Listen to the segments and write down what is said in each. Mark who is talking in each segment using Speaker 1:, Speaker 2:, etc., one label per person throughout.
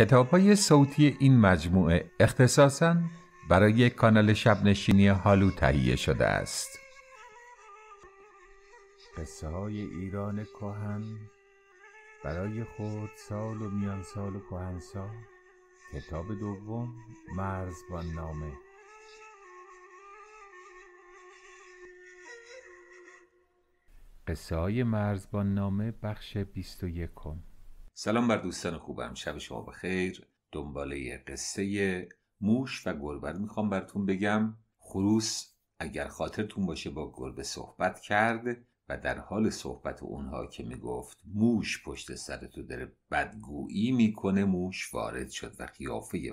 Speaker 1: کتاب های صوتی این مجموعه اختصاصاً برای کانال شبنشینی حالو تهیه شده است قصه های ایران کهن برای خود سال و میان سال و سال کتاب دوم مرزبان نامه قصه های با نامه بخش بیست و یکم سلام بر دوستان خوبم شب شما بخیر دنباله قصه موش و گربه میخوام براتون بگم خروس اگر خاطرتون باشه با گربه صحبت کرد و در حال صحبت اونها که میگفت موش پشت سرتو داره بدگویی میکنه موش وارد شد و قیافه که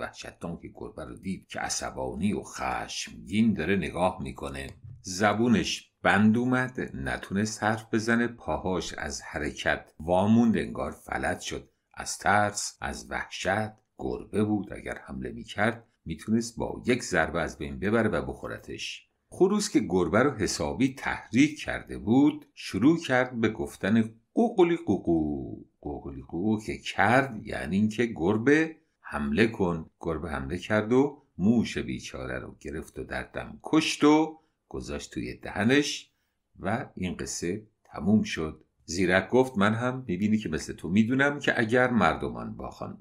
Speaker 1: گربه رو دید که عصبانی و خشمگین داره نگاه میکنه زبونش بند اومد نتونست حرف بزنه پاهاش از حرکت واموند انگار فلت شد از ترس از وحشت گربه بود اگر حمله میکرد میتونست با یک ضربه از بین ببره و بخورتش خروس که گربه رو حسابی تحریک کرده بود شروع کرد به گفتن قوقلی قوقو قوقلی قوقو که کرد یعنی اینکه گربه حمله کن گربه حمله کرد و موش بیچاره رو گرفت و در دم کشت و گذاشت توی دهنش و این قصه تموم شد زیرک گفت من هم میبینی که مثل تو میدونم که اگر مردمان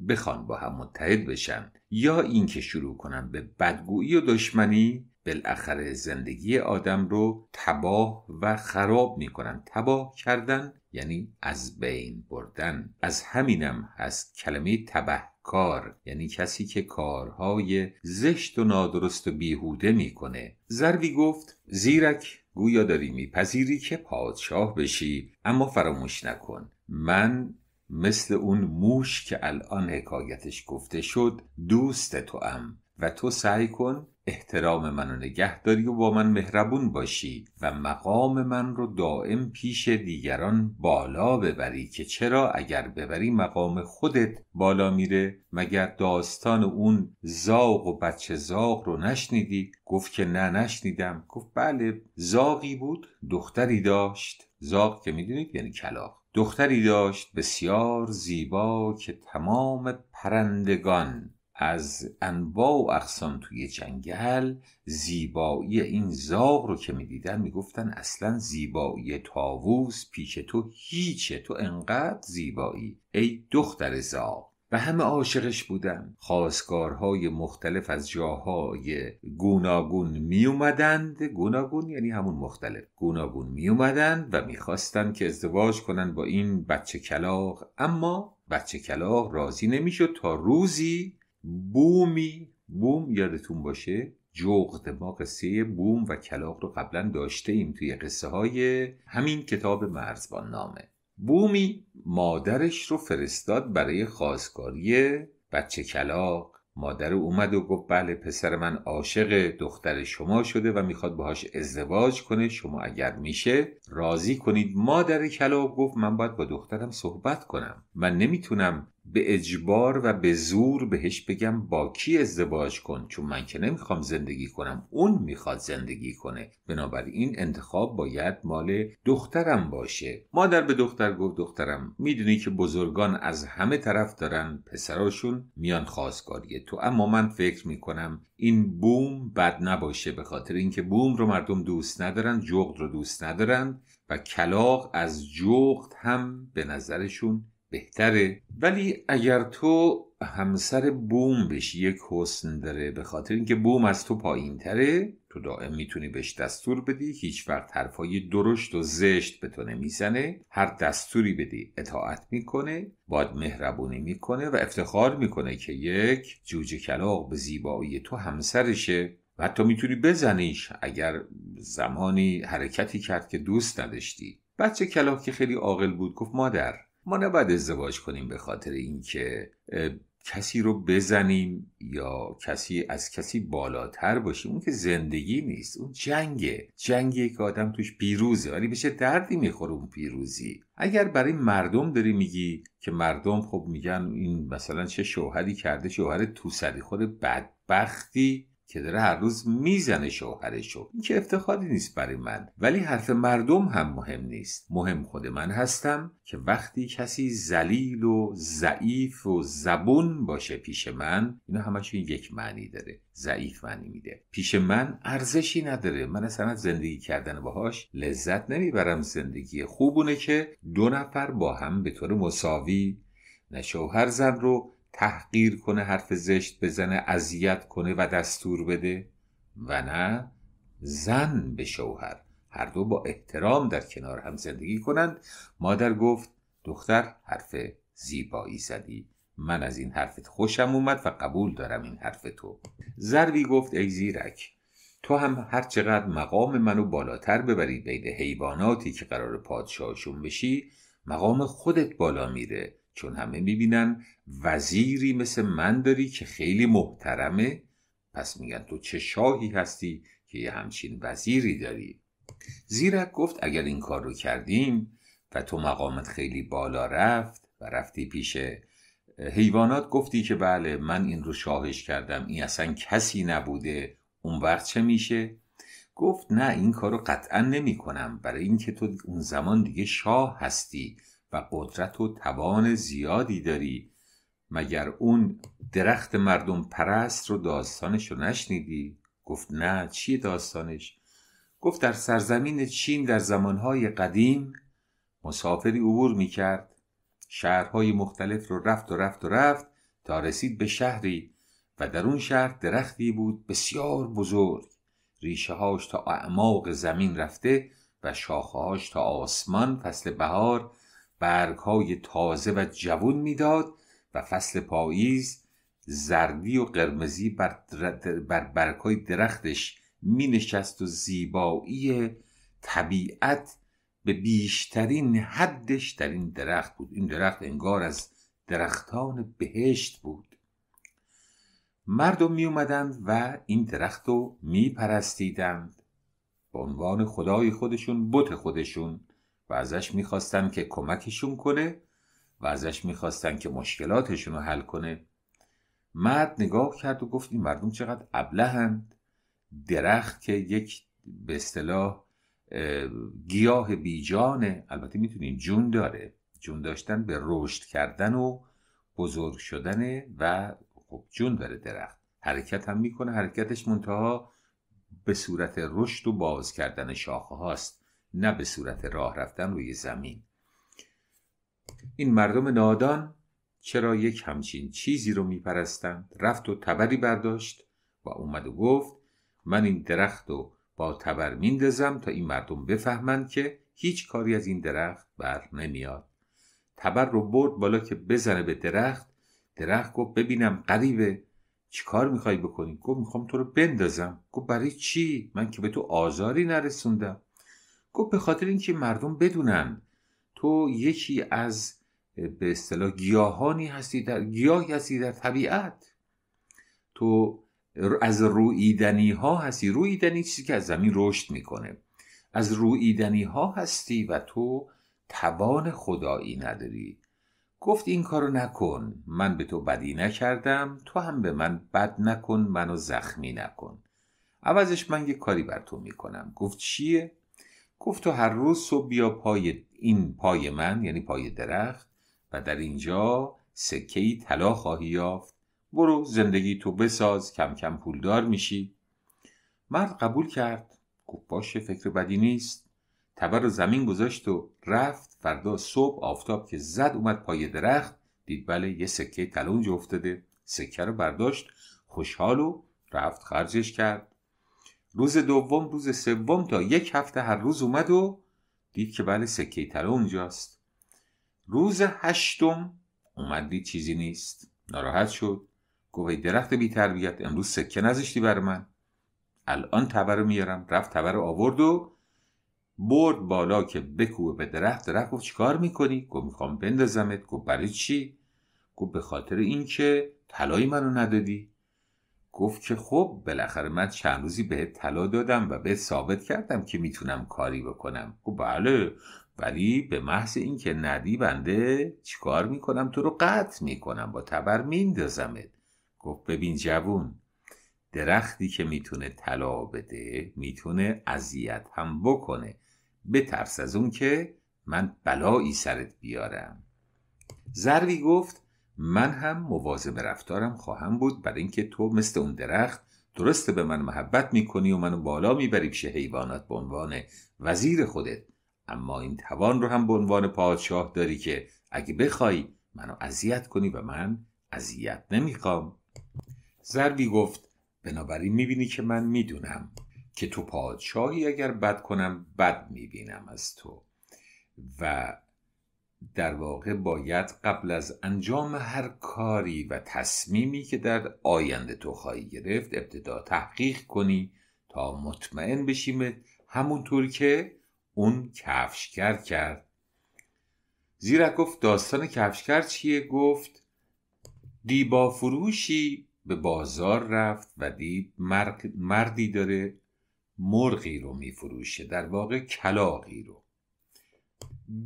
Speaker 1: بخوان با هم متحد بشن یا اینکه شروع کنن به بدگویی و دشمنی بالاخره زندگی آدم رو تباه و خراب میکنن تباه کردن یعنی از بین بردن از همینم هست کلمه تبهکار یعنی کسی که کارهای زشت و نادرست و بیهوده میکنه زروی گفت زیرک گویا داری میپذیری که پادشاه بشی اما فراموش نکن من مثل اون موش که الان حکایتش گفته شد دوست تو هم و تو سعی کن احترام منو نگه داری و با من مهربون باشی و مقام من رو دائم پیش دیگران بالا ببری که چرا اگر ببری مقام خودت بالا میره مگر داستان اون زاغ و بچه زاغ رو نشنیدی گفت که نه نشنیدم گفت بله زاغی بود دختری داشت زاغ که میدونید یعنی کلاق دختری داشت بسیار زیبا که تمام پرندگان از انواع و اقسام توی جنگل زیبایی این زاغ رو که میدیدن میگفتن اصلا زیبایی تاووس پیش تو هیچه تو انقدر زیبایی ای دختر زاغ و همه عاشقش بودن خواستگارهای مختلف از جاهای گوناگون می اومدند گوناگون یعنی همون مختلف گوناگون می اومدند و میخواستند که ازدواج کنند با این بچه کلاغ اما بچه کلاق راضی نمیشد تا روزی بومی بوم یادتون باشه جغد ما قصه بوم و کلاق رو قبلا داشته ایم توی قصه های همین کتاب مرزبان نامه بومی مادرش رو فرستاد برای خواستگاری بچه کلاق مادر اومد و گفت بله پسر من عاشق دختر شما شده و میخواد باهاش ازدواج کنه شما اگر میشه راضی کنید مادر کلاق گفت من باید با دخترم صحبت کنم من نمیتونم به اجبار و به زور بهش بگم با کی ازدواج کن چون من که نمیخوام زندگی کنم اون میخواد زندگی کنه بنابراین انتخاب باید مال دخترم باشه مادر به دختر گفت دخترم میدونی که بزرگان از همه طرف دارن پسراشون میان خواستگاری تو اما من فکر میکنم این بوم بد نباشه به خاطر اینکه بوم رو مردم دوست ندارن جغد رو دوست ندارن و کلاق از جغد هم به نظرشون بهتره ولی اگر تو همسر بوم بشی یک حسن داره به خاطر اینکه بوم از تو پایین تره تو دائم میتونی بهش دستور بدی هیچ وقت حرفای درشت و زشت به تو نمیزنه هر دستوری بدی اطاعت میکنه باد مهربونی میکنه و افتخار میکنه که یک جوجه کلاق به زیبایی تو همسرشه و حتی میتونی بزنیش اگر زمانی حرکتی کرد که دوست نداشتی بچه کلاق که خیلی عاقل بود گفت مادر ما نباید ازدواج کنیم به خاطر اینکه کسی رو بزنیم یا کسی از کسی بالاتر باشیم اون که زندگی نیست اون جنگه جنگی که آدم توش پیروزه ولی بشه دردی میخوره اون پیروزی اگر برای مردم داری میگی که مردم خب میگن این مثلا چه شوهری کرده شوهر توسری خود بدبختی که داره هر روز میزنه شوهرشو این که افتخاری نیست برای من ولی حرف مردم هم مهم نیست مهم خود من هستم که وقتی کسی زلیل و ضعیف و زبون باشه پیش من اینا همشون یک معنی داره ضعیف معنی میده پیش من ارزشی نداره من اصلا زندگی کردن باهاش لذت نمیبرم زندگی خوبونه که دو نفر با هم به طور مساوی نه شوهر زن رو تحقیر کنه حرف زشت بزنه اذیت کنه و دستور بده و نه زن به شوهر هر دو با احترام در کنار هم زندگی کنند مادر گفت دختر حرف زیبایی زدی من از این حرفت خوشم اومد و قبول دارم این حرف تو زروی گفت ای زیرک تو هم هر چقدر مقام منو بالاتر ببری بین حیواناتی که قرار پادشاهشون بشی مقام خودت بالا میره چون همه میبینن وزیری مثل من داری که خیلی محترمه پس میگن تو چه شاهی هستی که یه همچین وزیری داری زیرک گفت اگر این کار رو کردیم و تو مقامت خیلی بالا رفت و رفتی پیش حیوانات گفتی که بله من این رو شاهش کردم این اصلا کسی نبوده اون وقت چه میشه؟ گفت نه این کار رو قطعا نمی کنم برای اینکه تو اون زمان دیگه شاه هستی و قدرت و توان زیادی داری مگر اون درخت مردم پرست رو داستانش رو نشنیدی؟ گفت نه چیه داستانش؟ گفت در سرزمین چین در زمانهای قدیم مسافری عبور میکرد شهرهای مختلف رو رفت و رفت و رفت تا رسید به شهری و در اون شهر درختی بود بسیار بزرگ ریشه هاش تا اعماق زمین رفته و شاخه هاش تا آسمان فصل بهار برگهای تازه و جوون میداد و فصل پاییز زردی و قرمزی بر, بر برگهای درختش مینشست و زیبایی طبیعت به بیشترین حدش در این درخت بود این درخت انگار از درختان بهشت بود مردم می اومدند و این درخت رو می پرستیدند به عنوان خدای خودشون بت خودشون و ازش میخواستن که کمکشون کنه و ازش میخواستن که مشکلاتشون رو حل کنه مرد نگاه کرد و گفت این مردم چقدر ابلهند درخت که یک به اصطلاح گیاه بیجانه البته میتونیم جون داره جون داشتن به رشد کردن و بزرگ شدنه و خب جون داره درخت حرکت هم میکنه حرکتش منتها به صورت رشد و باز کردن شاخه هاست نه به صورت راه رفتن روی زمین این مردم نادان چرا یک همچین چیزی رو میپرستند رفت و تبری برداشت و اومد و گفت من این درخت رو با تبر میندازم تا این مردم بفهمند که هیچ کاری از این درخت بر نمیاد تبر رو برد بالا که بزنه به درخت درخت گفت ببینم قریبه چی کار میخوای بکنی؟ گفت میخوام تو رو بندازم گفت برای چی؟ من که به تو آزاری نرسوندم گفت به خاطر اینکه مردم بدونن تو یکی از به اصطلاح گیاهانی هستی در گیاهی هستی در طبیعت تو از رویدنی ها هستی رویدنی چیزی که از زمین رشد میکنه از رویدنی ها هستی و تو توان خدایی نداری گفت این کارو نکن من به تو بدی نکردم تو هم به من بد نکن منو زخمی نکن عوضش من یه کاری بر تو میکنم گفت چیه گفت تو هر روز صبح بیا پای این پای من یعنی پای درخت و در اینجا سکه ای طلا خواهی یافت برو زندگی تو بساز کم کم پولدار میشی مرد قبول کرد گفت باشه فکر بدی نیست تبر رو زمین گذاشت و رفت فردا صبح آفتاب که زد اومد پای درخت دید بله یه سکه طلا اونجا افتاده سکه رو برداشت خوشحال و رفت خرجش کرد روز دوم روز سوم تا یک هفته هر روز اومد و دید که بله سکه تره اونجاست روز هشتم اومد دید چیزی نیست ناراحت شد گفت درخت بی تربیت امروز سکه نذاشتی بر من الان تبر میارم رفت تبر آورد و برد بالا که بکوبه به درخت درخت گفت چیکار میکنی گفت میخوام بندازمت گفت برای چی گفت به خاطر اینکه طلای منو ندادی گفت که خب بالاخره من چند روزی بهت طلا دادم و به ثابت کردم که میتونم کاری بکنم خب بله ولی به محض اینکه ندی بنده چیکار میکنم تو رو قطع میکنم با تبر میندازمت گفت ببین جوون درختی که میتونه طلا بده میتونه اذیت هم بکنه بترس از اون که من بلایی سرت بیارم زروی گفت من هم مواظب رفتارم خواهم بود برای اینکه تو مثل اون درخت درسته به من محبت میکنی و منو بالا میبری پیش حیوانات به عنوان وزیر خودت اما این توان رو هم به عنوان پادشاه داری که اگه بخوای منو اذیت کنی و من اذیت نمیخوام زربی گفت بنابراین میبینی که من میدونم که تو پادشاهی اگر بد کنم بد میبینم از تو و در واقع باید قبل از انجام هر کاری و تصمیمی که در آینده تو خواهی گرفت ابتدا تحقیق کنی تا مطمئن بشیم همونطور که اون کفشکر کرد زیرا گفت داستان کفشکر چیه گفت دیبا فروشی به بازار رفت و دید مردی داره مرغی رو میفروشه در واقع کلاقی رو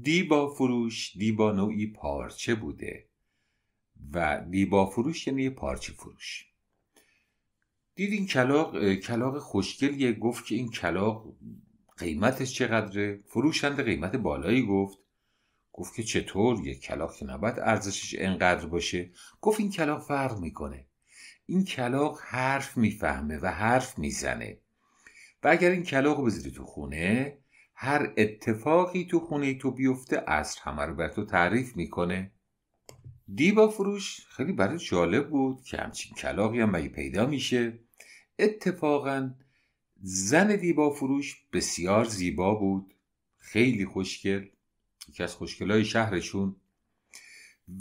Speaker 1: دیبا فروش دیبا نوعی پارچه بوده و دیبا فروش یعنی پارچه فروش دید این کلاق کلاق خوشگلیه گفت که این کلاق قیمتش چقدره فروشنده قیمت بالایی گفت گفت که چطور یک کلاق که نباید ارزشش انقدر باشه گفت این کلاق فرق میکنه این کلاق حرف میفهمه و حرف میزنه و اگر این کلاق بذاری تو خونه هر اتفاقی تو خونه تو بیفته اصر همه رو بر تو تعریف میکنه دیبا فروش خیلی برای جالب بود که همچین کلاقی هم مگه پیدا میشه اتفاقا زن دیبا فروش بسیار زیبا بود خیلی خوشگل یکی از های شهرشون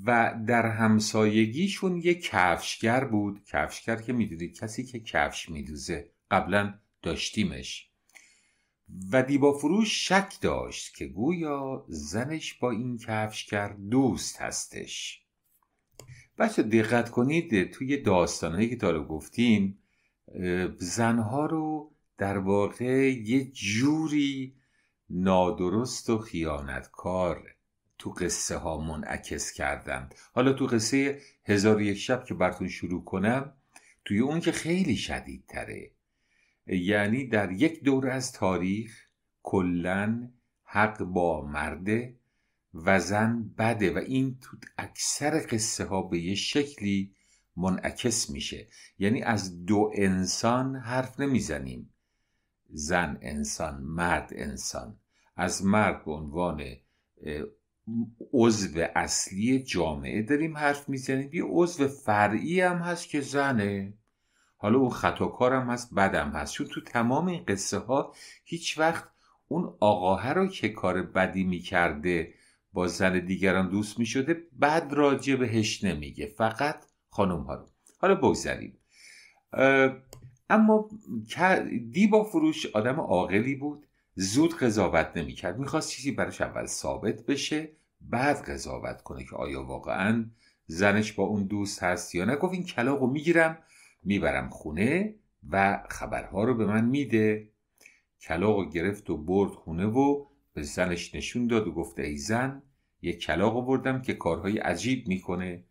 Speaker 1: و در همسایگیشون یه کفشگر بود کفشگر که میدونید کسی که کفش میدوزه قبلا داشتیمش و دیبا فروش شک داشت که گویا زنش با این کفش کرد دوست هستش بچه دقت کنید توی داستانهایی که تا گفتیم زنها رو در واقع یه جوری نادرست و خیانتکار تو قصه ها منعکس کردند حالا تو قصه هزار یک شب که براتون شروع کنم توی اون که خیلی شدید تره یعنی در یک دور از تاریخ کلا حق با مرده و زن بده و این تو اکثر قصه ها به یه شکلی منعکس میشه یعنی از دو انسان حرف نمیزنیم زن انسان مرد انسان از مرد به عنوان عضو اصلی جامعه داریم حرف میزنیم یه عضو فرعی هم هست که زنه حالا اون خطاکارم هست بدم هست چون تو تمام این قصه ها هیچ وقت اون آقاه رو که کار بدی میکرده با زن دیگران دوست میشده بد راجع بهش نمیگه فقط خانم ها رو حالا بگذریم اما دیبا فروش آدم عاقلی بود زود قضاوت نمیکرد میخواست چیزی براش اول ثابت بشه بعد قضاوت کنه که آیا واقعا زنش با اون دوست هست یا نه گفت این رو میگیرم میبرم خونه و خبرها رو به من میده کلاق و گرفت و برد خونه و به زنش نشون داد و گفته ای زن یه کلاق بردم که کارهای عجیب میکنه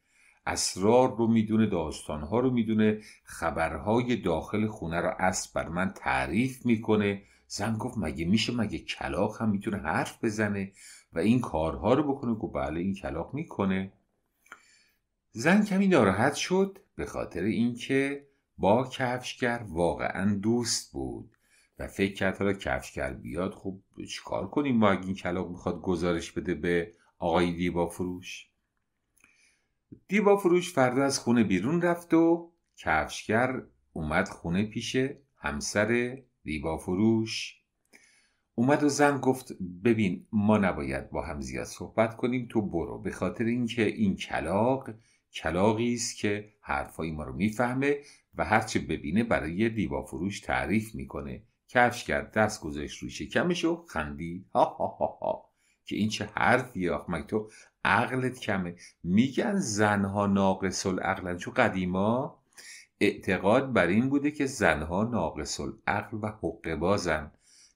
Speaker 1: اسرار رو میدونه داستانها رو میدونه خبرهای داخل خونه رو از بر من تعریف میکنه زن گفت مگه میشه مگه کلاق هم میتونه حرف بزنه و این کارها رو بکنه گفت بله این کلاق میکنه زن کمی ناراحت شد به خاطر اینکه با کفشگر واقعا دوست بود و فکر کرد حالا کفشگر بیاد خب چیکار کنیم ما اگه این کلاق میخواد گزارش بده به آقای دیبا فروش دیبا فروش فردا از خونه بیرون رفت و کفشگر اومد خونه پیش همسر دیبا فروش اومد و زن گفت ببین ما نباید با هم زیاد صحبت کنیم تو برو به خاطر اینکه این کلاق کلاقی است که حرفای ما رو میفهمه و هرچه ببینه برای یه دیوا فروش تعریف میکنه کفش کرد دست گذاشت روی شکمش و خندی ها ها ها ها که این چه حرفیه آخ مگه تو عقلت کمه میگن زنها ناقص العقلن چون قدیما اعتقاد بر این بوده که زنها ناقص العقل و حقه بازن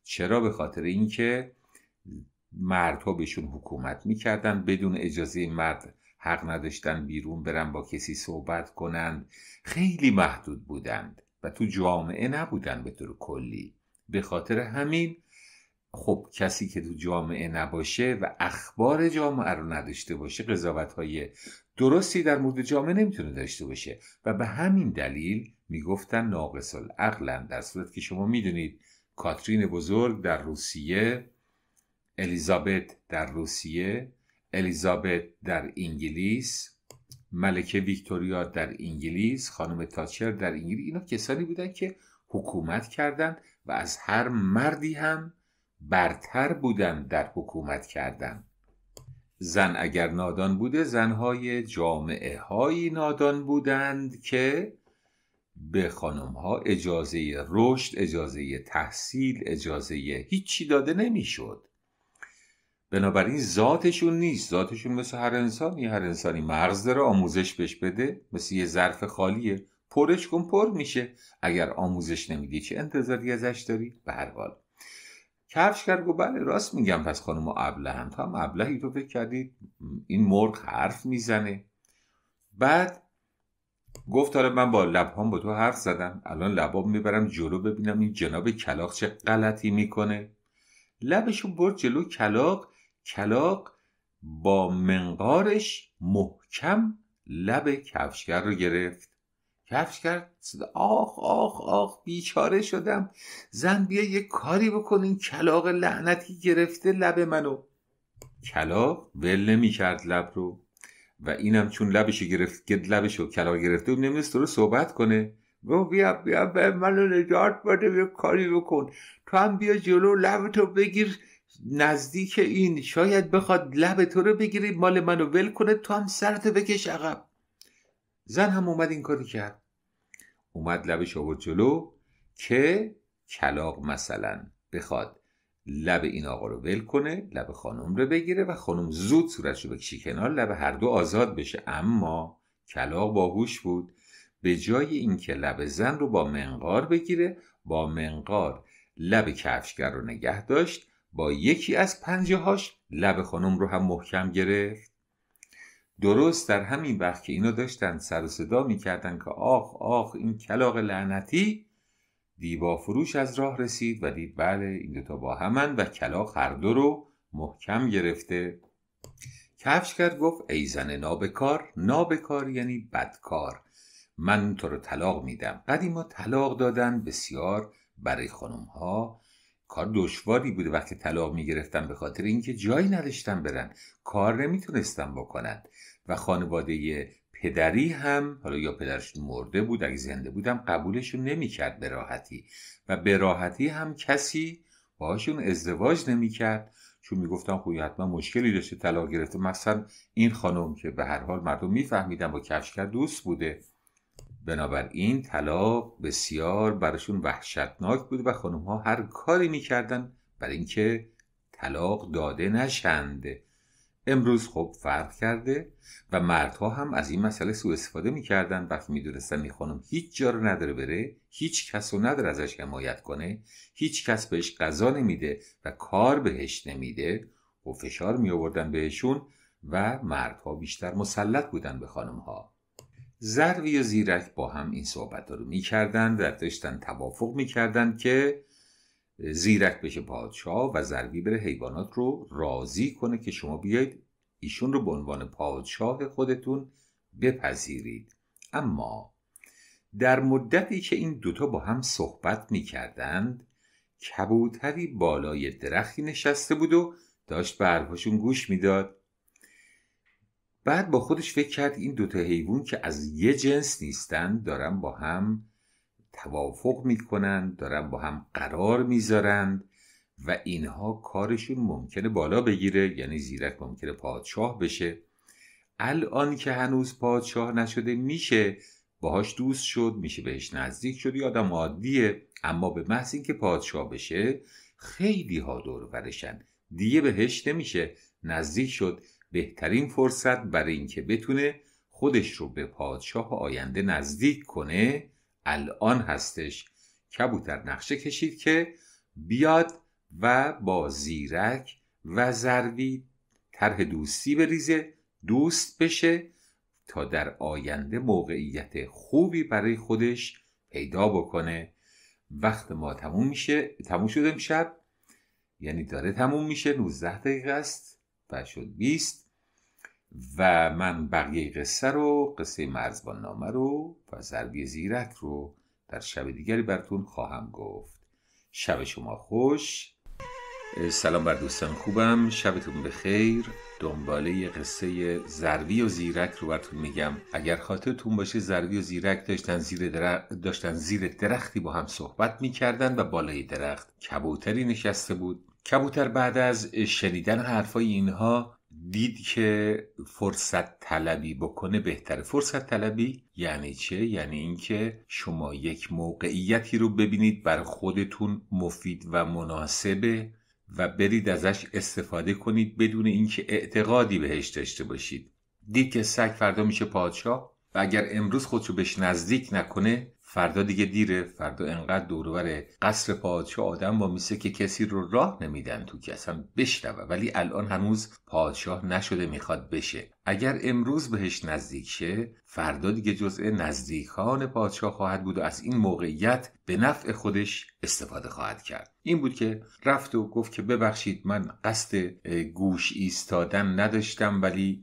Speaker 1: چرا به خاطر اینکه مردها بهشون حکومت میکردن بدون اجازه مرد حق نداشتن بیرون برن با کسی صحبت کنند خیلی محدود بودند و تو جامعه نبودن به طور کلی به خاطر همین خب کسی که تو جامعه نباشه و اخبار جامعه رو نداشته باشه قضاوت های درستی در مورد جامعه نمیتونه داشته باشه و به همین دلیل میگفتن ناقص العقلن در صورت که شما میدونید کاترین بزرگ در روسیه الیزابت در روسیه الیزابت در انگلیس ملکه ویکتوریا در انگلیس خانم تاچر در انگلیس اینا کسانی بودند که حکومت کردند و از هر مردی هم برتر بودند در حکومت کردن زن اگر نادان بوده زنهای جامعه هایی نادان بودند که به خانم ها اجازه رشد اجازه تحصیل اجازه هیچی داده نمیشد بنابراین ذاتشون نیست ذاتشون مثل هر انسانی هر انسانی مغز داره آموزش بهش بده مثل یه ظرف خالیه پرش کن پر میشه اگر آموزش نمیدی چه انتظاری ازش داری به هر حال کفش کرد گفت بله راست میگم پس خانم ابله هم تا هم ابلهی تو فکر کردید این مرغ حرف میزنه بعد گفت حالا من با لبهام با تو حرف زدم الان لبام میبرم جلو ببینم این جناب کلاق چه غلطی میکنه لبشو برد جلو کلاق کلاق با منقارش محکم لب کفشگر رو گرفت کفشگر آخ آخ آخ بیچاره شدم زن بیا یه کاری بکن این کلاق لعنتی گرفته لب منو کلاق ول کرد لب رو و اینم چون لبشو گرفت گد لبشو کلاق گرفته و نمیست رو صحبت کنه گفت بیا بیا به منو نجات بده یه کاری بکن تو هم بیا جلو لبتو بگیر نزدیک این شاید بخواد لب تو رو بگیری مال منو ول کنه تو هم سرتو بکش عقب زن هم اومد این کاری کرد اومد لبش آورد جلو که کلاق مثلا بخواد لب این آقا رو ول کنه لب خانم رو بگیره و خانم زود صورتش رو بکشی کنار لب هر دو آزاد بشه اما کلاق باهوش بود به جای اینکه لب زن رو با منقار بگیره با منقار لب کفشگر رو نگه داشت با یکی از پنجه هاش لب خانم رو هم محکم گرفت درست در همین وقت که اینو داشتن سر و صدا میکردن که آخ آخ این کلاق لعنتی دیبا فروش از راه رسید و دید بله این دوتا با همن و کلاق هر دو رو محکم گرفته کفش کرد گفت ای زن نابکار نابکار یعنی بدکار من تو رو طلاق میدم قدیما طلاق دادن بسیار برای خانم ها کار دشواری بوده وقتی طلاق میگرفتن به خاطر اینکه جایی نداشتن برن کار نمیتونستن بکنن و خانواده پدری هم حالا یا پدرش مرده بود اگه زنده بودم قبولشون نمیکرد به راحتی و به راحتی هم کسی باهاشون ازدواج نمیکرد چون میگفتم خب حتما مشکلی داشته طلاق گرفته مثلا این خانم که به هر حال مردم میفهمیدن با کفشکر دوست بوده بنابراین طلاق بسیار براشون وحشتناک بود و خانم ها هر کاری میکردن برای اینکه طلاق داده نشند امروز خب فرق کرده و مردها هم از این مسئله سوء استفاده میکردن وقتی میدونستن این خانم هیچ جا رو نداره بره هیچ کس رو نداره ازش حمایت کنه هیچ کس بهش غذا نمیده و کار بهش نمیده و خب فشار می آوردن بهشون و مردها بیشتر مسلط بودن به خانم ها زروی و زیرک با هم این صحبت رو میکردند و داشتن توافق میکردند که زیرک بشه پادشاه و زروی بره حیوانات رو راضی کنه که شما بیاید ایشون رو به عنوان پادشاه خودتون بپذیرید اما در مدتی که این دوتا با هم صحبت میکردند کبوتری بالای درختی نشسته بود و داشت به گوش میداد بعد با خودش فکر کرد این دوتا حیوان که از یه جنس نیستن دارن با هم توافق میکنن دارن با هم قرار میذارند و اینها کارشون ممکنه بالا بگیره یعنی زیرک ممکنه پادشاه بشه الان که هنوز پادشاه نشده میشه باهاش دوست شد میشه بهش نزدیک شد یا آدم عادیه اما به محض اینکه پادشاه بشه خیلی ها دور برشن دیگه بهش نمیشه نزدیک شد بهترین فرصت برای اینکه بتونه خودش رو به پادشاه آینده نزدیک کنه الان هستش کبوتر نقشه کشید که بیاد و با زیرک و ضروی طرح دوستی بریزه دوست بشه تا در آینده موقعیت خوبی برای خودش پیدا بکنه وقت ما تموم میشه تموم شده امشب یعنی داره تموم میشه 19 دقیقه است و شد 20 و من بقیه قصه رو قصه مرزبان نامه رو و ضربی زیرک رو در شب دیگری براتون خواهم گفت شب شما خوش سلام بر دوستان خوبم شبتون بخیر دنباله قصه زروی و زیرک رو براتون میگم اگر خاطرتون باشه زروی و زیرک داشتن زیر, داشتن زیر درختی با هم صحبت میکردن و بالای درخت کبوتری نشسته بود کبوتر بعد از شنیدن حرفای اینها دید که فرصت طلبی بکنه بهتره فرصت طلبی یعنی چه یعنی اینکه شما یک موقعیتی رو ببینید بر خودتون مفید و مناسبه و برید ازش استفاده کنید بدون اینکه اعتقادی بهش داشته باشید دید که سگ فردا میشه پادشاه و اگر امروز خودشو بهش نزدیک نکنه فردا دیگه دیره فردا انقدر دورور قصر پادشاه آدم با میسه که کسی رو راه نمیدن تو که اصلا بشنوه ولی الان هنوز پادشاه نشده میخواد بشه اگر امروز بهش نزدیک شه فردا دیگه جزء نزدیکان پادشاه خواهد بود و از این موقعیت به نفع خودش استفاده خواهد کرد این بود که رفت و گفت که ببخشید من قصد گوش ایستادن نداشتم ولی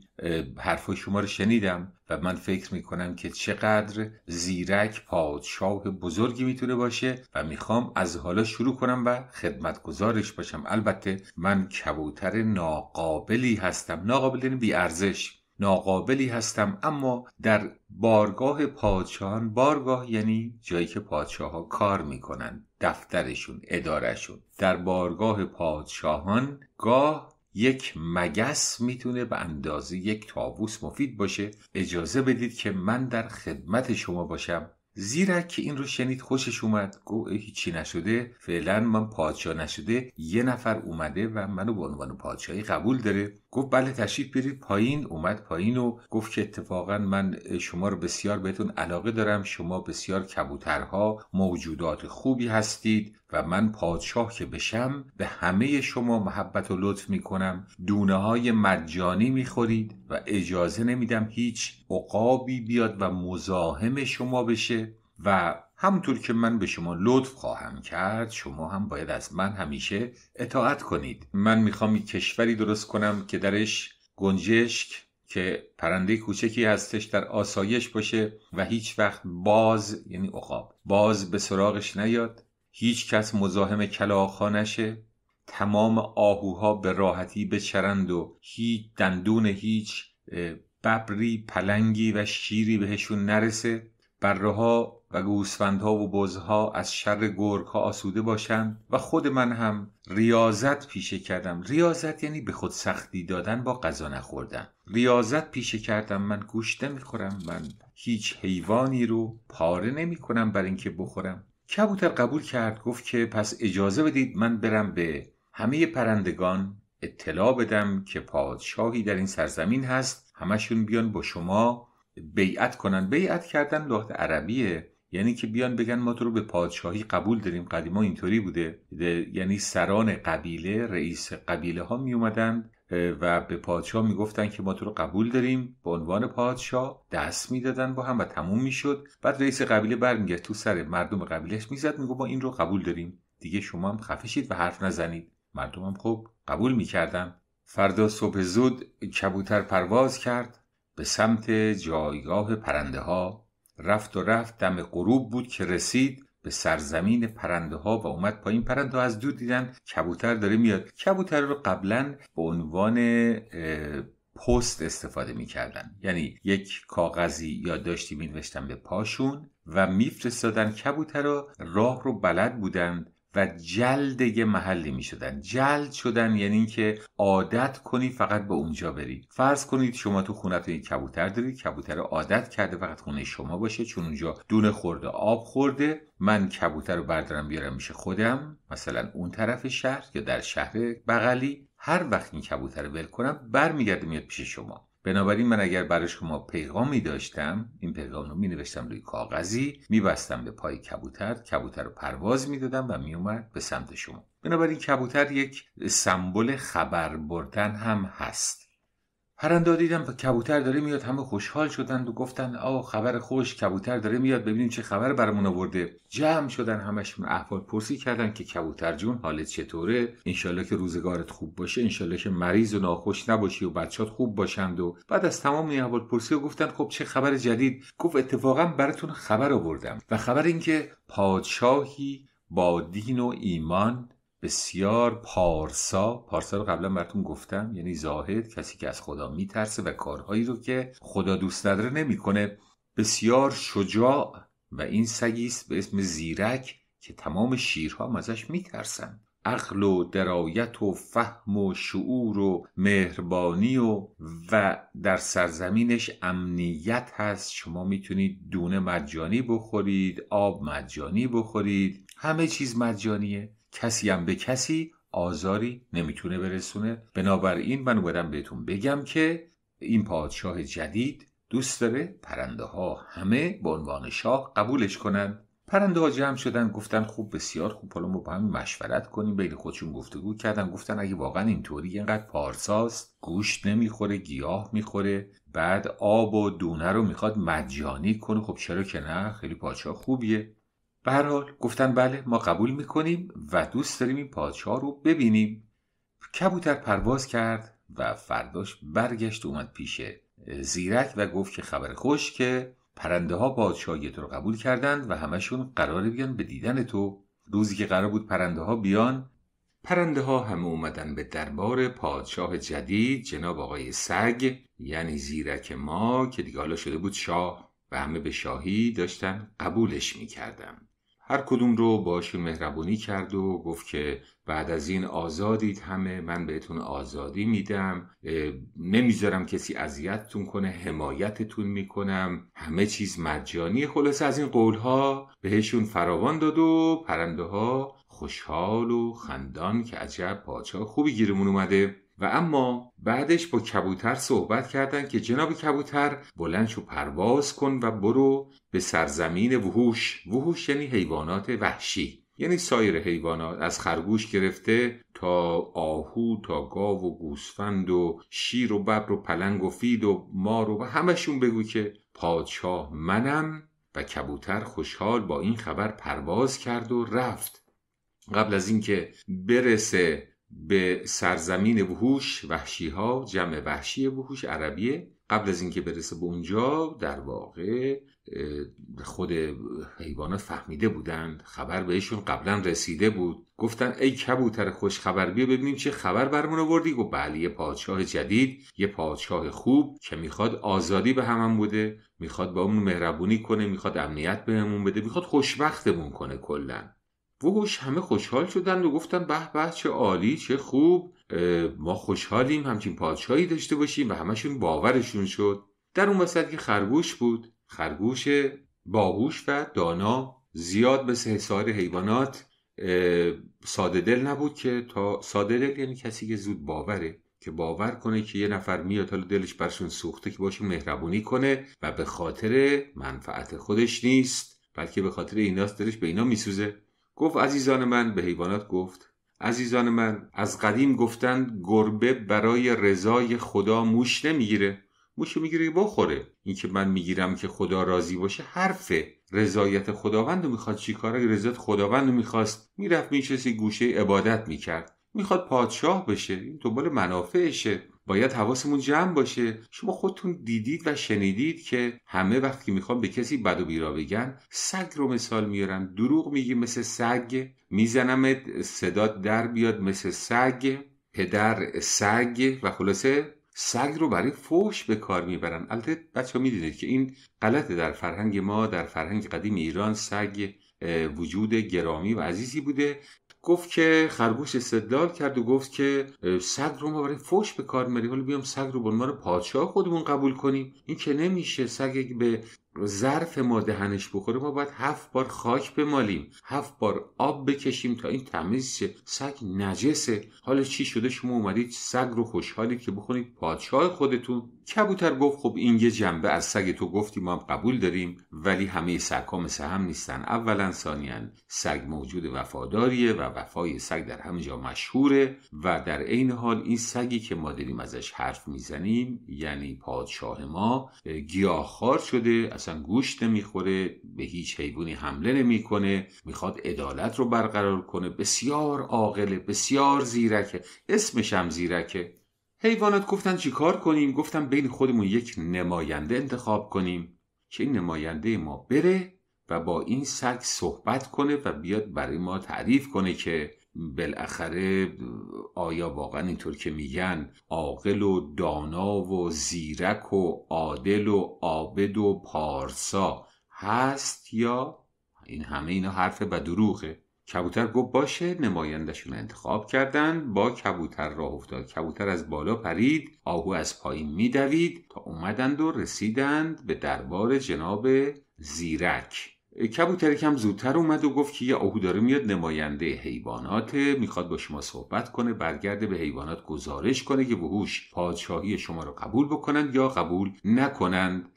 Speaker 1: حرف شما رو شنیدم و من فکر میکنم که چقدر زیرک پادشاه بزرگی میتونه باشه و میخوام از حالا شروع کنم و خدمتگزارش باشم البته من کبوتر ناقابلی هستم ناقابل یعنی بیارزش ناقابلی هستم اما در بارگاه پادشاهان بارگاه یعنی جایی که پادشاه ها کار میکنن دفترشون ادارهشون در بارگاه پادشاهان گاه یک مگس میتونه به اندازه یک تابوس مفید باشه اجازه بدید که من در خدمت شما باشم زیرک که این رو شنید خوشش اومد گفت هیچی نشده فعلا من پادشاه نشده یه نفر اومده و منو به عنوان پادشاهی قبول داره گفت بله تشریف برید پایین اومد پایین و گفت که اتفاقا من شما رو بسیار بهتون علاقه دارم شما بسیار کبوترها موجودات خوبی هستید و من پادشاه که بشم به همه شما محبت و لطف می کنم دونه های مجانی می خورید و اجازه نمیدم هیچ عقابی بیاد و مزاحم شما بشه و همونطور که من به شما لطف خواهم کرد شما هم باید از من همیشه اطاعت کنید من میخوام یک کشوری درست کنم که درش گنجشک که پرنده کوچکی هستش در آسایش باشه و هیچ وقت باز یعنی اقاب باز به سراغش نیاد هیچ کس مزاحم کلاخا نشه تمام آهوها به راحتی بچرند و هیچ دندون هیچ ببری پلنگی و شیری بهشون نرسه بره ها و گوسفندها و بزها از شر گرگها آسوده باشند و خود من هم ریاضت پیشه کردم ریاضت یعنی به خود سختی دادن با غذا نخوردن ریاضت پیشه کردم من گوشت نمیخورم من هیچ حیوانی رو پاره نمیکنم کنم بر اینکه بخورم کبوتر قبول کرد گفت که پس اجازه بدید من برم به همه پرندگان اطلاع بدم که پادشاهی در این سرزمین هست همشون بیان با شما بیعت کنن بیعت کردن لغت عربیه یعنی که بیان بگن ما تو رو به پادشاهی قبول داریم قدیما اینطوری بوده یعنی سران قبیله رئیس قبیله ها می اومدن و به پادشاه میگفتن که ما تو رو قبول داریم به عنوان پادشاه دست میدادن با هم و تموم میشد بعد رئیس قبیله برمیگشت تو سر مردم قبیلهش میزد میگفت ما این رو قبول داریم دیگه شما هم خفشید و حرف نزنید مردمم خب قبول میکردن فردا صبح زود کبوتر پرواز کرد به سمت جایگاه پرنده ها رفت و رفت دم غروب بود که رسید به سرزمین پرنده ها و اومد پایین پرنده ها از دور دیدن کبوتر داره میاد کبوتر رو قبلا به عنوان پست استفاده میکردن یعنی یک کاغذی یادداشتی مینوشتن به پاشون و میفرستادن کبوتر رو راه رو بلد بودند و جلد یه محلی می شدن جلد شدن یعنی اینکه عادت کنی فقط به اونجا بری فرض کنید شما تو خونتون یک کبوتر دارید کبوتر عادت کرده فقط خونه شما باشه چون اونجا دونه خورده آب خورده من کبوتر رو بردارم بیارم میشه خودم مثلا اون طرف شهر یا در شهر بغلی هر وقت این کبوتر رو ول کنم برمیگرده میاد پیش شما بنابراین من اگر برای شما پیغامی داشتم این پیغام رو می نوشتم روی کاغذی می بستم به پای کبوتر کبوتر رو پرواز می دادم و می اومد به سمت شما بنابراین کبوتر یک سمبل خبر بردن هم هست پرنده دیدم کبوتر داره میاد همه خوشحال شدند و گفتن آه خبر خوش کبوتر داره میاد ببینیم چه خبر برمون آورده جمع شدن همشون احوال پرسی کردن که کبوتر جون حالت چطوره انشالله که روزگارت خوب باشه انشالله که مریض و ناخوش نباشی و بچات خوب باشند و بعد از تمام این احوال پرسی گفتن خب چه خبر جدید گفت اتفاقا براتون خبر آوردم و خبر اینکه پادشاهی با دین و ایمان بسیار پارسا پارسا رو قبلا براتون گفتم یعنی زاهد کسی که از خدا میترسه و کارهایی رو که خدا دوست نداره نمیکنه بسیار شجاع و این سگی است به اسم زیرک که تمام شیرها هم ازش میترسن عقل و درایت و فهم و شعور و مهربانی و و در سرزمینش امنیت هست شما میتونید دونه مجانی بخورید آب مجانی بخورید همه چیز مجانیه کسی هم به کسی آزاری نمیتونه برسونه بنابراین من اومدم بهتون بگم که این پادشاه جدید دوست داره پرنده ها همه به عنوان شاه قبولش کنن پرنده ها جمع شدن گفتن خوب بسیار خوب حالا ما با هم مشورت کنیم بین خودشون گفتگو کردن گفتن اگه واقعا اینطوری اینقدر پارساست گوشت نمیخوره گیاه میخوره بعد آب و دونه رو میخواد مجانی کنه خب چرا که نه خیلی پادشاه خوبیه به هر حال گفتن بله ما قبول میکنیم و دوست داریم این پادشاه رو ببینیم کبوتر پرواز کرد و فرداش برگشت و اومد پیش زیرک و گفت که خبر خوش که پرنده ها پادشاهی تو رو قبول کردند و همشون قرار بیان به دیدن تو روزی که قرار بود پرنده ها بیان پرنده ها همه اومدن به دربار پادشاه جدید جناب آقای سگ یعنی زیرک ما که دیگه حالا شده بود شاه و همه به شاهی داشتن قبولش میکردند. هر کدوم رو باشون مهربونی کرد و گفت که بعد از این آزادید همه من بهتون آزادی میدم نمیذارم کسی اذیتتون کنه حمایتتون میکنم همه چیز مجانی خلاص از این قولها بهشون فراوان داد و پرنده ها خوشحال و خندان که عجب پادشاه خوبی گیرمون اومده و اما بعدش با کبوتر صحبت کردن که جناب کبوتر بلند شو پرواز کن و برو به سرزمین وحوش وحوش یعنی حیوانات وحشی یعنی سایر حیوانات از خرگوش گرفته تا آهو تا گاو و گوسفند و شیر و ببر و پلنگ و فید و مار و همشون بگو که پادشاه منم و کبوتر خوشحال با این خبر پرواز کرد و رفت قبل از اینکه برسه به سرزمین وحوش وحشی ها جمع وحشی وحوش عربیه قبل از اینکه برسه به اونجا در واقع خود حیوانات فهمیده بودند خبر بهشون قبلا رسیده بود گفتن ای کبوتر خوش خبر بیا ببینیم چه خبر برمون آوردی گفت بله یه پادشاه جدید یه پادشاه خوب که میخواد آزادی به همون بوده میخواد با اون مهربونی کنه میخواد امنیت بهمون به بده میخواد خوشبختمون کنه کلا وگوش همه خوشحال شدند و گفتن به به چه عالی چه خوب ما خوشحالیم همچین پادشاهی داشته باشیم و همشون باورشون شد در اون وسط که خرگوش بود خرگوش باهوش و دانا زیاد به حسار حیوانات ساده دل نبود که تا ساده دل یعنی کسی که زود باوره که باور کنه که یه نفر میاد حالا دلش برشون سوخته که باشون مهربونی کنه و به خاطر منفعت خودش نیست بلکه به خاطر ایناست دلش به اینا میسوزه گفت عزیزان من به حیوانات گفت عزیزان من از قدیم گفتند گربه برای رضای خدا موش نمیگیره موش میگیره بخوره اینکه من میگیرم که خدا راضی باشه حرفه رضایت خداوند رو میخواد کاره رضایت خداوند رو میخواست میرفت سی گوشه عبادت میکرد میخواد پادشاه بشه این دنبال منافعشه باید حواسمون جمع باشه شما خودتون دیدید و شنیدید که همه وقتی میخوام به کسی بد و بیرا بگن سگ رو مثال میارن دروغ میگی مثل سگ میزنم صدا در بیاد مثل سگ پدر سگ و خلاصه سگ رو برای فوش به کار میبرن البته بچه ها میدونید که این غلطه در فرهنگ ما در فرهنگ قدیم ایران سگ وجود گرامی و عزیزی بوده گفت که خرگوش استدلال کرد و گفت که سگ رو ما برای فوش به کار میبریم حالا بیام سگ رو به عنوان پادشاه خودمون قبول کنیم این که نمیشه سگ به ظرف ما دهنش بخوره ما باید هفت بار خاک بمالیم هفت بار آب بکشیم تا این تمیز سگ نجسه حالا چی شده شما اومدید سگ رو خوشحالی که بخونید پادشاه خودتون کبوتر گفت خب این یه جنبه از سگ تو گفتی ما هم قبول داریم ولی همه سگها مثل هم نیستن اولا ثانیا سگ موجود وفاداریه و وفای سگ در همه جا مشهوره و در عین حال این سگی که ما داریم ازش حرف میزنیم یعنی پادشاه ما گیاهخوار شده اصلا گوشت نمیخوره به هیچ حیوانی حمله نمیکنه میخواد عدالت رو برقرار کنه بسیار عاقله بسیار زیرکه اسمش هم زیرکه حیوانات گفتن چیکار کنیم گفتم بین خودمون یک نماینده انتخاب کنیم که این نماینده ما بره و با این سگ صحبت کنه و بیاد برای ما تعریف کنه که بالاخره آیا واقعا اینطور که میگن عاقل و دانا و زیرک و عادل و عابد و پارسا هست یا این همه اینا حرف و دروغه کبوتر گفت باشه نمایندشون انتخاب کردن با کبوتر راه افتاد کبوتر از بالا پرید آهو از پایین میدوید تا اومدند و رسیدند به دربار جناب زیرک کبوترک کم زودتر اومد و گفت که یه آهو داره میاد نماینده حیوانات میخواد با شما صحبت کنه برگرده به حیوانات گزارش کنه که بهوش پادشاهی شما رو قبول بکنند یا قبول نکنند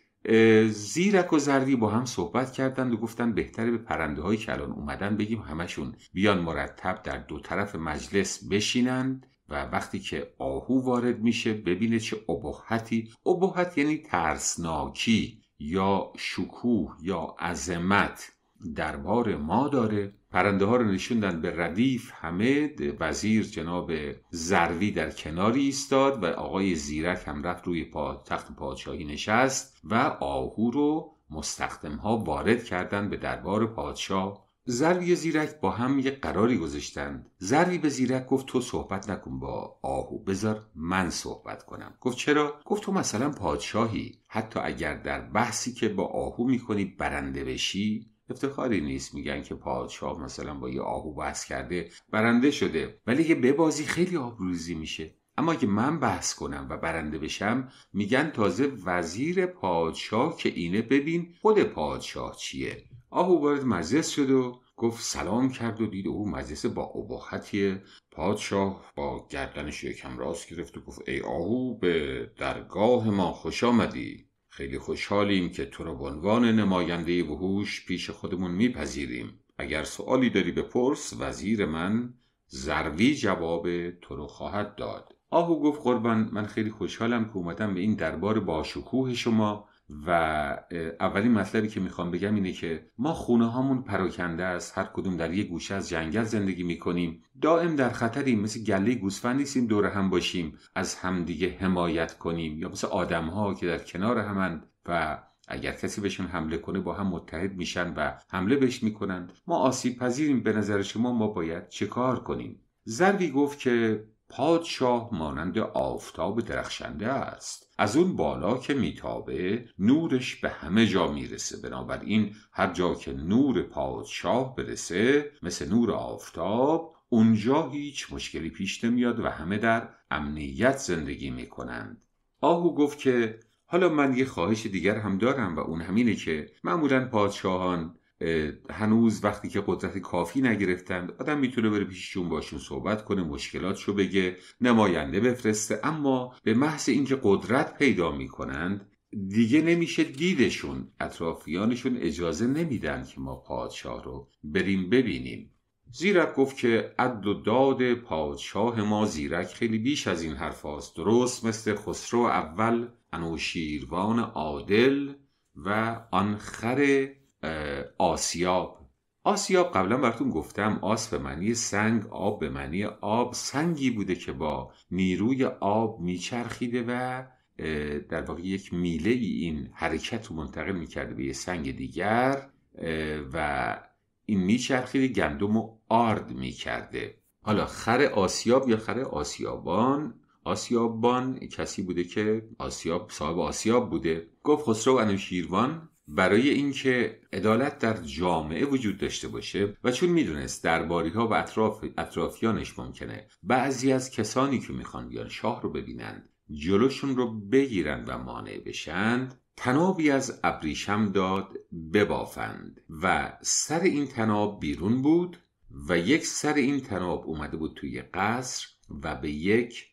Speaker 1: زیرک و زردی با هم صحبت کردند و گفتند بهتره به پرنده های که الان اومدن بگیم همشون بیان مرتب در دو طرف مجلس بشینند و وقتی که آهو وارد میشه ببینه چه ابهتی ابهت یعنی ترسناکی یا شکوه یا عظمت دربار ما داره پرنده ها رو نشوندن به ردیف همه وزیر جناب زروی در کناری ایستاد و آقای زیرک هم رفت روی پا تخت پادشاهی نشست و آهو رو مستخدم ها وارد کردند به دربار پادشاه زروی زیرک با هم یه قراری گذاشتند زروی به زیرک گفت تو صحبت نکن با آهو بذار من صحبت کنم گفت چرا گفت تو مثلا پادشاهی حتی اگر در بحثی که با آهو میکنی برنده بشی افتخاری نیست میگن که پادشاه مثلا با یه آهو بحث کرده برنده شده ولی یه ببازی خیلی آبروزی میشه اما اگه من بحث کنم و برنده بشم میگن تازه وزیر پادشاه که اینه ببین خود پادشاه چیه آهو وارد مجلس شد و گفت سلام کرد و دید او مجلس با اباحتی پادشاه با گردنش یکم راست گرفت و گفت ای آهو به درگاه ما خوش آمدی خیلی خوشحالیم که تو را به عنوان نماینده وحوش پیش خودمون میپذیریم اگر سوالی داری بپرس وزیر من زروی جواب تو رو خواهد داد آهو گفت قربان من خیلی خوشحالم که اومدم به این دربار باشکوه شما و اولین مطلبی که میخوام بگم اینه که ما خونه هامون پراکنده است هر کدوم در یک گوشه از جنگل زندگی میکنیم دائم در خطریم مثل گله گوسفند نیستیم دور هم باشیم از همدیگه حمایت کنیم یا مثل آدم ها که در کنار همند و اگر کسی بهشون حمله کنه با هم متحد میشن و حمله بهش میکنند ما آسیب پذیریم به نظر شما ما باید چه کار کنیم زروی گفت که پادشاه مانند آفتاب درخشنده است از اون بالا که میتابه نورش به همه جا میرسه بنابراین هر جا که نور پادشاه برسه مثل نور آفتاب اونجا هیچ مشکلی پیش نمیاد و همه در امنیت زندگی میکنند آهو گفت که حالا من یه خواهش دیگر هم دارم و اون همینه که معمولا پادشاهان هنوز وقتی که قدرت کافی نگرفتند آدم میتونه بره پیششون باشون صحبت کنه مشکلاتشو بگه نماینده بفرسته اما به محض اینکه قدرت پیدا میکنند دیگه نمیشه دیدشون اطرافیانشون اجازه نمیدن که ما پادشاه رو بریم ببینیم زیرک گفت که عد و داد پادشاه ما زیرک خیلی بیش از این حرف هاست درست مثل خسرو اول انوشیروان عادل و آن آسیاب آسیاب قبلا براتون گفتم آس به معنی سنگ آب به معنی آب سنگی بوده که با نیروی آب میچرخیده و در واقع یک میله این حرکت رو منتقل میکرده به یه سنگ دیگر و این میچرخیده گندم و آرد میکرده حالا خر آسیاب یا خر آسیابان آسیابان کسی بوده که آسیاب صاحب آسیاب بوده گفت خسرو شیروان برای اینکه عدالت در جامعه وجود داشته باشه و چون میدونست درباری ها و اطراف اطرافیانش ممکنه بعضی از کسانی که میخوان بیان شاه رو ببینند جلوشون رو بگیرن و مانع بشند تنابی از ابریشم داد ببافند و سر این تناب بیرون بود و یک سر این تناب اومده بود توی قصر و به یک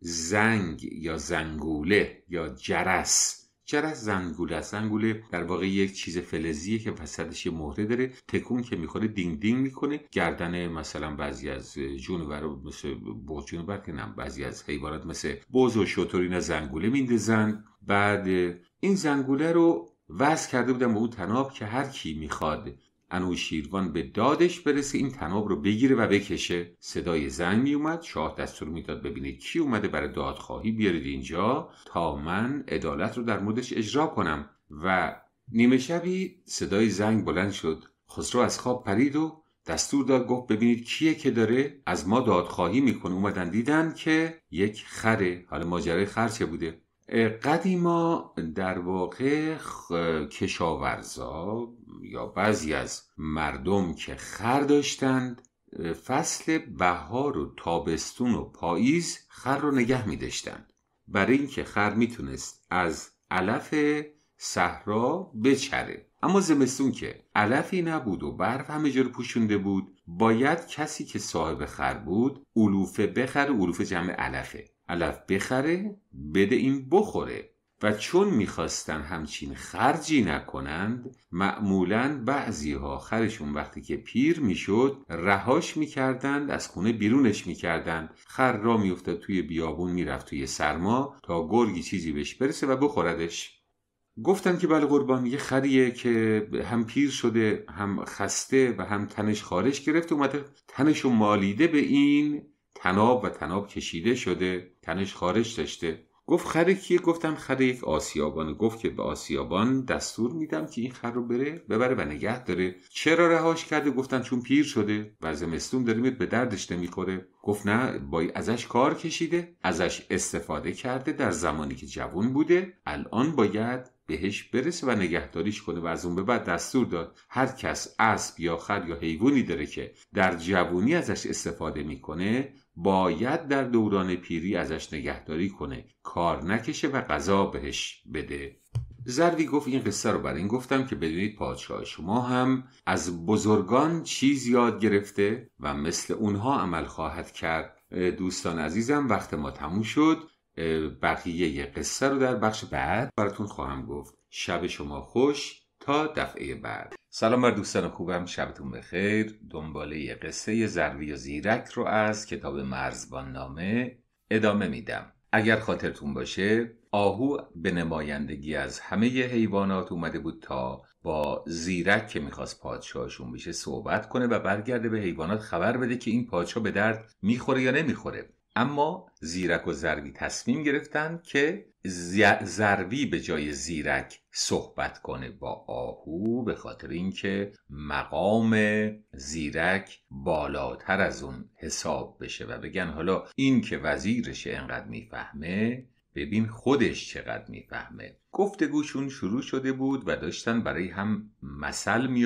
Speaker 1: زنگ یا زنگوله یا جرس چرا زنگوله است زنگوله در واقع یک چیز فلزیه که وسطش یه مهره داره تکون که میخوره دینگ دینگ میکنه گردن مثلا بعضی از جونور مثل بغ جونور که نم بعضی از حیوانات مثل بز و زنگوله میندزن بعد این زنگوله رو وز کرده بودن به اون تناب که هر کی میخواد انوشیروان به دادش برسه این تناب رو بگیره و بکشه صدای زنگ می اومد شاه دستور میداد ببینه کی اومده برای دادخواهی بیارید اینجا تا من عدالت رو در موردش اجرا کنم و نیمه شبی صدای زنگ بلند شد خسرو از خواب پرید و دستور داد گفت ببینید کیه که داره از ما دادخواهی میکنه اومدن دیدن که یک خره حالا ماجرای خر چه بوده قدیما در واقع کشاورزا یا بعضی از مردم که خر داشتند فصل بهار و تابستون و پاییز خر رو نگه می داشتند برای اینکه خر میتونست از علف صحرا بچره اما زمستون که علفی نبود و برف همه جور پوشونده بود باید کسی که صاحب خر بود علوفه بخره علوفه جمع علفه علف بخره بده این بخوره و چون میخواستن همچین خرجی نکنند معمولا بعضی ها وقتی که پیر میشد رهاش میکردند از خونه بیرونش میکردند خر را میافتاد توی بیابون میرفت توی سرما تا گرگی چیزی بهش برسه و بخوردش گفتن که بله قربان یه خریه که هم پیر شده هم خسته و هم تنش خارش گرفته اومده تنش و مالیده به این تناب و تناب کشیده شده تنش خارج داشته گفت خره کیه گفتم خره یک آسیابانه گفت که به آسیابان دستور میدم که این خر رو بره ببره و نگه داره چرا رهاش کرده گفتن چون پیر شده و زمستون داره میاد به دردش نمیخوره گفت نه با ازش کار کشیده ازش استفاده کرده در زمانی که جوون بوده الان باید بهش برسه و نگهداریش کنه و از اون به بعد دستور داد هر کس اسب یا خر یا حیوانی داره که در جوونی ازش استفاده میکنه باید در دوران پیری ازش نگهداری کنه کار نکشه و غذا بهش بده زروی گفت این قصه رو برای این گفتم که بدونید پادشاه شما هم از بزرگان چیز یاد گرفته و مثل اونها عمل خواهد کرد دوستان عزیزم وقت ما تموم شد بقیه قصه رو در بخش بعد براتون خواهم گفت شب شما خوش تا دفعه بعد سلام بر دوستان خوبم شبتون بخیر دنباله قصه زروی و زیرک رو از کتاب مرزبان نامه ادامه میدم اگر خاطرتون باشه آهو به نمایندگی از همه حیوانات اومده بود تا با زیرک که میخواست پادشاهشون بشه صحبت کنه و برگرده به حیوانات خبر بده که این پادشاه به درد میخوره یا نمیخوره اما زیرک و زروی تصمیم گرفتند که زروی به جای زیرک صحبت کنه با آهو به خاطر اینکه مقام زیرک بالاتر از اون حساب بشه و بگن حالا این که وزیرش انقدر میفهمه ببین خودش چقدر میفهمه گفتگوشون شروع شده بود و داشتن برای هم مثل می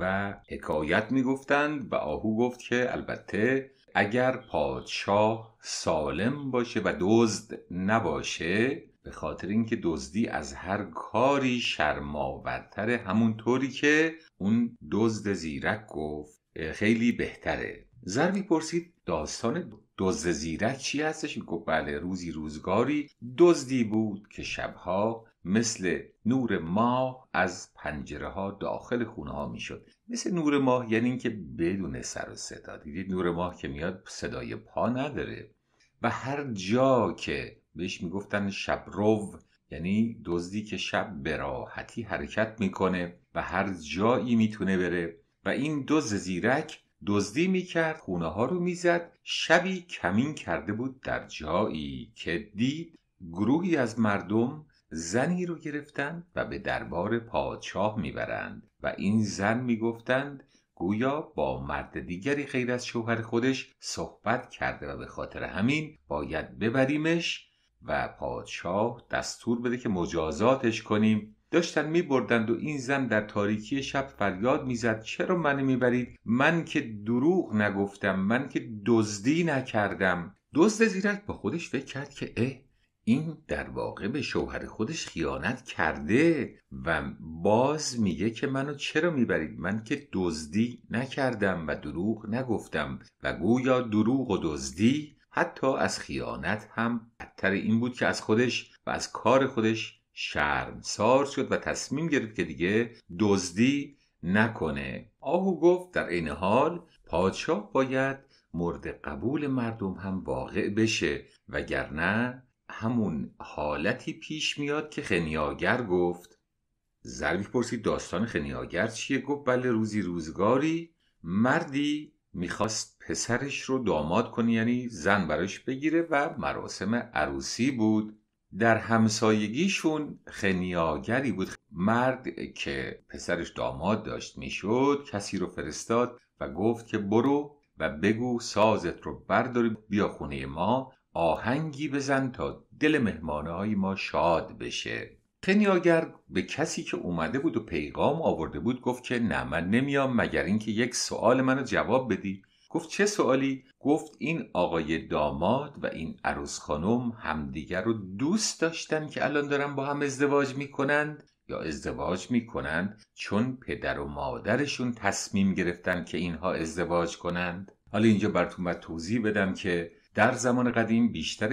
Speaker 1: و حکایت میگفتند و آهو گفت که البته اگر پادشاه سالم باشه و دزد نباشه به خاطر اینکه دزدی از هر کاری شرماورتره همونطوری که اون دزد زیرک گفت خیلی بهتره زر میپرسید داستان دزد زیرک چی هستش گفت بله روزی روزگاری دزدی بود که شبها مثل نور ماه از پنجره ها داخل خونه ها میشد مثل نور ماه یعنی اینکه بدون سر و صدا دیدید نور ماه که میاد صدای پا نداره و هر جا که بهش میگفتن رو یعنی دزدی که شب به راحتی حرکت میکنه و هر جایی میتونه بره و این دوز زیرک دزدی میکرد خونه ها رو میزد شبی کمین کرده بود در جایی که دید گروهی از مردم زنی رو گرفتند و به دربار پادشاه میبرند و این زن میگفتند گویا با مرد دیگری غیر از شوهر خودش صحبت کرده و به خاطر همین باید ببریمش و پادشاه دستور بده که مجازاتش کنیم داشتن میبردند و این زن در تاریکی شب فریاد میزد چرا من میبرید من که دروغ نگفتم من که دزدی نکردم دزد زیرک با خودش فکر کرد که اه این در واقع به شوهر خودش خیانت کرده و باز میگه که منو چرا میبرید من که دزدی نکردم و دروغ نگفتم و گویا دروغ و دزدی حتی از خیانت هم بدتر این بود که از خودش و از کار خودش سار شد و تصمیم گرفت که دیگه دزدی نکنه آهو گفت در این حال پادشاه باید مورد قبول مردم هم واقع بشه وگرنه همون حالتی پیش میاد که خنیاگر گفت زربی پرسید داستان خنیاگر چیه گفت بله روزی روزگاری مردی میخواست پسرش رو داماد کنه یعنی زن براش بگیره و مراسم عروسی بود در همسایگیشون خنیاگری بود مرد که پسرش داماد داشت میشد کسی رو فرستاد و گفت که برو و بگو سازت رو برداری بیا خونه ما آهنگی بزن تا دل های ما شاد بشه خنیاگر به کسی که اومده بود و پیغام آورده بود گفت که نه من نمیام مگر اینکه یک سوال منو جواب بدی گفت چه سوالی گفت این آقای داماد و این عروس خانم همدیگر رو دوست داشتن که الان دارن با هم ازدواج میکنند یا ازدواج میکنند چون پدر و مادرشون تصمیم گرفتن که اینها ازدواج کنند حالا اینجا براتون توضیح بدم که در زمان قدیم بیشتر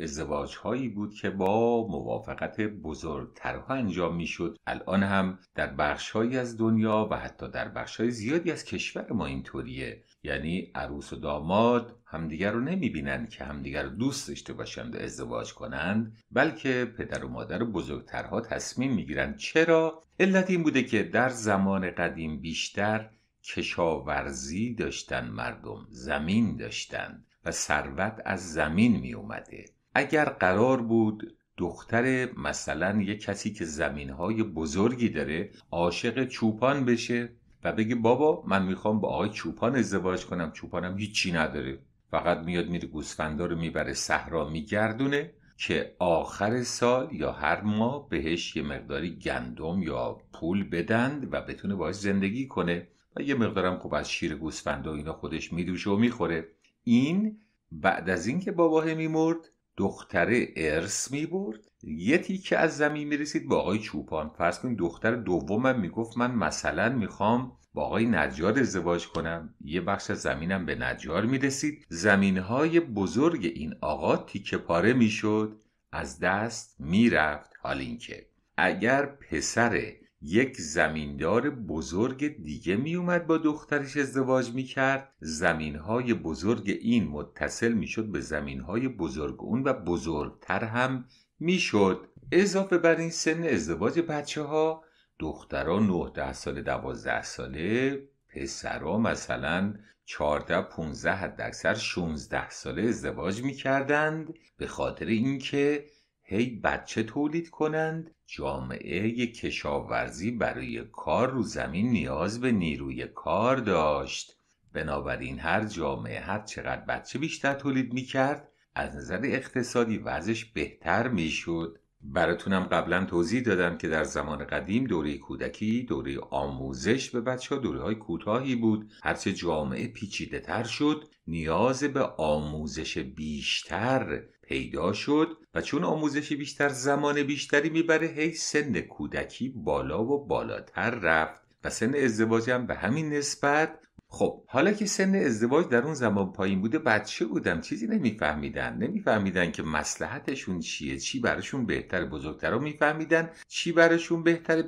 Speaker 1: ازدواج ها هایی بود که با موافقت بزرگترها انجام میشد الان هم در بخش هایی از دنیا و حتی در بخش های زیادی از کشور ما اینطوریه یعنی عروس و داماد همدیگر رو نمیبینند که همدیگر رو دوست داشته باشند و ازدواج کنند بلکه پدر و مادر بزرگترها تصمیم میگیرند چرا علت این بوده که در زمان قدیم بیشتر کشاورزی داشتن مردم زمین داشتند و ثروت از زمین می اومده اگر قرار بود دختر مثلا یه کسی که زمین های بزرگی داره عاشق چوپان بشه و بگه بابا من میخوام با آقای چوپان ازدواج کنم چوپانم هیچی نداره فقط میاد میره گوسفندا رو میبره صحرا میگردونه که آخر سال یا هر ماه بهش یه مقداری گندم یا پول بدند و بتونه باهاش زندگی کنه و یه مقدارم خب از شیر گوسفندا اینا خودش میدوشه و میخوره این بعد از اینکه باباه میمرد دختره ارث میبرد یه تیکه از زمین میرسید با آقای چوپان فرض کنید دختر دومم میگفت من مثلا میخوام با آقای نجار ازدواج کنم یه بخش از زمینم به نجار میرسید زمینهای بزرگ این آقا تیکه پاره میشد از دست میرفت حال اینکه اگر پسر یک زمیندار بزرگ دیگه میومد با دخترش ازدواج میکرد کرد زمین های بزرگ این متصل میشد به زمین های بزرگ اون و بزرگتر هم میشد اضافه بر این سن ازدواج بچه ها دخترها 9 ساله 12 ساله پسرها مثلا 14 15 حد اکثر 16 ساله ازدواج میکردند به خاطر اینکه هی بچه تولید کنند جامعه کشاورزی برای کار رو زمین نیاز به نیروی کار داشت بنابراین هر جامعه هر چقدر بچه بیشتر تولید کرد از نظر اقتصادی وزش بهتر میشد براتونم قبلا توضیح دادم که در زمان قدیم دوره کودکی دوره آموزش به بچه ها دوره های کوتاهی بود هرچه جامعه پیچیده تر شد نیاز به آموزش بیشتر پیدا شد و چون آموزش بیشتر زمان بیشتری میبره هی سن کودکی بالا و بالاتر رفت و سن ازدواج هم به همین نسبت خب حالا که سن ازدواج در اون زمان پایین بوده بچه بودم چیزی نمیفهمیدن نمیفهمیدن که مسلحتشون چیه چی براشون بهتر بزرگتر رو میفهمیدن چی براشون بهتر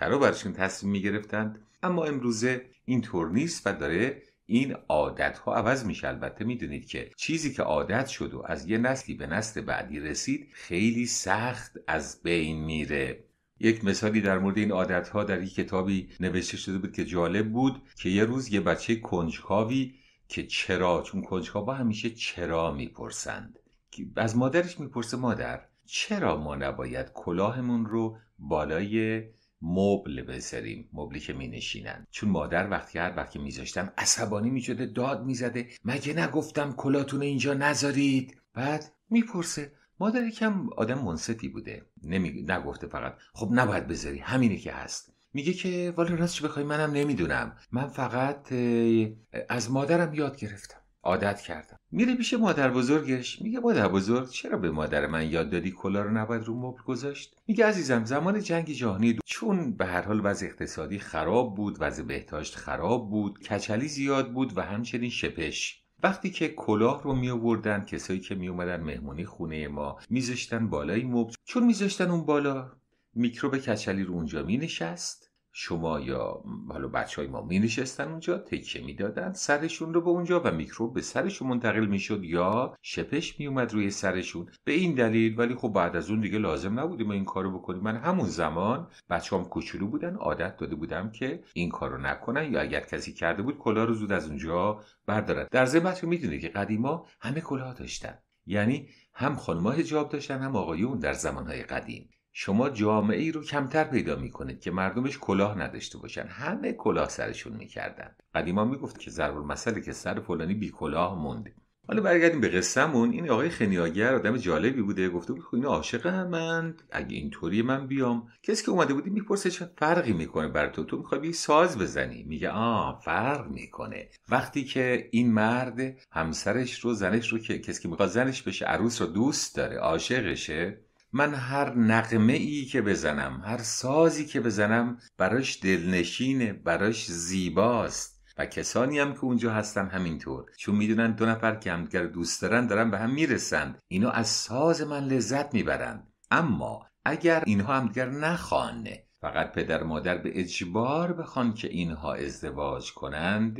Speaker 1: رو براشون تصمیم میگرفتند اما امروزه اینطور نیست و داره این عادت ها عوض میشه البته میدونید که چیزی که عادت شد و از یه نسلی به نسل بعدی رسید خیلی سخت از بین میره یک مثالی در مورد این ها در یک کتابی نوشته شده بود که جالب بود که یه روز یه بچه کنجکاوی که چرا چون کنجکاوا همیشه چرا میپرسند از مادرش میپرسه مادر چرا ما نباید کلاهمون رو بالای مبل بذاریم مبلی که می نشینن. چون مادر وقتی هر وقت که میذاشتم عصبانی می شده داد میزده مگه نگفتم کلاتون اینجا نذارید بعد میپرسه مادر یکم آدم منصفی بوده نمی... نگفته فقط خب نباید بذاری همینه که هست میگه که والا راست چی بخوای منم نمیدونم من فقط از مادرم یاد گرفتم عادت کردم میره پیش مادر بزرگش میگه مادر بزرگ چرا به مادر من یاد دادی کلا رو نباید رو مبل گذاشت میگه عزیزم زمان جنگ جهانی دو چون به هر حال وضع اقتصادی خراب بود وضع بهداشت خراب بود کچلی زیاد بود و همچنین شپش وقتی که کلاه رو می آوردن کسایی که می اومدن مهمونی خونه ما میذاشتن بالای مبل چون میذاشتن اون بالا میکروب کچلی رو اونجا می نشست شما یا حالا بچه های ما می نشستن اونجا می دادن سرشون رو به اونجا و میکروب به سرشون منتقل شد یا شپش میومد روی سرشون به این دلیل ولی خب بعد از اون دیگه لازم نبودیم ما این کارو بکنیم من همون زمان بچه هم کوچولو بودن عادت داده بودم که این کارو نکنن یا اگر کسی کرده بود کلا رو زود از اونجا بردارد در ضمن می میدونه که قدیما همه کلاه داشتن یعنی هم خانم‌ها حجاب داشتن هم آقایون در زمانهای قدیم شما جامعه ای رو کمتر پیدا میکنید که مردمش کلاه نداشته باشن همه کلاه سرشون میکردن قدیما میگفت که ضرب مسئله که سر فلانی بی کلاه مونده حالا برگردیم به قصهمون این آقای خنیاگر آدم جالبی بوده گفته بود خب این عاشق من اگه اینطوری من بیام کسی که اومده بودی میپرسه چه فرقی میکنه بر تو تو میخوای ساز بزنی میگه آ فرق میکنه وقتی که این مرد همسرش رو زنش رو که کسی که زنش بشه عروس رو دوست داره عاشقشه من هر نقمه ای که بزنم هر سازی که بزنم براش دلنشینه براش زیباست و کسانی هم که اونجا هستن همینطور چون میدونن دو نفر که همدیگر دوست دارن دارن به هم میرسند اینا از ساز من لذت میبرند اما اگر اینها همدیگر نخوان فقط پدر مادر به اجبار بخوان که اینها ازدواج کنند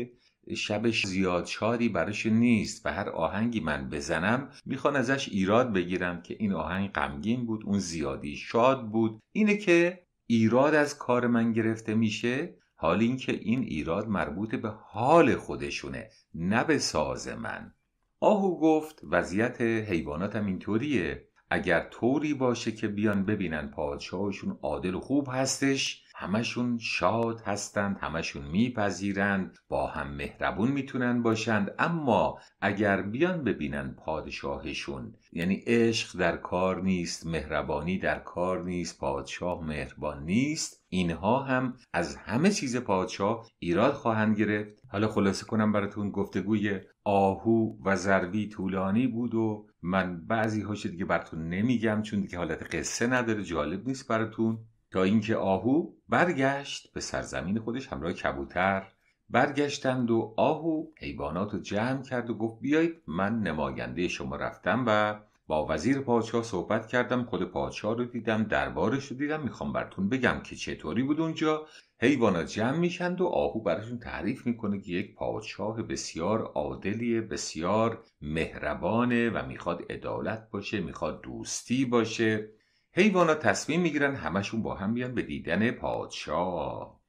Speaker 1: شبش زیاد شادی براش نیست و هر آهنگی من بزنم میخوان ازش ایراد بگیرم که این آهنگ غمگین بود اون زیادی شاد بود اینه که ایراد از کار من گرفته میشه حال اینکه این ایراد مربوط به حال خودشونه نه به ساز من آهو گفت وضعیت حیواناتم اینطوریه اگر طوری باشه که بیان ببینن پادشاهشون عادل و خوب هستش همشون شاد هستند همشون میپذیرند با هم مهربون میتونن باشند اما اگر بیان ببینن پادشاهشون یعنی عشق در کار نیست مهربانی در کار نیست پادشاه مهربان نیست اینها هم از همه چیز پادشاه ایراد خواهند گرفت حالا خلاصه کنم براتون گفتگوی آهو و زروی طولانی بود و من بعضی هاش دیگه براتون نمیگم چون دیگه حالت قصه نداره جالب نیست براتون تا اینکه آهو برگشت به سرزمین خودش همراه کبوتر برگشتند و آهو حیوانات رو جمع کرد و گفت بیایید من نماینده شما رفتم و با وزیر پادشاه صحبت کردم خود پادشاه رو دیدم دربارش رو دیدم میخوام براتون بگم که چطوری بود اونجا حیوانات جمع میشند و آهو براشون تعریف میکنه که یک پادشاه بسیار عادلیه بسیار مهربانه و میخواد عدالت باشه میخواد دوستی باشه حیوانا تصمیم میگیرن همشون با هم بیان به دیدن پادشاه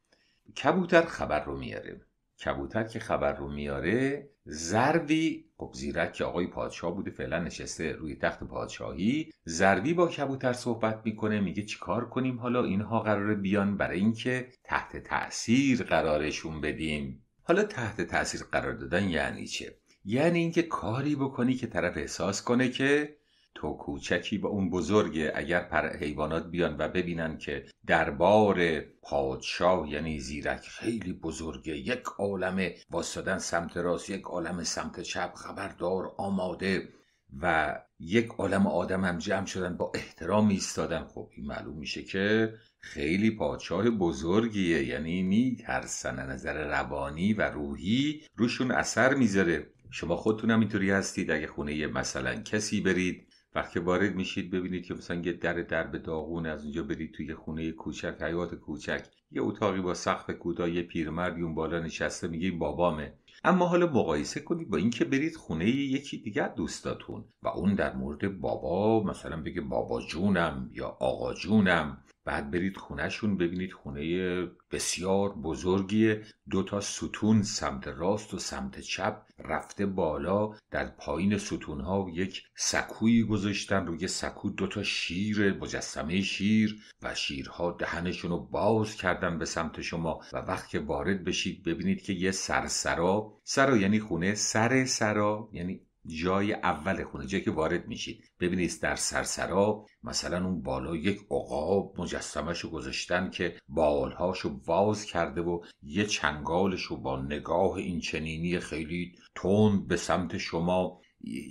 Speaker 1: کبوتر خبر رو میاره کبوتر که خبر رو میاره ضروی خب زیرک که آقای پادشاه بوده فعلا نشسته روی تخت پادشاهی ضروی با کبوتر صحبت میکنه میگه چیکار کنیم حالا اینها قراره بیان برای اینکه تحت تاثیر قرارشون بدیم حالا تحت تاثیر قرار دادن یعنی چه یعنی اینکه کاری بکنی که طرف احساس کنه که تو کوچکی و اون بزرگه اگر پر حیوانات بیان و ببینن که دربار پادشاه یعنی زیرک خیلی بزرگه یک عالمه واستادن سمت راست یک عالم سمت چپ خبردار آماده و یک عالم آدم هم جمع شدن با احترام ایستادن خب این معلوم میشه که خیلی پادشاه بزرگیه یعنی میترسن نظر روانی و روحی روشون اثر میذاره شما خودتونم اینطوری هستید اگه خونه مثلا کسی برید وقتی وارد میشید ببینید که مثلا یه در در به داغون از اونجا برید توی خونه کوچک حیات کوچک یه اتاقی با سقف کودا یه پیرمردی اون بالا نشسته میگه بابامه اما حالا مقایسه کنید با اینکه برید خونه یکی دیگر دوستاتون و اون در مورد بابا مثلا بگه بابا جونم یا آقا جونم بعد برید خونهشون ببینید خونه بسیار بزرگیه دو تا ستون سمت راست و سمت چپ رفته بالا در پایین ستون ها یک سکویی گذاشتن روی سکو دو تا شیر مجسمه شیر و شیرها دهنشون رو باز کردن به سمت شما و وقت که وارد بشید ببینید که یه سرسرا سرا یعنی خونه سر سرا یعنی جای اول خونه جایی که وارد میشید ببینید در سرسرا مثلا اون بالا یک عقاب مجسمش رو گذاشتن که بالهاش رو واز کرده و یه چنگالش رو با نگاه این چنینی خیلی تند به سمت شما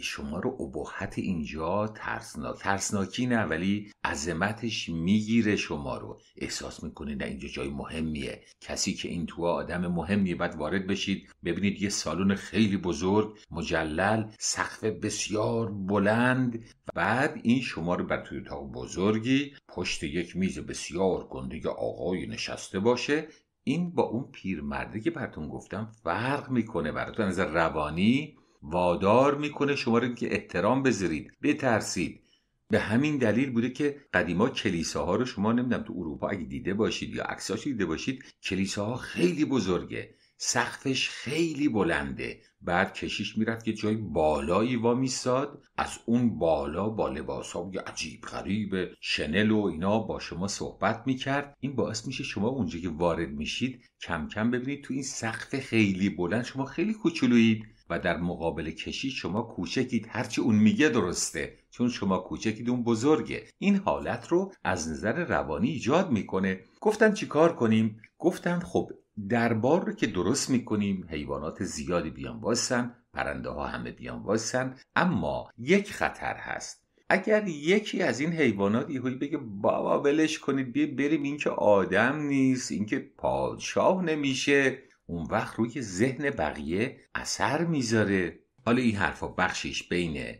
Speaker 1: شما رو ابهت اینجا ترسناک ترسناکی نه ولی عظمتش میگیره شما رو احساس میکنه نه اینجا جای مهمیه کسی که این تو آدم مهمیه بعد وارد بشید ببینید یه سالن خیلی بزرگ مجلل سقف بسیار بلند بعد این شما رو بر توی اتاق بزرگی پشت یک میز بسیار گنده یا آقای نشسته باشه این با اون پیرمرده که براتون گفتم فرق میکنه براتون از روانی وادار میکنه شما رو که احترام بذارید بترسید به همین دلیل بوده که قدیما کلیساها رو شما نمیدونم تو اروپا اگه دیده باشید یا عکساش دیده باشید کلیساها خیلی بزرگه سقفش خیلی بلنده بعد کشیش میرفت که جای بالایی وا میساد از اون بالا با لباس ها عجیب غریب شنل و اینا با شما صحبت میکرد این باعث میشه شما اونجا که وارد میشید کم کم ببینید تو این سقف خیلی بلند شما خیلی کوچولویید و در مقابل کشی شما کوچکید هرچی اون میگه درسته چون شما کوچکید اون بزرگه این حالت رو از نظر روانی ایجاد میکنه گفتن چیکار کنیم گفتن خب دربار رو که درست میکنیم حیوانات زیادی بیان واسن پرنده ها همه بیان واسن اما یک خطر هست اگر یکی از این حیوانات یهویی بگه بابا ولش کنید بیا بریم این که آدم نیست این که پادشاه نمیشه اون وقت روی ذهن بقیه اثر میذاره حالا این حرفا بخشیش بین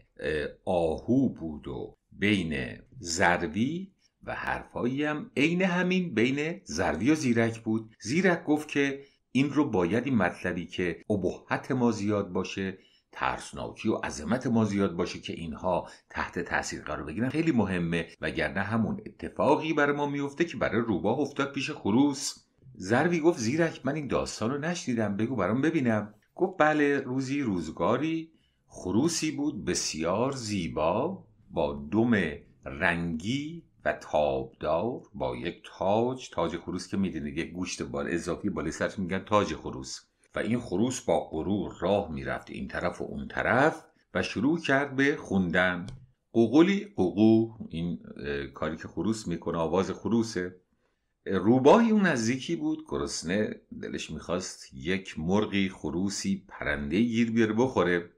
Speaker 1: آهو بود و بین زروی و حرفایی هم عین همین بین زروی و زیرک بود زیرک گفت که این رو باید این مطلبی که ابهت ما زیاد باشه ترسناکی و عظمت ما زیاد باشه که اینها تحت تاثیر قرار بگیرن خیلی مهمه وگرنه همون اتفاقی برای ما میفته که برای روباه افتاد پیش خروس زروی گفت زیرک من این داستان رو نشنیدم بگو برام ببینم گفت بله روزی روزگاری خروسی بود بسیار زیبا با دم رنگی و تابدار با یک تاج تاج خروس که میدینید یک گوشت بال اضافی بالای سرش میگن تاج خروس و این خروس با غرور راه میرفت این طرف و اون طرف و شروع کرد به خوندن قوقلی قوقو این کاری که خروس میکنه آواز خروسه روباهی اون نزدیکی بود گرسنه دلش میخواست یک مرغی خروسی پرنده گیر بیاره بخوره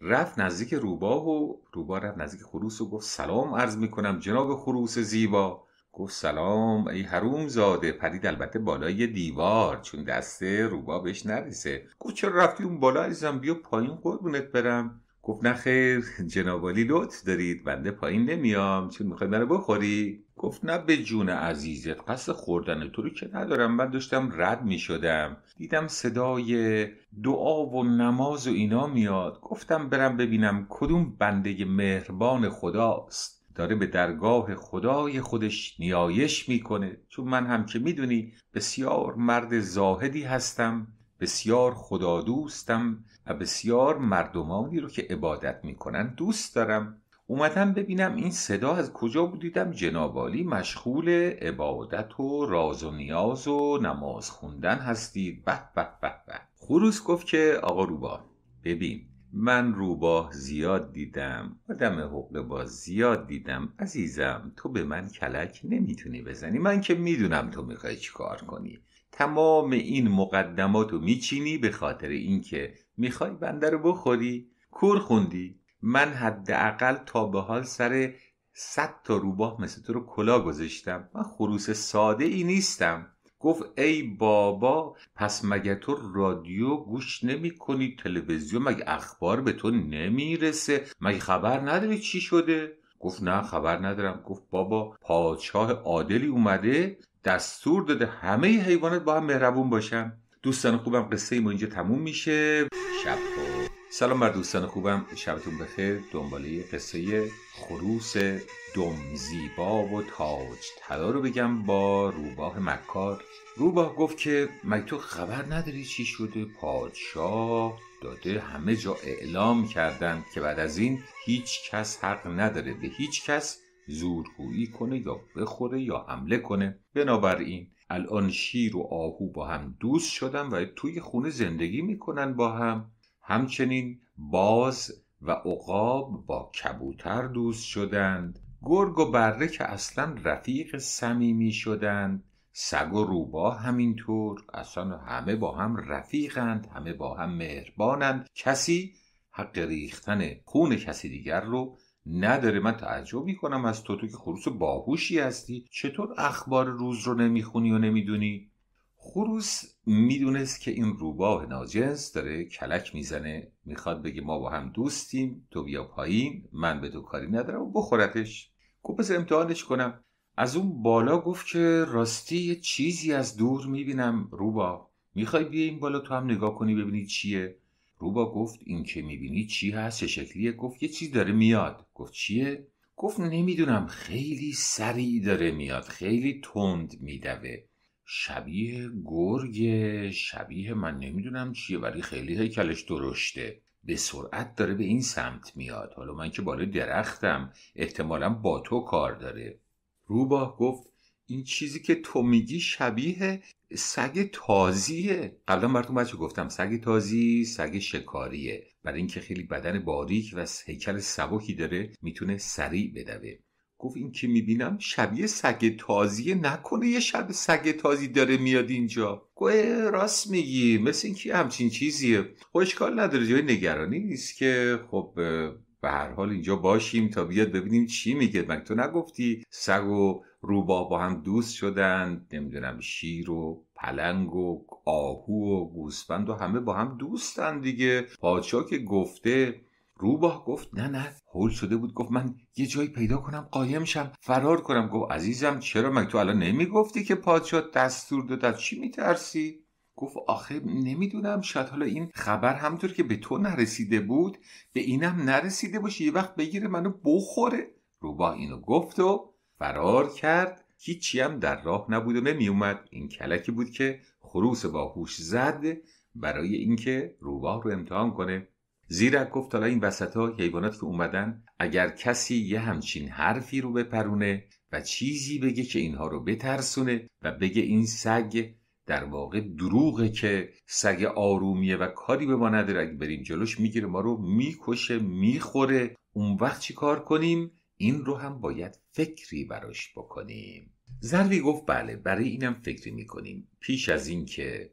Speaker 1: رفت نزدیک روباه و روباه رفت نزدیک خروس و گفت سلام عرض میکنم جناب خروس زیبا گفت سلام ای حروم زاده پرید البته بالای دیوار چون دسته روباه بهش نرسه گفت چرا رفتی اون بالا عزیزم بیا پایین قربونت برم گفت نه خیر جنابالی لطف دارید بنده پایین نمیام چون میخواید منو بخوری گفت نه به جون عزیزت قصد خوردن تو رو که ندارم من داشتم رد میشدم دیدم صدای دعا و نماز و اینا میاد گفتم برم ببینم کدوم بنده مهربان خداست داره به درگاه خدای خودش نیایش میکنه چون من هم که میدونی بسیار مرد زاهدی هستم بسیار خدا دوستم و بسیار مردمانی رو که عبادت میکنن دوست دارم اومدم ببینم این صدا از کجا بودیدم جنابالی مشغول عبادت و راز و نیاز و نماز خوندن هستید به به به به خروس گفت که آقا روباه ببین من روباه زیاد دیدم آدم حق باز زیاد دیدم عزیزم تو به من کلک نمیتونی بزنی من که میدونم تو میخوای کار کنی تمام این مقدمات رو میچینی به خاطر اینکه میخوای بنده رو بخوری کور خوندی من حداقل تا به حال سر صد تا روباه مثل تو رو کلا گذاشتم من خروس ساده ای نیستم گفت ای بابا پس مگه تو رادیو گوش نمی کنی تلویزیون مگه اخبار به تو نمیرسه مگه خبر نداری چی شده گفت نه خبر ندارم گفت بابا پادشاه عادلی اومده دستور داده همه حیوانات با هم مهربون باشن دوستان خوبم قصه ما اینجا تموم میشه شب خوب سلام بر دوستان خوبم شبتون بخیر دنباله قصه خروس دم زیبا و تاج طلا رو بگم با روباه مکار روباه گفت که مگه تو خبر نداری چی شده پادشاه داده همه جا اعلام کردن که بعد از این هیچ کس حق نداره به هیچ کس زورگویی کنه یا بخوره یا حمله کنه بنابراین الان شیر و آهو با هم دوست شدن و توی خونه زندگی میکنن با هم همچنین باز و عقاب با کبوتر دوست شدند گرگ و بره که اصلا رفیق صمیمی شدند سگ و روبا همینطور اصلا همه با هم رفیقند همه با هم مهربانند کسی حق ریختن خون کسی دیگر رو نداره من تعجب میکنم از تو تو که خروس باهوشی هستی چطور اخبار روز رو نمیخونی و نمیدونی خروس میدونست که این روباه ناجنس داره کلک میزنه میخواد بگه ما با هم دوستیم تو بیا پایین من به تو کاری ندارم و بخورتش گفت امتحانش کنم از اون بالا گفت که راستی یه چیزی از دور میبینم روباه میخوای این بالا تو هم نگاه کنی ببینی چیه روبا گفت این که میبینی چی هست چه شکلیه گفت یه چیز داره میاد گفت چیه گفت نمیدونم خیلی سریع داره میاد خیلی تند میدوه شبیه گرگ شبیه من نمیدونم چیه ولی خیلی هیکلش درشته به سرعت داره به این سمت میاد حالا من که بالای درختم احتمالا با تو کار داره روباه گفت این چیزی که تو میگی شبیه سگ تازیه قبلا براتون بچه گفتم سگ تازی سگ شکاریه برای اینکه خیلی بدن باریک و هیکل سبکی داره میتونه سریع بدوه گفت این که میبینم شبیه سگ تازیه نکنه یه شب سگ تازی داره میاد اینجا گوه راست میگی مثل اینکه همچین چیزیه خوشکال خب نداره جای نگرانی نیست که خب به هر حال اینجا باشیم تا بیاد ببینیم چی میگه من تو نگفتی سگ و روباه با هم دوست شدن نمیدونم شیر و پلنگ و آهو و گوسفند و همه با هم دوستن دیگه پادشاه که گفته روباه گفت نه نه هول شده بود گفت من یه جایی پیدا کنم قایم شم فرار کنم گفت عزیزم چرا مگه تو الان نمیگفتی که پادشاه دستور داد چی میترسی گفت آخه نمیدونم شاید حالا این خبر همطور که به تو نرسیده بود به اینم نرسیده باشه یه وقت بگیره منو بخوره روباه اینو گفت و فرار کرد هیچی هم در راه نبود و نمی اومد این کلکی بود که خروس باهوش زد برای اینکه روباه رو امتحان کنه زیرک گفت حالا این وسط ها حیوانات که اومدن اگر کسی یه همچین حرفی رو بپرونه و چیزی بگه که اینها رو بترسونه و بگه این سگ در واقع دروغه که سگ آرومیه و کاری به ما نداره اگه بریم جلوش میگیره ما رو میکشه میخوره اون وقت چی کار کنیم این رو هم باید فکری براش بکنیم زروی گفت بله برای اینم فکری میکنیم پیش از اینکه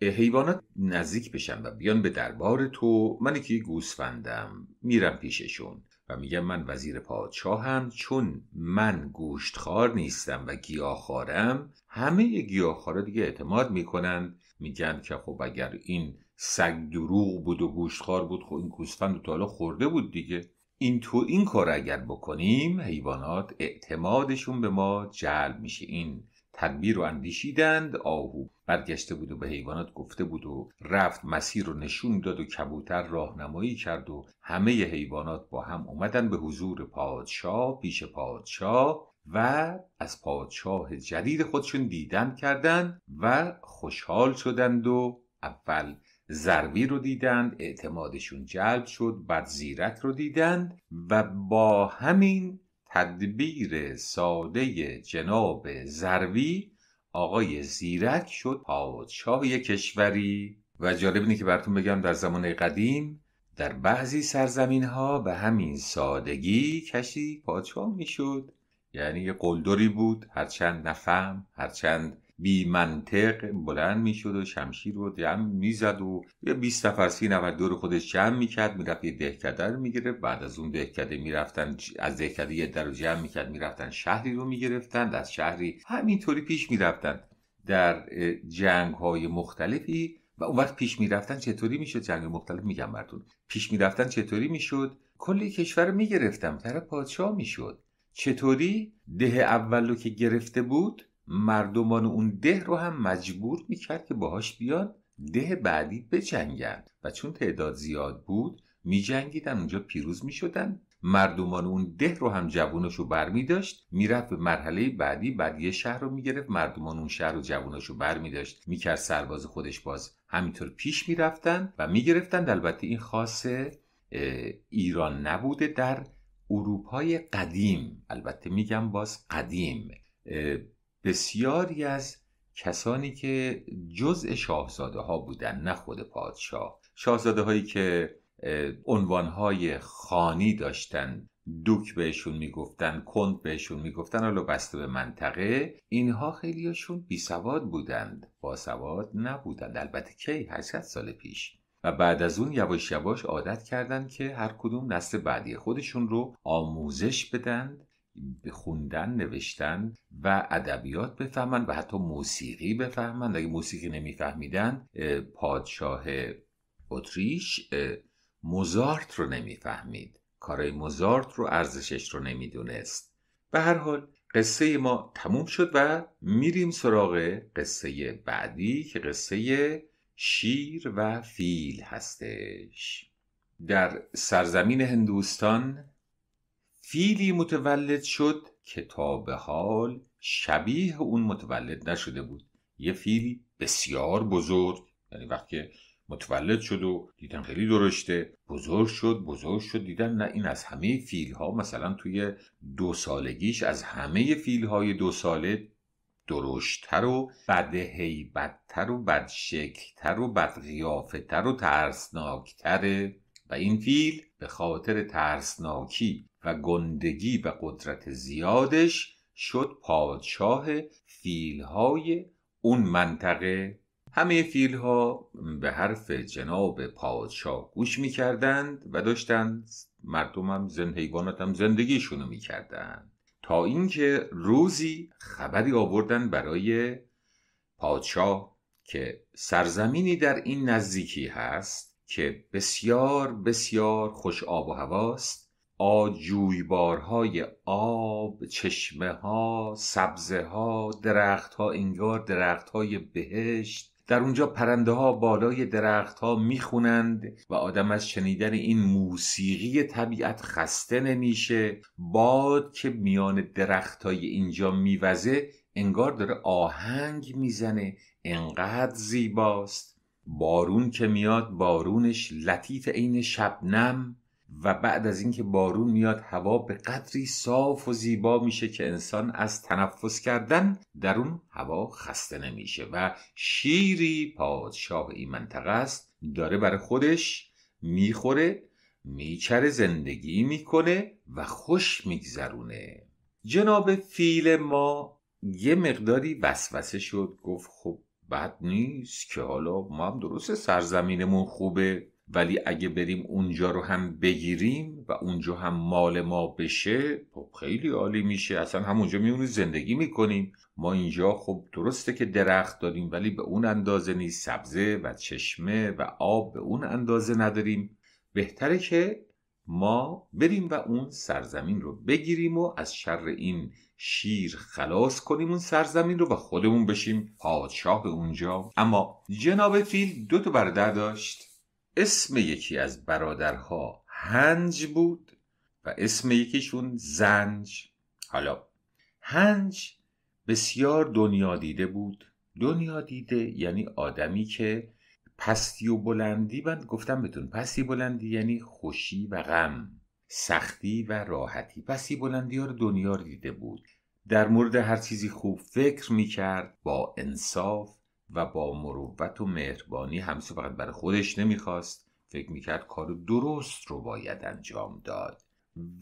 Speaker 1: حیوانات نزدیک بشن و بیان به دربار تو من که گوسفندم میرم پیششون و میگم من وزیر پادشاهم چون من گوشتخار نیستم و گیاهخوارم همه گیاهخوارا دیگه اعتماد میکنن میگن که خب اگر این سگ دروغ بود و گوشتخوار بود خب این گوسفند تا حالا خورده بود دیگه این تو این کار اگر بکنیم حیوانات اعتمادشون به ما جلب میشه این تدبیر رو اندیشیدند آهو برگشته بود و به حیوانات گفته بود و رفت مسیر رو نشون داد و کبوتر راهنمایی کرد و همه حیوانات با هم اومدن به حضور پادشاه پیش پادشاه و از پادشاه جدید خودشون دیدن کردند و خوشحال شدند و اول زروی رو دیدند اعتمادشون جلب شد بعد زیرک رو دیدند و با همین تدبیر ساده جناب زروی آقای زیرک شد پادشاه کشوری و جالب اینه که براتون بگم در زمان قدیم در بعضی سرزمین ها به همین سادگی کشی پادشاه میشد یعنی یه قلدری بود هرچند نفهم هرچند بی منطق بلند میشد و شمشیر رو جمع میزد و یه 20 نفر سی نفر دور خودش جمع میکرد میرفت یه دهکده رو میگرفت بعد از اون دهکده میرفتن از دهکده یه در رو جمع میکرد میرفتن شهری رو گرفتن از شهری همینطوری پیش میرفتن در جنگ های مختلفی و اون وقت پیش میرفتن چطوری میشد جنگ مختلف میگم براتون پیش میرفتن چطوری میشد کلی کشور رو میگرفتم طرف پادشاه میشد چطوری ده اول رو که گرفته بود مردمان اون ده رو هم مجبور میکرد که باهاش بیان ده بعدی بجنگند و چون تعداد زیاد بود میجنگیدن اونجا پیروز میشدن مردمان اون ده رو هم جووناش رو بر میرفت به مرحله بعدی یه شهر رو میگرفت مردمان اون شهر رو جووناش رو بر میکرد سرباز خودش باز همینطور پیش میرفتن و میگرفتند البته این خاص ایران نبوده در اروپای قدیم البته میگم باز قدیم بسیاری از کسانی که جزء شاهزاده ها بودن نه خود پادشاه شاهزاده هایی که عنوان های خانی داشتند دوک بهشون میگفتن کند بهشون میگفتن حالا بسته به منطقه اینها بی سواد بودند سواد نبودند البته کی 800 سال پیش و بعد از اون یواش یواش عادت کردند که هر کدوم نسل بعدی خودشون رو آموزش بدند خوندن نوشتن و ادبیات بفهمن و حتی موسیقی بفهمن اگه موسیقی نمیفهمیدن پادشاه اتریش موزارت رو نمیفهمید کارای موزارت رو ارزشش رو نمیدونست به هر حال قصه ما تموم شد و میریم سراغ قصه بعدی که قصه شیر و فیل هستش در سرزمین هندوستان فیلی متولد شد که تا به حال شبیه اون متولد نشده بود یه فیلی بسیار بزرگ یعنی وقتی متولد شد و دیدن خیلی درشته بزرگ شد بزرگ شد دیدن نه این از همه فیل ها مثلا توی دو سالگیش از همه فیل های دو ساله درشتر و بد هیبتتر و بد و بد و ترسناکتره و این فیل به خاطر ترسناکی و گندگی و قدرت زیادش شد پادشاه فیلهای اون منطقه همه فیلها به حرف جناب پادشاه گوش میکردند و داشتند مردمم زن حیواناتم زندگیشونو میکردند تا اینکه روزی خبری آوردن برای پادشاه که سرزمینی در این نزدیکی هست که بسیار بسیار خوش آب و هواست آجویبارهای آب چشمه ها سبزه ها درخت ها انگار درخت های بهشت در اونجا پرنده ها بالای درخت ها میخونند و آدم از شنیدن این موسیقی طبیعت خسته نمیشه باد که میان درخت های اینجا میوزه انگار داره آهنگ میزنه انقدر زیباست بارون که میاد بارونش لطیف عین شبنم و بعد از اینکه بارون میاد هوا به قدری صاف و زیبا میشه که انسان از تنفس کردن در اون هوا خسته نمیشه و شیری پادشاه این منطقه است داره برای خودش میخوره میچره زندگی میکنه و خوش میگذرونه جناب فیل ما یه مقداری وسوسه شد گفت خب بد نیست که حالا ما هم درسته سرزمینمون خوبه ولی اگه بریم اونجا رو هم بگیریم و اونجا هم مال ما بشه خب خیلی عالی میشه اصلا همونجا میونی زندگی میکنیم ما اینجا خب درسته که درخت داریم ولی به اون اندازه نیست سبزه و چشمه و آب به اون اندازه نداریم بهتره که ما بریم و اون سرزمین رو بگیریم و از شر این شیر خلاص کنیم اون سرزمین رو و خودمون بشیم پادشاه اونجا اما جناب فیل دو تا برادر داشت اسم یکی از برادرها هنج بود و اسم یکیشون زنج حالا هنج بسیار دنیا دیده بود دنیا دیده یعنی آدمی که پستی و بلندی من گفتم بتون پستی بلندی یعنی خوشی و غم سختی و راحتی پسی بلندی ها رو دنیا رو دیده بود در مورد هر چیزی خوب فکر می کرد با انصاف و با مروت و مهربانی همیشه فقط برای خودش نمیخواست فکر کرد کار درست رو باید انجام داد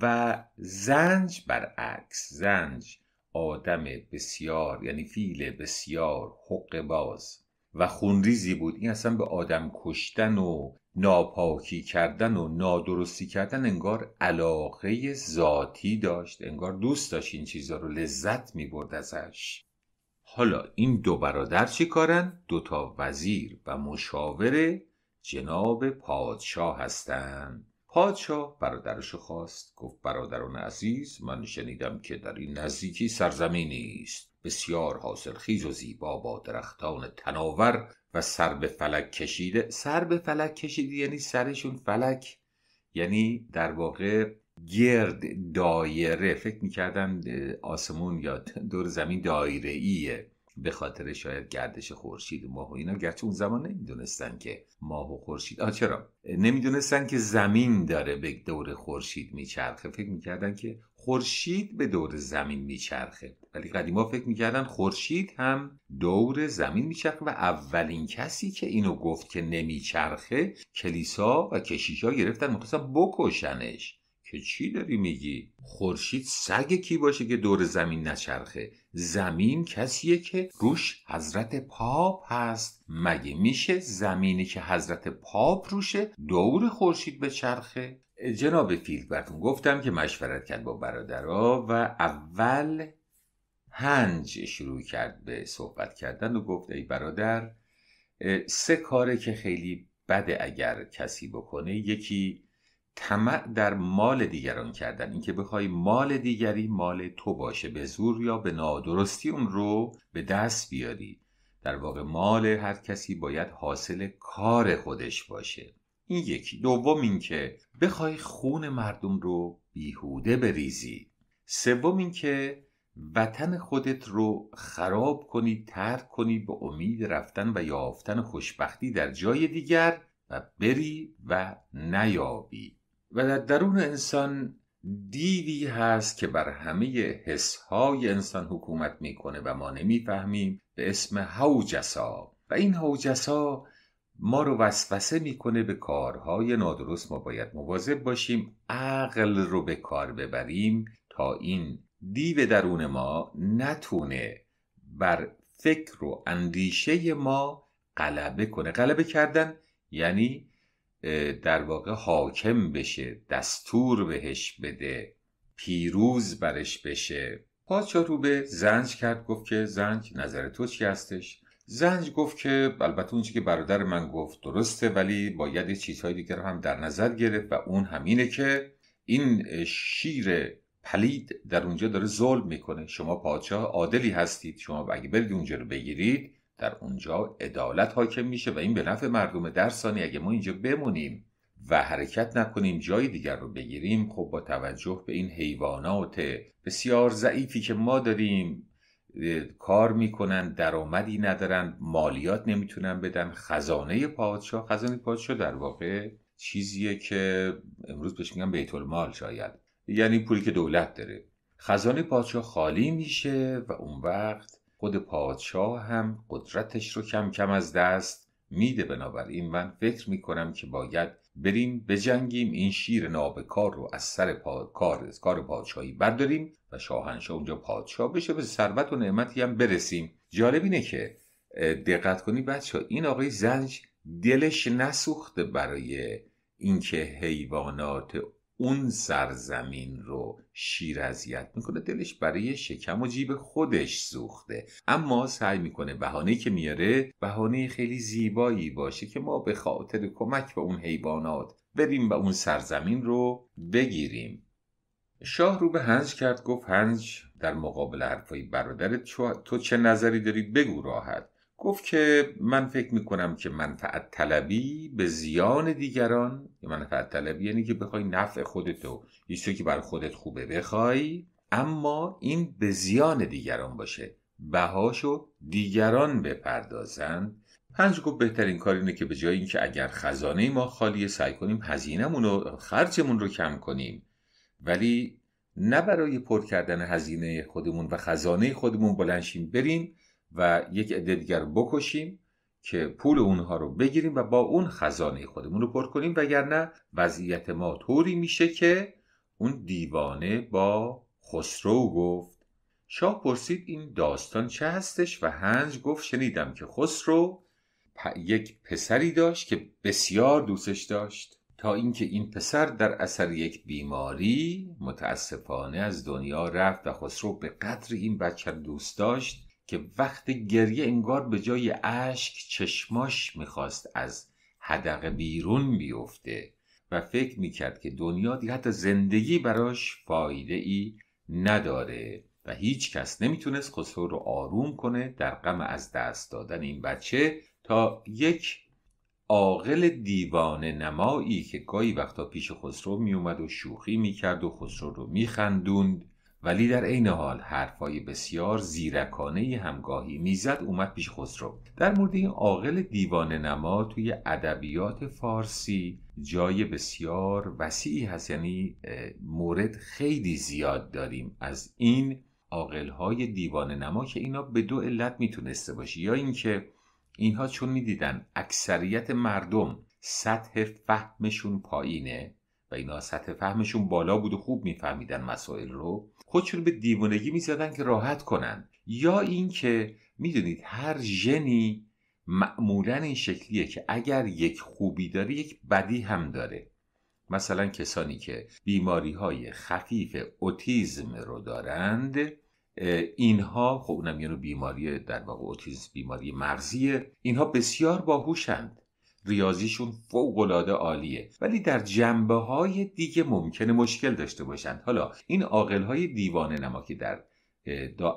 Speaker 1: و زنج برعکس زنج آدم بسیار یعنی فیل بسیار حق باز و خونریزی بود این اصلا به آدم کشتن و ناپاکی کردن و نادرستی کردن انگار علاقه ذاتی داشت انگار دوست داشت این چیزا رو لذت می برد ازش حالا این دو برادر چی کارن؟ دوتا وزیر و مشاور جناب پادشاه هستند. پادشاه برادرش خواست گفت برادران عزیز من شنیدم که در این نزدیکی سرزمینی است بسیار حاصلخیز و زیبا با درختان تناور و سر به فلک کشیده سر به فلک کشیده یعنی سرشون فلک یعنی در واقع گرد دایره فکر میکردن آسمون یا دور زمین دایره ایه به خاطر شاید گردش خورشید ماه و اینا گرچه اون زمان نمیدونستن که ماه و خورشید آ چرا نمیدونستن که زمین داره به دور خورشید میچرخه فکر میکردن که خورشید به دور زمین میچرخه ولی قدیما فکر میکردن خورشید هم دور زمین میچرخه و اولین کسی که اینو گفت که نمیچرخه کلیسا و کشیشا گرفتن میخواستن بکشنش که چی داری میگی خورشید سگ کی باشه که دور زمین نچرخه زمین کسیه که روش حضرت پاپ هست مگه میشه زمینی که حضرت پاپ روشه دور خورشید بچرخه جناب براتون گفتم که مشورت کرد با برادرها و اول هنج شروع کرد به صحبت کردن و گفت ای برادر سه کاره که خیلی بده اگر کسی بکنه یکی طمع در مال دیگران کردن اینکه بخوای مال دیگری مال تو باشه به زور یا به نادرستی اون رو به دست بیاری در واقع مال هر کسی باید حاصل کار خودش باشه این یکی دوم اینکه بخوای خون مردم رو بیهوده بریزی سوم اینکه وطن خودت رو خراب کنی ترک کنی به امید رفتن و یافتن خوشبختی در جای دیگر و بری و نیابی و در درون انسان دیدی هست که بر همه حسهای انسان حکومت میکنه و ما نمیفهمیم به اسم هوجسا و این هوجسا ما رو وسوسه میکنه به کارهای نادرست ما باید مواظب باشیم عقل رو به کار ببریم تا این دیو درون ما نتونه بر فکر و اندیشه ما غلبه کنه غلبه کردن یعنی در واقع حاکم بشه دستور بهش بده پیروز برش بشه پادشاه رو به زنج کرد گفت که زنج نظر تو چی هستش زنج گفت که البته اون که برادر من گفت درسته ولی باید چیزهای دیگر هم در نظر گرفت و اون همینه که این شیر پلید در اونجا داره ظلم میکنه شما پادشاه عادلی هستید شما اگه برید اونجا رو بگیرید در اونجا عدالت حاکم میشه و این به نفع مردم در ثانی اگه ما اینجا بمونیم و حرکت نکنیم جای دیگر رو بگیریم خب با توجه به این حیوانات بسیار ضعیفی که ما داریم کار میکنن درآمدی ندارن مالیات نمیتونن بدن خزانه پادشاه خزانه پادشاه در واقع چیزیه که امروز بهش میگن بیت المال شاید یعنی پولی که دولت داره خزانه پادشاه خالی میشه و اون وقت خود پادشاه هم قدرتش رو کم کم از دست میده بنابراین من فکر میکنم که باید بریم بجنگیم این شیر نابکار رو از سر پا... کار پادشاهی برداریم و شاهنشاه اونجا پادشاه بشه به ثروت و نعمتی هم برسیم جالب اینه که دقت کنی بچه این آقای زنج دلش نسوخته برای اینکه حیوانات اون سرزمین رو شیر اذیت میکنه دلش برای شکم و جیب خودش سوخته اما سعی میکنه بهانه که میاره بهانه خیلی زیبایی باشه که ما به خاطر کمک به اون حیوانات بریم به اون سرزمین رو بگیریم شاه رو به هنج کرد گفت هنج در مقابل حرفای برادرت تو چه نظری داری بگو راحت گفت که من فکر میکنم که منفعت طلبی به زیان دیگران منفعت طلبی یعنی که بخوای نفع خودتو یه که برای خودت خوبه بخوای اما این به زیان دیگران باشه بهاشو دیگران بپردازند پنج گفت بهترین کار اینه که به جای اینکه اگر خزانه ما خالیه سعی کنیم هزینهمون رو خرجمون رو کم کنیم ولی نه برای پر کردن هزینه خودمون و خزانه خودمون بلنشیم بریم و یک عده دیگر بکشیم که پول اونها رو بگیریم و با اون خزانه خودمون رو پر کنیم وگرنه وضعیت ما طوری میشه که اون دیوانه با خسرو گفت شاه پرسید این داستان چه هستش و هنج گفت شنیدم که خسرو یک پسری داشت که بسیار دوستش داشت تا اینکه این پسر در اثر یک بیماری متاسفانه از دنیا رفت و خسرو به قدر این بچه دوست داشت که وقت گریه انگار به جای اشک چشماش میخواست از حدق بیرون بیفته و فکر میکرد که دنیا دیگه حتی زندگی براش فایده ای نداره و هیچ کس نمیتونست خسرو رو آروم کنه در غم از دست دادن این بچه تا یک عاقل دیوان نمایی که گاهی وقتا پیش خسرو میومد و شوخی میکرد و خسرو رو میخندوند ولی در عین حال حرفهای بسیار زیرکانه همگاهی میزد اومد پیش خسرو در مورد این عاقل دیوانه نما توی ادبیات فارسی جای بسیار وسیعی هست یعنی مورد خیلی زیاد داریم از این های دیوانه نما که اینا به دو علت میتونسته باشی یا اینکه اینها چون میدیدن اکثریت مردم سطح فهمشون پایینه و اینا سطح فهمشون بالا بود و خوب میفهمیدن مسائل رو خودشون به دیوانگی میزدن که راحت کنن یا اینکه میدونید هر ژنی معمولا این شکلیه که اگر یک خوبی داره یک بدی هم داره مثلا کسانی که بیماری های خفیف اوتیزم رو دارند اینها خب اونم یعنی بیماری در واقع اوتیزم بیماری مغزیه اینها بسیار باهوشند ریاضیشون فوقالعاده عالیه ولی در جنبه های دیگه ممکنه مشکل داشته باشند حالا این عاقل های دیوانه نما که در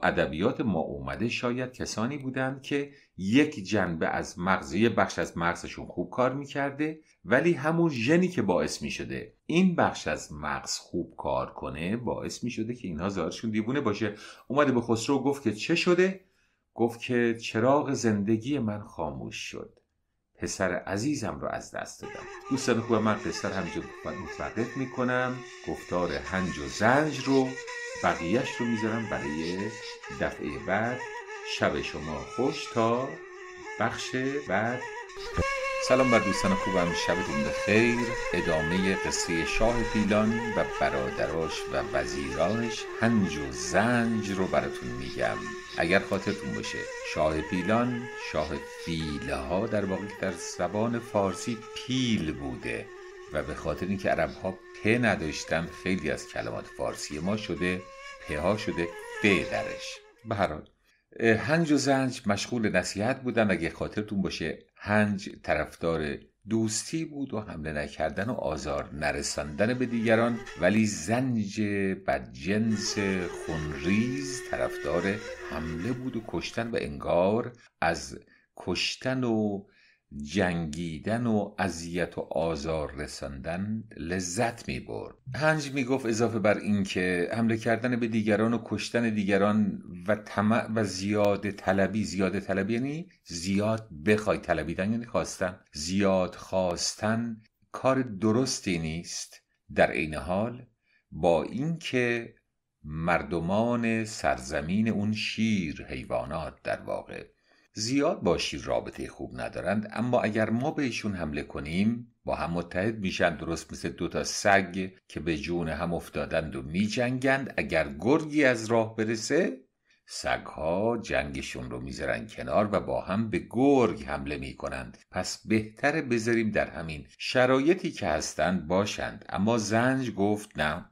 Speaker 1: ادبیات ما اومده شاید کسانی بودند که یک جنبه از مغز یه بخش از مغزشون خوب کار میکرده ولی همون ژنی که باعث میشده این بخش از مغز خوب کار کنه باعث میشده که اینها زارشون دیوونه باشه اومده به خسرو گفت که چه شده گفت که چراغ زندگی من خاموش شد پسر عزیزم رو از دست دادم دوستان خوب من پسر همینجا من متوقف میکنم گفتار هنج و زنج رو بقیهش رو میذارم برای دفعه بعد شب شما خوش تا بخش بعد سلام بر دوستان خوبم شبتون بخیر ادامه قصه شاه پیلان و برادراش و وزیرانش هنج و زنج رو براتون میگم اگر خاطرتون باشه شاه پیلان شاه ها در واقع در زبان فارسی پیل بوده و به خاطر اینکه عرب ها پ نداشتن خیلی از کلمات فارسی ما شده پها شده ف درش به هر هنج و زنج مشغول نصیحت بودن اگه خاطرتون باشه هنج طرفدار دوستی بود و حمله نکردن و آزار نرساندن به دیگران ولی زنج جنس خونریز طرفدار حمله بود و کشتن و انگار از کشتن و جنگیدن و اذیت و آزار رساندن لذت می برد هنج می گفت اضافه بر اینکه حمله کردن به دیگران و کشتن دیگران و طمع و زیاد طلبی زیاد طلبی یعنی زیاد بخوای طلبیدن یعنی خواستن زیاد خواستن کار درستی نیست در عین حال با اینکه مردمان سرزمین اون شیر حیوانات در واقع زیاد با رابطه خوب ندارند اما اگر ما به ایشون حمله کنیم با هم متحد میشن درست مثل دو تا سگ که به جون هم افتادند و میجنگند اگر گرگی از راه برسه سگها جنگشون رو میذارن کنار و با هم به گرگ حمله میکنند پس بهتره بذاریم در همین شرایطی که هستند باشند اما زنج گفت نه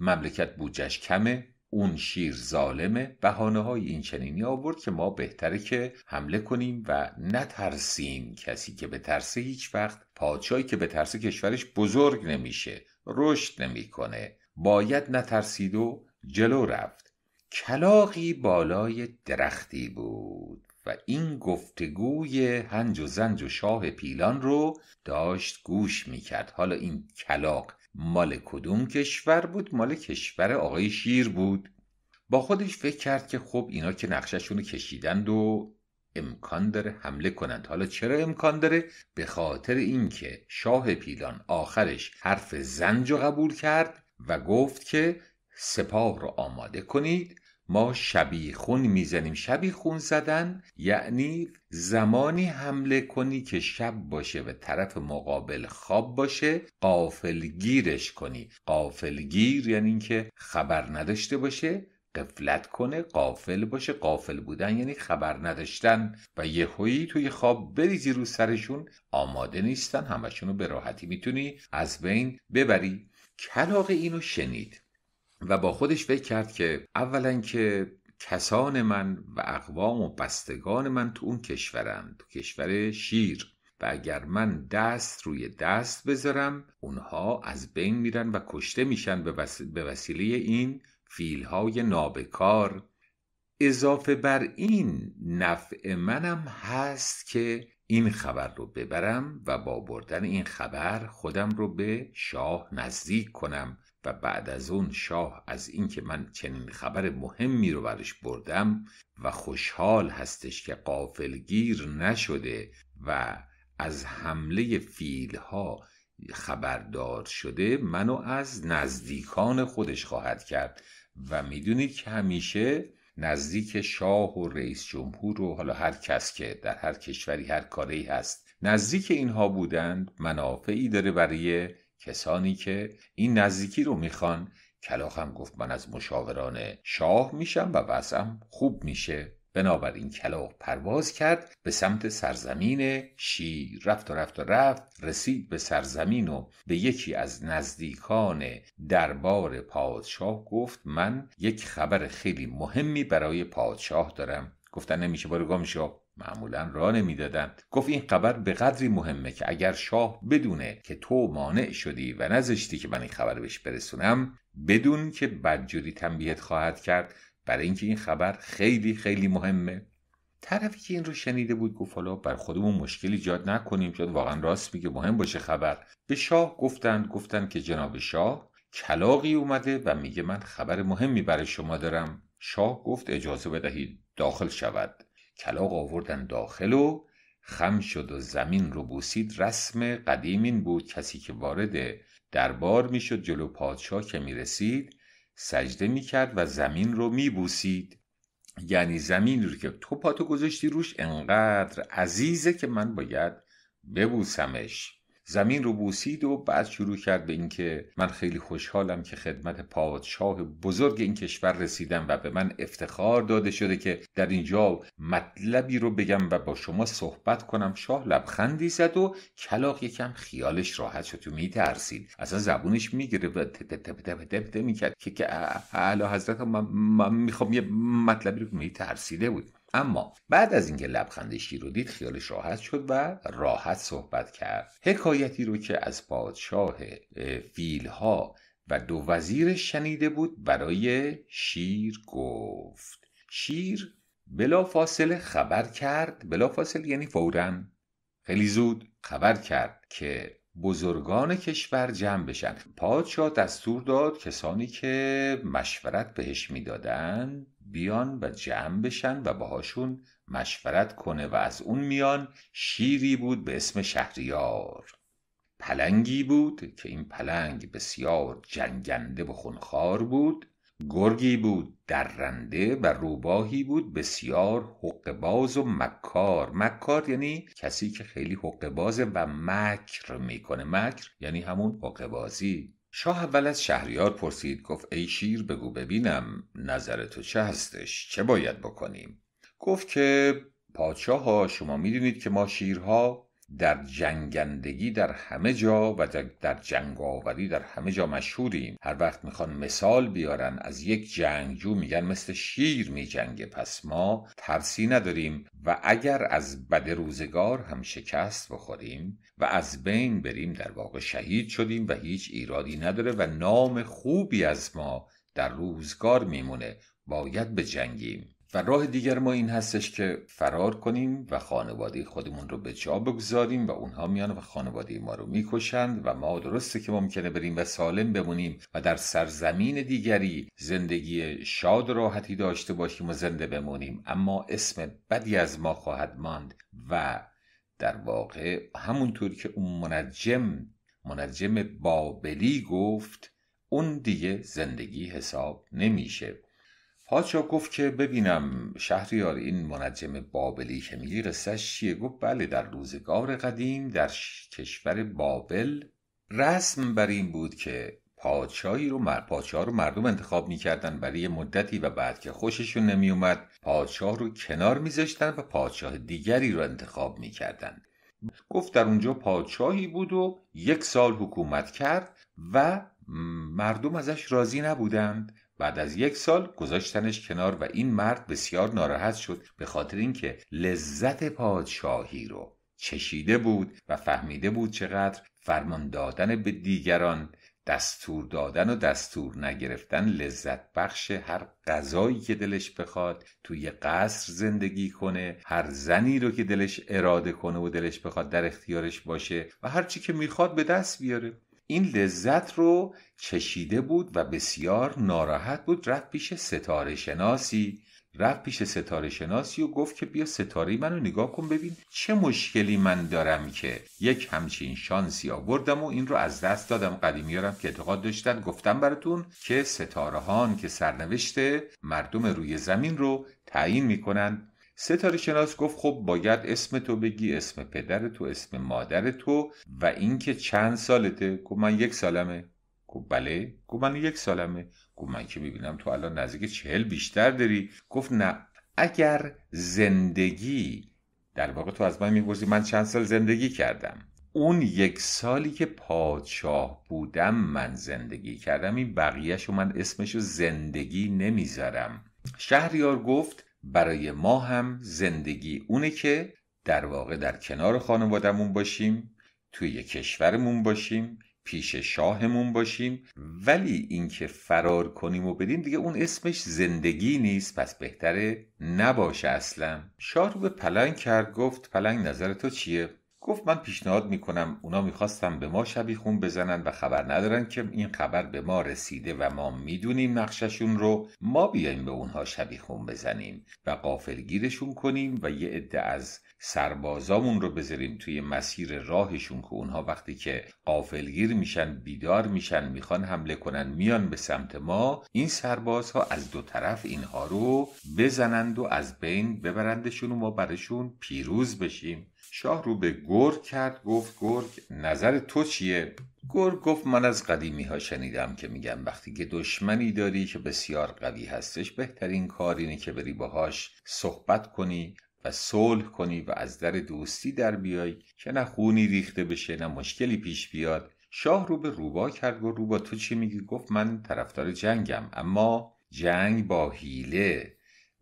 Speaker 1: مملکت بودجش کمه اون شیر ظالمه بهانه های این چنینی آورد که ما بهتره که حمله کنیم و نترسیم کسی که به بترسه هیچ وقت پادشاهی که به بترسه کشورش بزرگ نمیشه رشد نمیکنه باید نترسید و جلو رفت کلاقی بالای درختی بود و این گفتگوی هنج و زنج و شاه پیلان رو داشت گوش میکرد حالا این کلاق مال کدوم کشور بود مال کشور آقای شیر بود با خودش فکر کرد که خب اینا که نقششون رو کشیدند و امکان داره حمله کنند حالا چرا امکان داره به خاطر اینکه شاه پیلان آخرش حرف زنج رو قبول کرد و گفت که سپاه رو آماده کنید ما شبیخون میزنیم شبیخون زدن یعنی زمانی حمله کنی که شب باشه و طرف مقابل خواب باشه قافلگیرش کنی قافلگیر یعنی اینکه خبر نداشته باشه قفلت کنه قافل باشه قافل بودن یعنی خبر نداشتن و یه یهویی توی خواب بریزی رو سرشون آماده نیستن همشون رو به راحتی میتونی از بین ببری کلاق اینو شنید و با خودش فکر کرد که اولا که کسان من و اقوام و بستگان من تو اون کشورند تو کشور شیر و اگر من دست روی دست بذارم اونها از بین میرن و کشته میشن به, به وسیله این فیلهای نابکار اضافه بر این نفع منم هست که این خبر رو ببرم و با بردن این خبر خودم رو به شاه نزدیک کنم و بعد از اون شاه از اینکه من چنین خبر مهمی رو برش بردم و خوشحال هستش که قافلگیر نشده و از حمله فیلها خبردار شده منو از نزدیکان خودش خواهد کرد و میدونید که همیشه نزدیک شاه و رئیس جمهور و حالا هر کس که در هر کشوری هر کاری هست نزدیک اینها بودند منافعی داره برای کسانی که این نزدیکی رو میخوان هم گفت من از مشاوران شاه میشم و وضعم خوب میشه بنابراین کلاخ پرواز کرد به سمت سرزمین شی رفت و رفت و رفت رسید به سرزمین و به یکی از نزدیکان دربار پادشاه گفت من یک خبر خیلی مهمی برای پادشاه دارم گفتن نمیشه بارگام شو معمولا را نمیدادند گفت این خبر به قدری مهمه که اگر شاه بدونه که تو مانع شدی و نزشتی که من این خبر بهش برسونم بدون که بدجوری تنبیهت خواهد کرد برای اینکه این خبر خیلی خیلی مهمه طرفی که این رو شنیده بود گفت حالا بر خودمون مشکل ایجاد نکنیم چون واقعا راست میگه مهم باشه خبر به شاه گفتند گفتند که جناب شاه کلاقی اومده و میگه من خبر مهمی برای شما دارم شاه گفت اجازه بدهید داخل شود کلاق آوردن داخل و خم شد و زمین رو بوسید رسم قدیم این بود کسی که وارد دربار میشد جلو پادشاه که رسید سجده میکرد و زمین رو می بوسید یعنی زمین رو که تو پاتو گذاشتی روش انقدر عزیزه که من باید ببوسمش زمین رو بوسید و بعد شروع کرد به اینکه من خیلی خوشحالم که خدمت پادشاه بزرگ این کشور رسیدم و به من افتخار داده شده که در اینجا مطلبی رو بگم و با شما صحبت کنم شاه لبخندی زد و کلاق یکم خیالش راحت شد و میترسید اصلا زبونش میگیره و میکرد که اعلی حضرت من میخوام یه مطلبی رو میترسیده بود اما بعد از اینکه لبخند شیر رو دید خیالش راحت شد و راحت صحبت کرد حکایتی رو که از پادشاه فیلها و دو وزیرش شنیده بود برای شیر گفت شیر بلا فاصله خبر کرد بلا فاصله یعنی فورا خیلی زود خبر کرد که بزرگان کشور جمع بشن پادشاه دستور داد کسانی که مشورت بهش میدادند بیان و جمع بشن و باهاشون مشورت کنه و از اون میان شیری بود به اسم شهریار پلنگی بود که این پلنگ بسیار جنگنده و خونخوار بود گرگی بود درنده و روباهی بود بسیار حقباز و مکار مکار یعنی کسی که خیلی حقبازه و مکر میکنه مکر یعنی همون حقبازی شاه اول از شهریار پرسید گفت ای شیر بگو ببینم نظر تو چه هستش چه باید بکنیم گفت که پادشاه ها شما میدونید که ما شیرها در جنگندگی در همه جا و در جنگ در همه جا مشهوریم هر وقت میخوان مثال بیارن از یک جنگجو میگن مثل شیر میجنگه پس ما ترسی نداریم و اگر از بد روزگار هم شکست بخوریم و از بین بریم در واقع شهید شدیم و هیچ ایرادی نداره و نام خوبی از ما در روزگار میمونه باید جنگیم و راه دیگر ما این هستش که فرار کنیم و خانواده خودمون رو به جا بگذاریم و اونها میان و خانواده ما رو میکشند و ما درسته که ممکنه بریم و سالم بمونیم و در سرزمین دیگری زندگی شاد و راحتی داشته باشیم و زنده بمونیم اما اسم بدی از ما خواهد ماند و در واقع همونطور که اون منجم منجم بابلی گفت اون دیگه زندگی حساب نمیشه پادشاه گفت که ببینم شهریار این منجم بابلی که میگی قصهش چیه گفت بله در روزگار قدیم در کشور بابل رسم بر این بود که پادشاهی رو مر... پادشاه رو مردم انتخاب میکردن برای مدتی و بعد که خوششون نمیومد پادشاه رو کنار میذاشتن و پادشاه دیگری رو انتخاب میکردن گفت در اونجا پادشاهی بود و یک سال حکومت کرد و مردم ازش راضی نبودند بعد از یک سال گذاشتنش کنار و این مرد بسیار ناراحت شد به خاطر اینکه لذت پادشاهی رو چشیده بود و فهمیده بود چقدر فرمان دادن به دیگران دستور دادن و دستور نگرفتن لذت بخش هر غذایی که دلش بخواد توی قصر زندگی کنه هر زنی رو که دلش اراده کنه و دلش بخواد در اختیارش باشه و هر چی که میخواد به دست بیاره این لذت رو چشیده بود و بسیار ناراحت بود رفت پیش ستاره شناسی رفت پیش ستاره شناسی و گفت که بیا ستاره منو نگاه کن ببین چه مشکلی من دارم که یک همچین شانسی آوردم و این رو از دست دادم قدیمیارم که اعتقاد داشتن گفتم براتون که هان که سرنوشت مردم روی زمین رو تعیین میکنند ستاره شناس گفت خب باید اسم تو بگی اسم پدر تو اسم مادر تو و اینکه چند سالته گفت من یک سالمه گفت بله گفت من یک سالمه گفت من که میبینم تو الان نزدیک چهل بیشتر داری گفت نه اگر زندگی در واقع تو از من میپرسی من چند سال زندگی کردم اون یک سالی که پادشاه بودم من زندگی کردم این بقیهش و من اسمشو زندگی نمیذارم شهریار گفت برای ما هم زندگی اونه که در واقع در کنار خانوادمون باشیم توی کشورمون باشیم پیش شاهمون باشیم ولی اینکه فرار کنیم و بدیم دیگه اون اسمش زندگی نیست پس بهتره نباشه اصلا شاه رو به پلنگ کرد گفت پلنگ نظر تو چیه گفت من پیشنهاد میکنم اونا میخواستن به ما خون بزنن و خبر ندارن که این خبر به ما رسیده و ما میدونیم نقششون رو ما بیایم به اونها خون بزنیم و قافلگیرشون کنیم و یه عده از سربازامون رو بذاریم توی مسیر راهشون که اونها وقتی که قافلگیر میشن بیدار میشن میخوان حمله کنن میان به سمت ما این سربازها از دو طرف اینها رو بزنند و از بین ببرندشون و ما برشون پیروز بشیم شاه رو به گرگ کرد گفت گرگ نظر تو چیه گرگ گفت من از قدیمی ها شنیدم که میگن وقتی که دشمنی داری که بسیار قوی هستش بهترین کار اینه که بری باهاش صحبت کنی و صلح کنی و از در دوستی در بیای که نه خونی ریخته بشه نه مشکلی پیش بیاد شاه رو به روبا کرد و روبا تو چی میگی گفت من طرفدار جنگم اما جنگ با حیله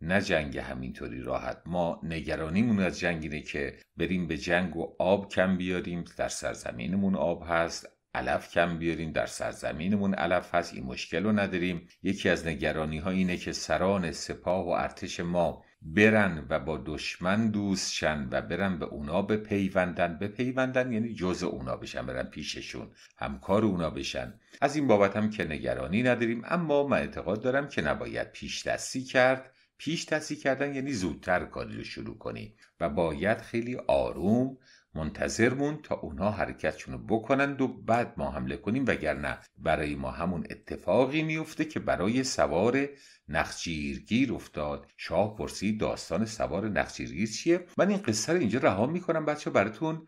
Speaker 1: نه جنگ همینطوری راحت ما نگرانیمون از جنگ اینه که بریم به جنگ و آب کم بیاریم در سرزمینمون آب هست علف کم بیاریم در سرزمینمون علف هست این مشکل رو نداریم یکی از نگرانی ها اینه که سران سپاه و ارتش ما برن و با دشمن دوست شن و برن به اونا به پیوندن یعنی جز اونا بشن برن پیششون همکار اونا بشن از این بابت هم که نگرانی نداریم اما من اعتقاد دارم که نباید پیش دستی کرد پیش تصحیح کردن یعنی زودتر کاری رو شروع کنی و باید خیلی آروم منتظر مون تا اونها حرکتشون رو بکنند و بعد ما حمله کنیم وگرنه برای ما همون اتفاقی میفته که برای سوار نخجیرگیر افتاد شاه پرسید داستان سوار نخجیرگیر چیه من این قصه رو اینجا رها میکنم بچه براتون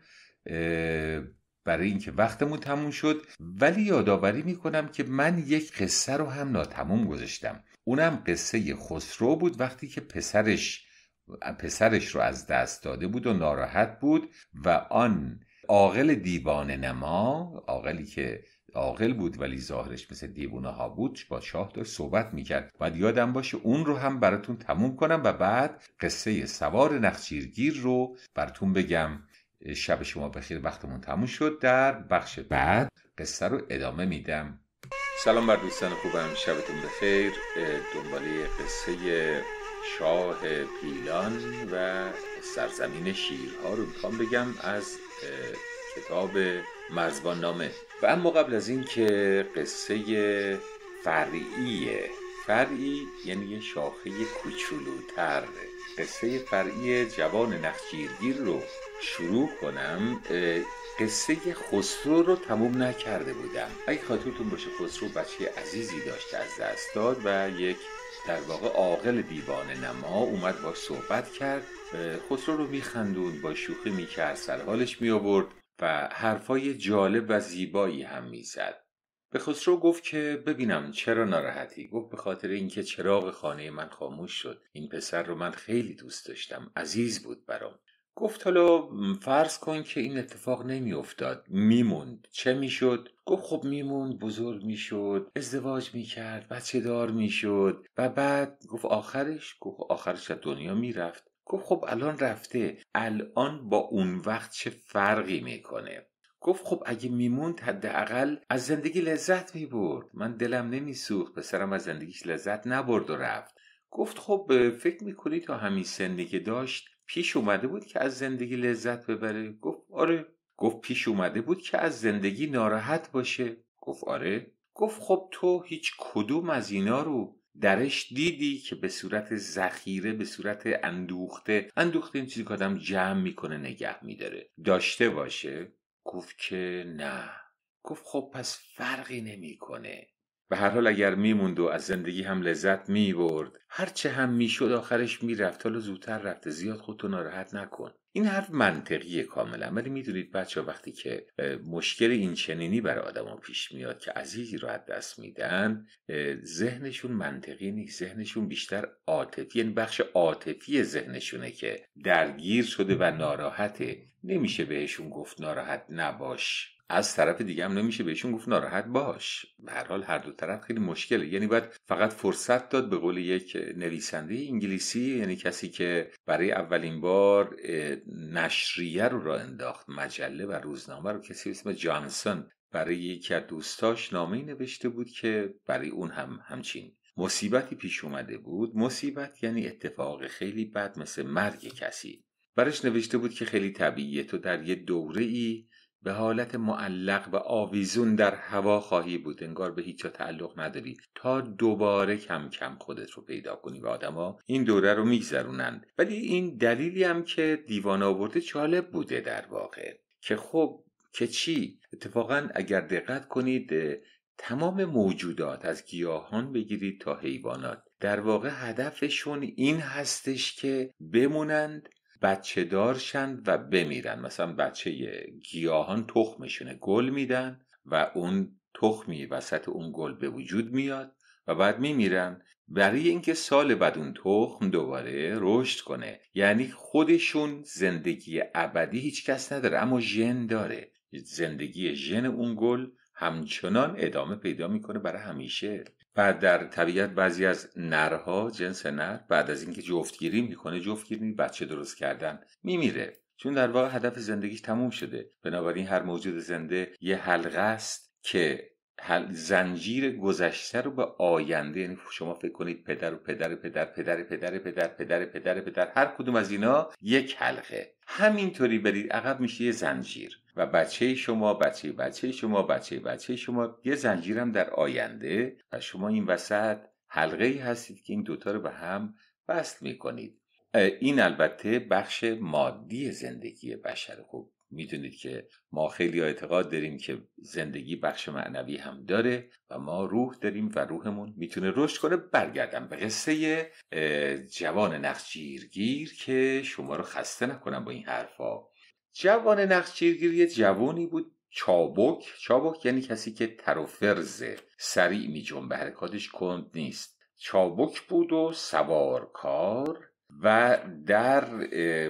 Speaker 1: برای اینکه وقتمون تموم شد ولی یادآوری میکنم که من یک قصه رو هم ناتموم گذاشتم اونم قصه خسرو بود وقتی که پسرش پسرش رو از دست داده بود و ناراحت بود و آن عاقل دیوانه نما عاقلی که عاقل بود ولی ظاهرش مثل دیوانه ها بود با شاه داشت صحبت میکرد باید یادم باشه اون رو هم براتون تموم کنم و بعد قصه سوار نخچیرگیر رو براتون بگم شب شما بخیر وقتمون تموم شد در بخش بعد قصه رو ادامه میدم سلام بر دوستان خوبم شبتون بخیر دنباله قصه شاه پیلان و سرزمین شیرها رو میخوام بگم از کتاب مرزبان نامه و اما قبل از این که قصه فرعی فرعی یعنی یه شاخه کوچولوتر قصه فرعی جوان نخجیرگیر رو شروع کنم قصه خسرو رو تموم نکرده بودم اگه خاطرتون باشه خسرو بچه عزیزی داشت از دست داد و یک در واقع عاقل دیوانه نما اومد با صحبت کرد خسرو رو میخندون با شوخی میکرد سر حالش میآورد و حرفای جالب و زیبایی هم میزد به خسرو گفت که ببینم چرا ناراحتی گفت به خاطر اینکه چراغ خانه من خاموش شد این پسر رو من خیلی دوست داشتم عزیز بود برام گفت حالا فرض کن که این اتفاق نمیافتاد میموند چه میشد گفت خب میموند بزرگ میشد ازدواج میکرد بچه دار میشد و بعد گفت آخرش گفت آخرش از دنیا میرفت گفت خب الان رفته الان با اون وقت چه فرقی میکنه گفت خب اگه میموند حداقل از زندگی لذت میبرد من دلم نمیسوخت پسرم از زندگیش لذت نبرد و رفت گفت خب فکر میکنی تا همین سنی که داشت پیش اومده بود که از زندگی لذت ببره گفت آره گفت پیش اومده بود که از زندگی ناراحت باشه گفت آره گفت خب تو هیچ کدوم از اینا رو درش دیدی که به صورت ذخیره به صورت اندوخته اندوخته این چیزی که آدم جمع میکنه نگه میداره داشته باشه گفت که نه گفت خب پس فرقی نمیکنه به هر حال اگر میموند و از زندگی هم لذت میبرد هرچه هم میشد آخرش میرفت حالا زودتر رفته زیاد خودتو ناراحت نکن این حرف منطقیه کاملا ولی میدونید بچه وقتی که مشکل این چنینی برای ها پیش میاد که عزیزی رو از دست میدن ذهنشون منطقی نیست ذهنشون بیشتر عاطفی یعنی بخش عاطفی ذهنشونه که درگیر شده و ناراحته نمیشه بهشون گفت ناراحت نباش از طرف دیگه هم نمیشه بهشون گفت ناراحت باش به هر حال هر دو طرف خیلی مشکله یعنی باید فقط فرصت داد به قول یک نویسنده انگلیسی یعنی کسی که برای اولین بار نشریه رو را انداخت مجله و روزنامه رو کسی اسم جانسون برای یکی از دوستاش نامه نوشته بود که برای اون هم همچین مصیبتی پیش اومده بود مصیبت یعنی اتفاق خیلی بد مثل مرگ کسی برش نوشته بود که خیلی طبیعیه تو در یه دوره ای به حالت معلق و آویزون در هوا خواهی بود انگار به هیچ تعلق نداری تا دوباره کم کم خودت رو پیدا کنی و آدما این دوره رو میگذرونند ولی این دلیلی هم که دیوان آورده جالب بوده در واقع که خب که چی اتفاقا اگر دقت کنید تمام موجودات از گیاهان بگیرید تا حیوانات در واقع هدفشون این هستش که بمونند بچه دارشند و بمیرن مثلا بچه گیاهان تخمشونه گل میدن و اون تخمی وسط اون گل به وجود میاد و بعد میمیرن برای اینکه سال بعد اون تخم دوباره رشد کنه یعنی خودشون زندگی ابدی هیچکس نداره اما ژن داره زندگی ژن اون گل همچنان ادامه پیدا میکنه برای همیشه بعد در طبیعت بعضی از نرها جنس نر بعد از اینکه جفتگیری میکنه جفتگیری بچه درست کردن میمیره چون در واقع هدف زندگیش تموم شده بنابراین هر موجود زنده یه حلقه است که زنجیر گذشته رو به آینده یعنی شما فکر کنید پدر و پدر پدر پدر پدر پدر پدر پدر پدر هر کدوم از اینا یک حلقه همینطوری برید عقب میشه یه زنجیر و بچه شما بچه بچه شما بچه بچه شما یه زنجیرم در آینده و شما این وسط حلقه ای هستید که این دوتا رو به هم وصل میکنید این البته بخش مادی زندگی بشر خوب میدونید که ما خیلی اعتقاد داریم که زندگی بخش معنوی هم داره و ما روح داریم و روحمون میتونه رشد کنه برگردم به قصه جوان نقشیرگیر که شما رو خسته نکنم با این حرفا جوان یه جوانی بود چابک چابک یعنی کسی که فرزه سریع می به حرکاتش کند نیست چابک بود و سوارکار و در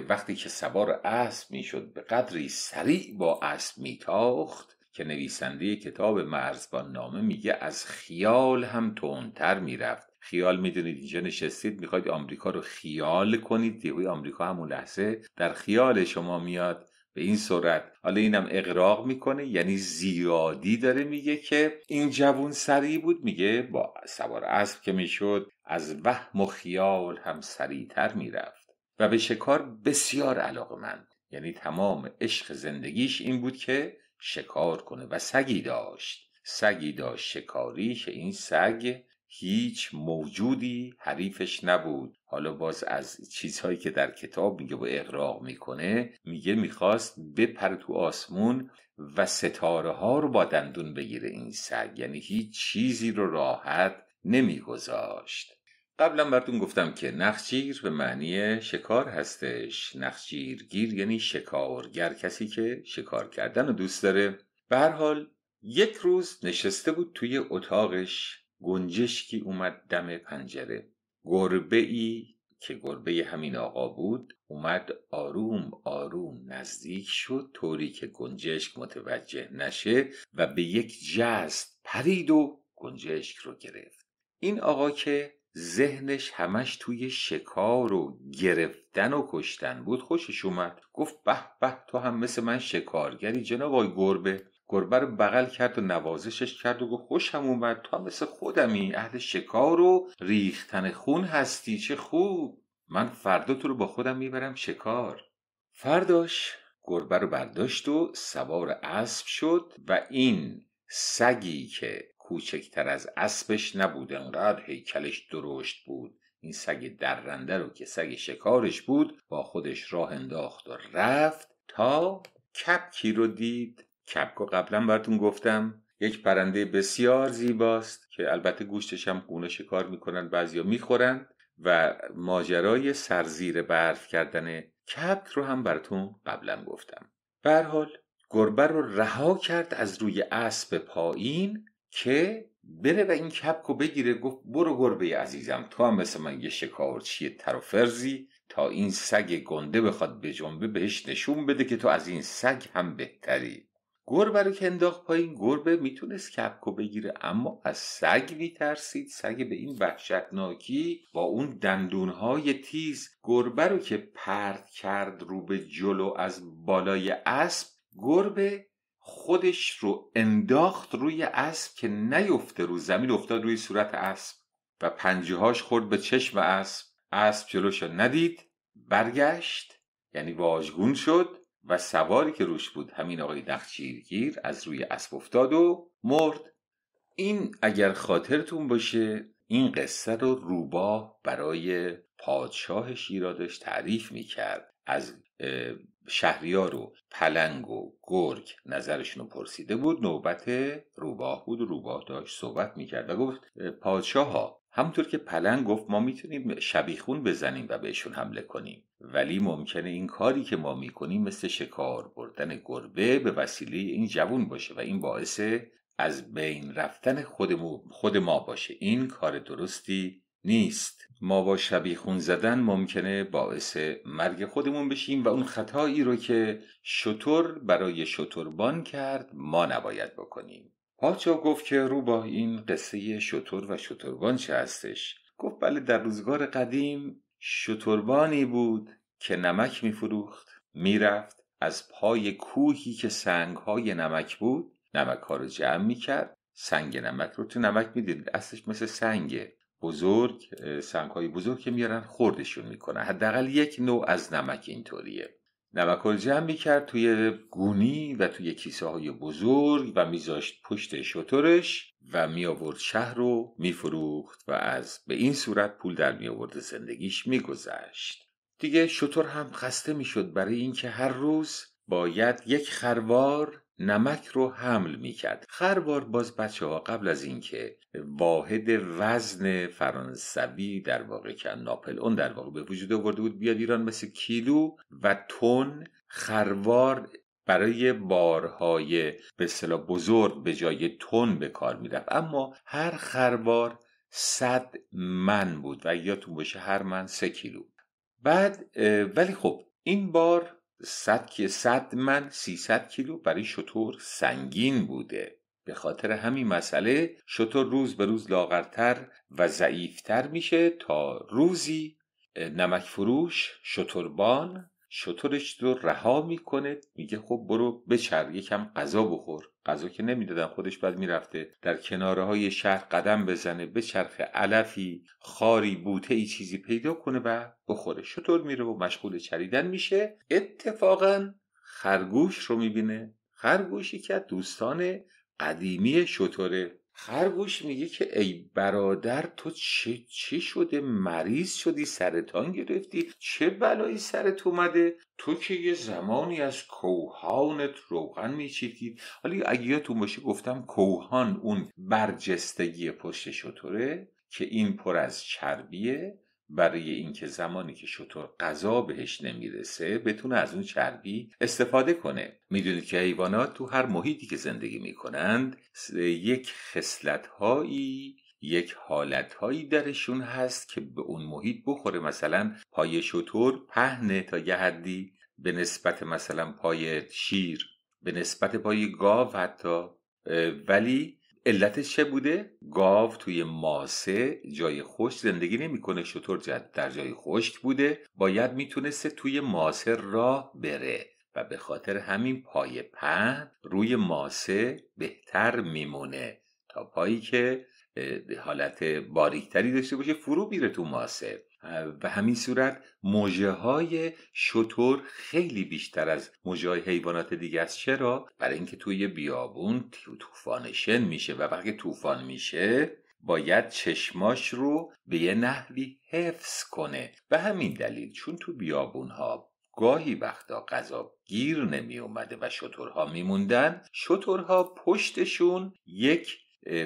Speaker 1: وقتی که سوار اسب میشد به قدری سریع با اسب میتاخت که نویسنده کتاب مرزبان نامه میگه از خیال هم تندتر میرفت خیال میدونید اینجا نشستید میخواید آمریکا رو خیال کنید دیوی آمریکا همون لحظه در خیال شما میاد به این صورت حالا اینم اقراق میکنه یعنی زیادی داره میگه که این جوون سری بود میگه با سوار اسب که میشد از وهم و خیال هم سریعتر میرفت و به شکار بسیار علاقمند یعنی تمام عشق زندگیش این بود که شکار کنه و سگی داشت سگی داشت شکاری که این سگ هیچ موجودی حریفش نبود حالا باز از چیزهایی که در کتاب میگه و اقراق میکنه میگه میخواست بپره تو آسمون و ستاره ها رو با دندون بگیره این سگ یعنی هیچ چیزی رو راحت نمیگذاشت قبلا براتون گفتم که نخجیر به معنی شکار هستش نخجیرگیر یعنی شکارگر کسی که شکار کردن رو دوست داره به هر حال یک روز نشسته بود توی اتاقش گنجشکی اومد دم پنجره گربه ای که گربه همین آقا بود اومد آروم آروم نزدیک شد طوری که گنجشک متوجه نشه و به یک جست پرید و گنجشک رو گرفت این آقا که ذهنش همش توی شکار و گرفتن و کشتن بود خوشش اومد گفت به به تو هم مثل من شکارگری جناب آقای گربه گربه رو بغل کرد و نوازشش کرد و گفت خوشم اومد تو مثل خودمی اهل شکار و ریختن خون هستی چه خوب من فردا تو رو با خودم میبرم شکار فرداش گربه رو برداشت و سوار اسب شد و این سگی که کوچکتر از اسبش نبود انقدر هیکلش درشت بود این سگ درنده رو که سگ شکارش بود با خودش راه انداخت و رفت تا کپکی رو دید کپکو قبلا براتون گفتم یک پرنده بسیار زیباست که البته گوشتش هم گونه شکار میکنن بعضیا میخورند و ماجرای سرزیر برف کردن کپک رو هم براتون قبلا گفتم به حال گربه رو رها کرد از روی اسب پایین که بره و این کپک رو بگیره گفت برو گربه عزیزم تو هم مثل من یه شکارچی تر و فرزی تا این سگ گنده بخواد به جنبه بهش نشون بده که تو از این سگ هم بهتری گربه رو که انداخت پایین گربه میتونست کپکو بگیره اما از سگ میترسید سگ به این وحشتناکی با اون دندونهای تیز گربه رو که پرد کرد رو به جلو از بالای اسب گربه خودش رو انداخت روی اسب که نیفته رو زمین افتاد روی صورت اسب و پنجهاش خورد به چشم اسب اسب جلوش ندید برگشت یعنی واژگون شد و سواری که روش بود همین آقای نخچیرگیر از روی اسب افتاد و مرد این اگر خاطرتون باشه این قصه رو روباه برای پادشاه شیرادش تعریف میکرد از شهریار و پلنگ و گرگ نظرشون رو پرسیده بود نوبت روباه بود و روباه داشت صحبت میکرد و گفت پادشاه ها همونطور که پلنگ گفت ما میتونیم شبیخون بزنیم و بهشون حمله کنیم ولی ممکنه این کاری که ما میکنیم مثل شکار بردن گربه به وسیله این جوون باشه و این باعث از بین رفتن خود ما باشه این کار درستی نیست ما با شبیخون زدن ممکنه باعث مرگ خودمون بشیم و اون خطایی رو که شطور برای بان کرد ما نباید بکنیم آبجو گفت که رو با این قصه شطور و شتربان چه هستش گفت بله در روزگار قدیم شتربانی بود که نمک میفروخت میرفت از پای کوهی که سنگهای نمک بود نمک ها رو جمع میکرد سنگ نمک رو تو نمک میدید اصلش مثل سنگ بزرگ سنگ های بزرگ که میارن خوردشون میکنن حداقل یک نوع از نمک اینطوریه نمکل جمع میکرد توی گونی و توی کیسه های بزرگ و میذاشت پشت شطورش و میآورد شهر رو میفروخت و از به این صورت پول در می زندگیش میگذشت دیگه شطور هم خسته میشد برای اینکه هر روز باید یک خروار نمک رو حمل می کرد باز بچه ها قبل از اینکه واحد وزن فرانسوی در واقع که ناپل اون در واقع به وجود آورده بود بیاد ایران مثل کیلو و تن خروار برای بارهای به صلاح بزرگ به جای تن به کار رفت اما هر خروار صد من بود و یا باشه هر من سه کیلو بعد ولی خب این بار صد که صد من 300 کیلو برای شطور سنگین بوده به خاطر همین مسئله شطور روز به روز لاغرتر و ضعیفتر میشه تا روزی نمک فروش شطوربان شطورش رو رها میکنه میگه خب برو بچر یکم غذا بخور غذا که نمیدادن خودش بعد میرفته در کناره های شهر قدم بزنه به چرخ علفی خاری بوته ای چیزی پیدا کنه و بخوره شطور میره و مشغول چریدن میشه اتفاقا خرگوش رو میبینه خرگوشی که دوستان قدیمی شطوره خرگوش میگه که ای برادر تو چه چی شده مریض شدی سرطان گرفتی چه بلایی سرت اومده تو که یه زمانی از کوهانت روغن میچیدید حالا اگه یادتون باشه گفتم کوهان اون برجستگی پشت شطوره که این پر از چربیه برای اینکه زمانی که شطور غذا بهش نمیرسه بتونه از اون چربی استفاده کنه میدونید که حیوانات تو هر محیطی که زندگی میکنند یک خصلت هایی یک حالت هایی درشون هست که به اون محیط بخوره مثلا پای شطور پهنه تا یه حدی به نسبت مثلا پای شیر به نسبت پای گاو حتی ولی علتش چه بوده گاو توی ماسه جای خوش زندگی نمیکنه شطور جد در جای خشک بوده باید میتونسته توی ماسه راه بره و به خاطر همین پای پهن روی ماسه بهتر میمونه تا پایی که حالت باریکتری داشته باشه فرو میره تو ماسه و همین صورت موجه های شطور خیلی بیشتر از موجه های حیوانات دیگه است چرا برای اینکه توی بیابون طوفان شن میشه و وقتی طوفان میشه باید چشماش رو به یه نحوی حفظ کنه به همین دلیل چون تو بیابون ها گاهی وقتا غذا گیر نمی اومده و شطورها میموندن شطورها پشتشون یک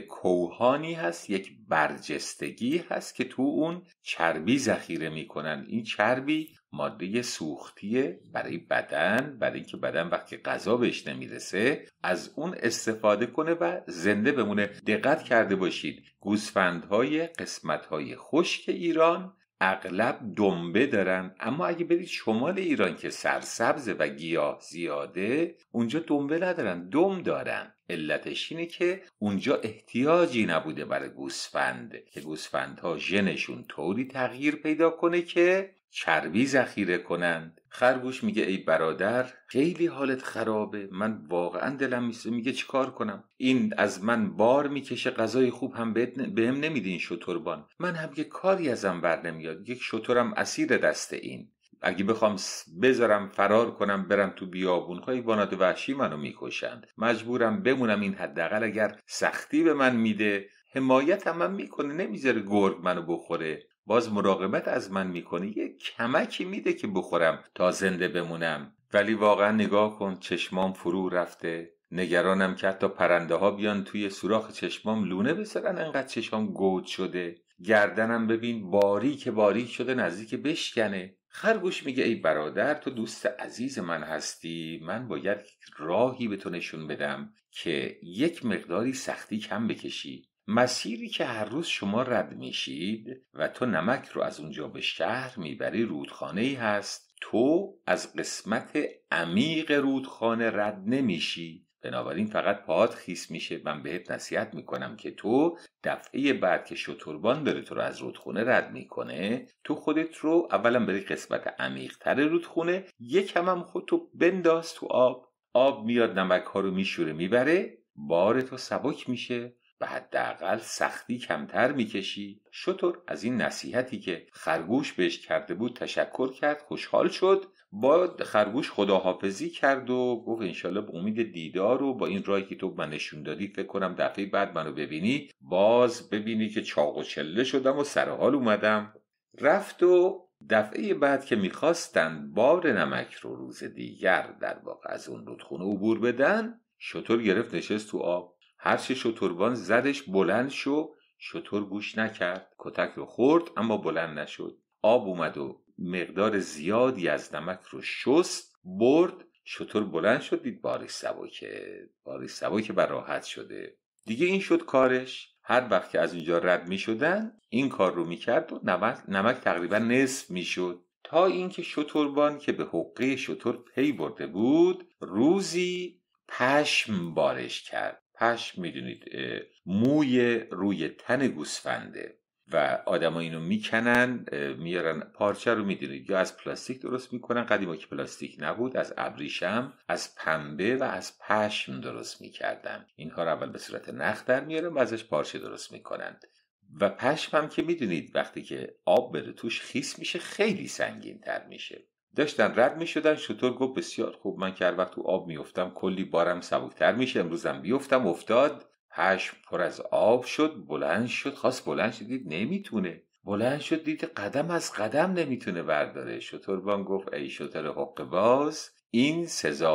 Speaker 1: کوهانی هست یک برجستگی هست که تو اون چربی ذخیره میکنن این چربی ماده سوختیه برای بدن برای اینکه بدن وقتی غذا بهش نمیرسه از اون استفاده کنه و زنده بمونه دقت کرده باشید گوسفندهای قسمتهای خشک ایران اغلب دنبه دارن اما اگه برید شمال ایران که سرسبزه و گیاه زیاده اونجا دنبه ندارن دم دارن علتش اینه که اونجا احتیاجی نبوده برای گوسفند که گوسفندها ژنشون طوری تغییر پیدا کنه که چربی ذخیره کنن خرگوش میگه ای برادر خیلی حالت خرابه من واقعا دلم میسه میگه چیکار کنم این از من بار میکشه غذای خوب هم بهم نمیده این شتربان من هم یه کاری ازم بر نمیاد یک شترم اسیر دست این اگه بخوام بذارم فرار کنم برم تو بیابون حیوانات خب، وحشی منو میکشند مجبورم بمونم این حداقل اگر سختی به من میده حمایت هم میکنه نمیذاره گرگ منو بخوره باز مراقبت از من میکنه یه کمکی میده که بخورم تا زنده بمونم ولی واقعا نگاه کن چشمام فرو رفته نگرانم که حتی پرنده ها بیان توی سوراخ چشمام لونه بسرن انقدر چشمام گود شده گردنم ببین باری که باریک شده نزدیک بشکنه خرگوش میگه ای برادر تو دوست عزیز من هستی من باید راهی به تو نشون بدم که یک مقداری سختی کم بکشی مسیری که هر روز شما رد میشید و تو نمک رو از اونجا به شهر میبری رودخانه ای هست تو از قسمت عمیق رودخانه رد نمیشی بنابراین فقط پاهات خیس میشه من بهت نصیحت میکنم که تو دفعه بعد که شتربان داره تو رو از رودخونه رد میکنه تو خودت رو اولا بری قسمت عمیقتر رودخونه یکم هم خودتو بنداز تو آب آب میاد نمک ها رو میشوره میبره بار تو سبک میشه و حداقل سختی کمتر میکشی شطور از این نصیحتی که خرگوش بهش کرده بود تشکر کرد خوشحال شد با خرگوش خداحافظی کرد و گفت انشالله به امید دیدار و با این راهی که تو من نشون دادی فکر کنم دفعه بعد منو ببینی باز ببینی که چاق و چله شدم و سر حال اومدم رفت و دفعه بعد که میخواستند بار نمک رو روز دیگر در واقع از اون رودخونه عبور بدن شطور گرفت نشست تو آب هر چه شتربان زدش بلند شو شتر گوش نکرد کتک رو خورد اما بلند نشد آب اومد و مقدار زیادی از نمک رو شست برد شطور بلند شد دید باری سبکه باری سبکه بر راحت شده دیگه این شد کارش هر وقت که از اونجا رد می شدن این کار رو می کرد و نمک, نمک تقریبا نصف می شد تا اینکه شتربان که به حقه شطور پی برده بود روزی پشم بارش کرد پشم میدونید موی روی تن گوسفنده و آدما اینو میکنن میارن پارچه رو میدونید یا از پلاستیک درست میکنن قدیما که پلاستیک نبود از ابریشم از پنبه و از پشم درست میکردن اینها رو اول به صورت نخ در میارن و ازش پارچه درست میکنند و پشم هم که میدونید وقتی که آب بره توش خیس میشه خیلی سنگین میشه داشتن رد می شدن شطور گفت بسیار خوب من که هر وقت تو آب میافتم کلی بارم سبکتر میشه امروزم بیفتم افتاد پشم پر از آب شد بلند شد خاص بلند شد دید نمیتونه بلند شد دید قدم از قدم نمیتونه برداره بان گفت ای شطور حق باز این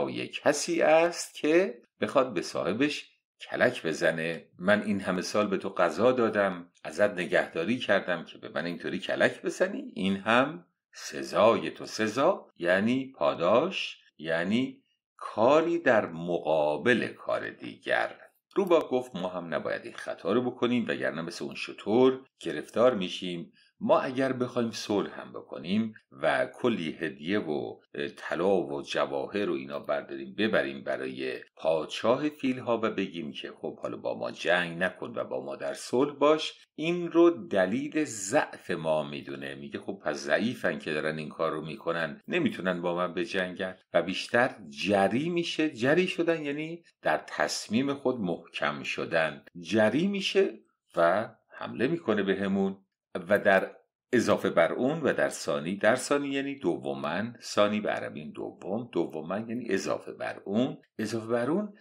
Speaker 1: یک کسی است که بخواد به صاحبش کلک بزنه من این همه سال به تو قضا دادم ازت نگهداری کردم که به من اینطوری کلک بزنی این هم سزای تو سزا یعنی پاداش یعنی کاری در مقابل کار دیگر روبا گفت ما هم نباید این خطا رو بکنیم وگرنه مثل اون شطور گرفتار میشیم ما اگر بخوایم صلح هم بکنیم و کلی هدیه و طلا و جواهر و اینا برداریم ببریم برای پادشاه فیل ها و بگیم که خب حالا با ما جنگ نکن و با ما در صلح باش این رو دلیل ضعف ما میدونه میگه خب پس ضعیفن که دارن این کار رو میکنن نمیتونن با من بجنگن و بیشتر جری میشه جری شدن یعنی در تصمیم خود محکم شدن جری میشه و حمله میکنه بهمون و در اضافه بر اون و در ثانی در ثانی یعنی دوما ثانی به عربی دوم دوما یعنی اضافه بر اون اضافه بر اون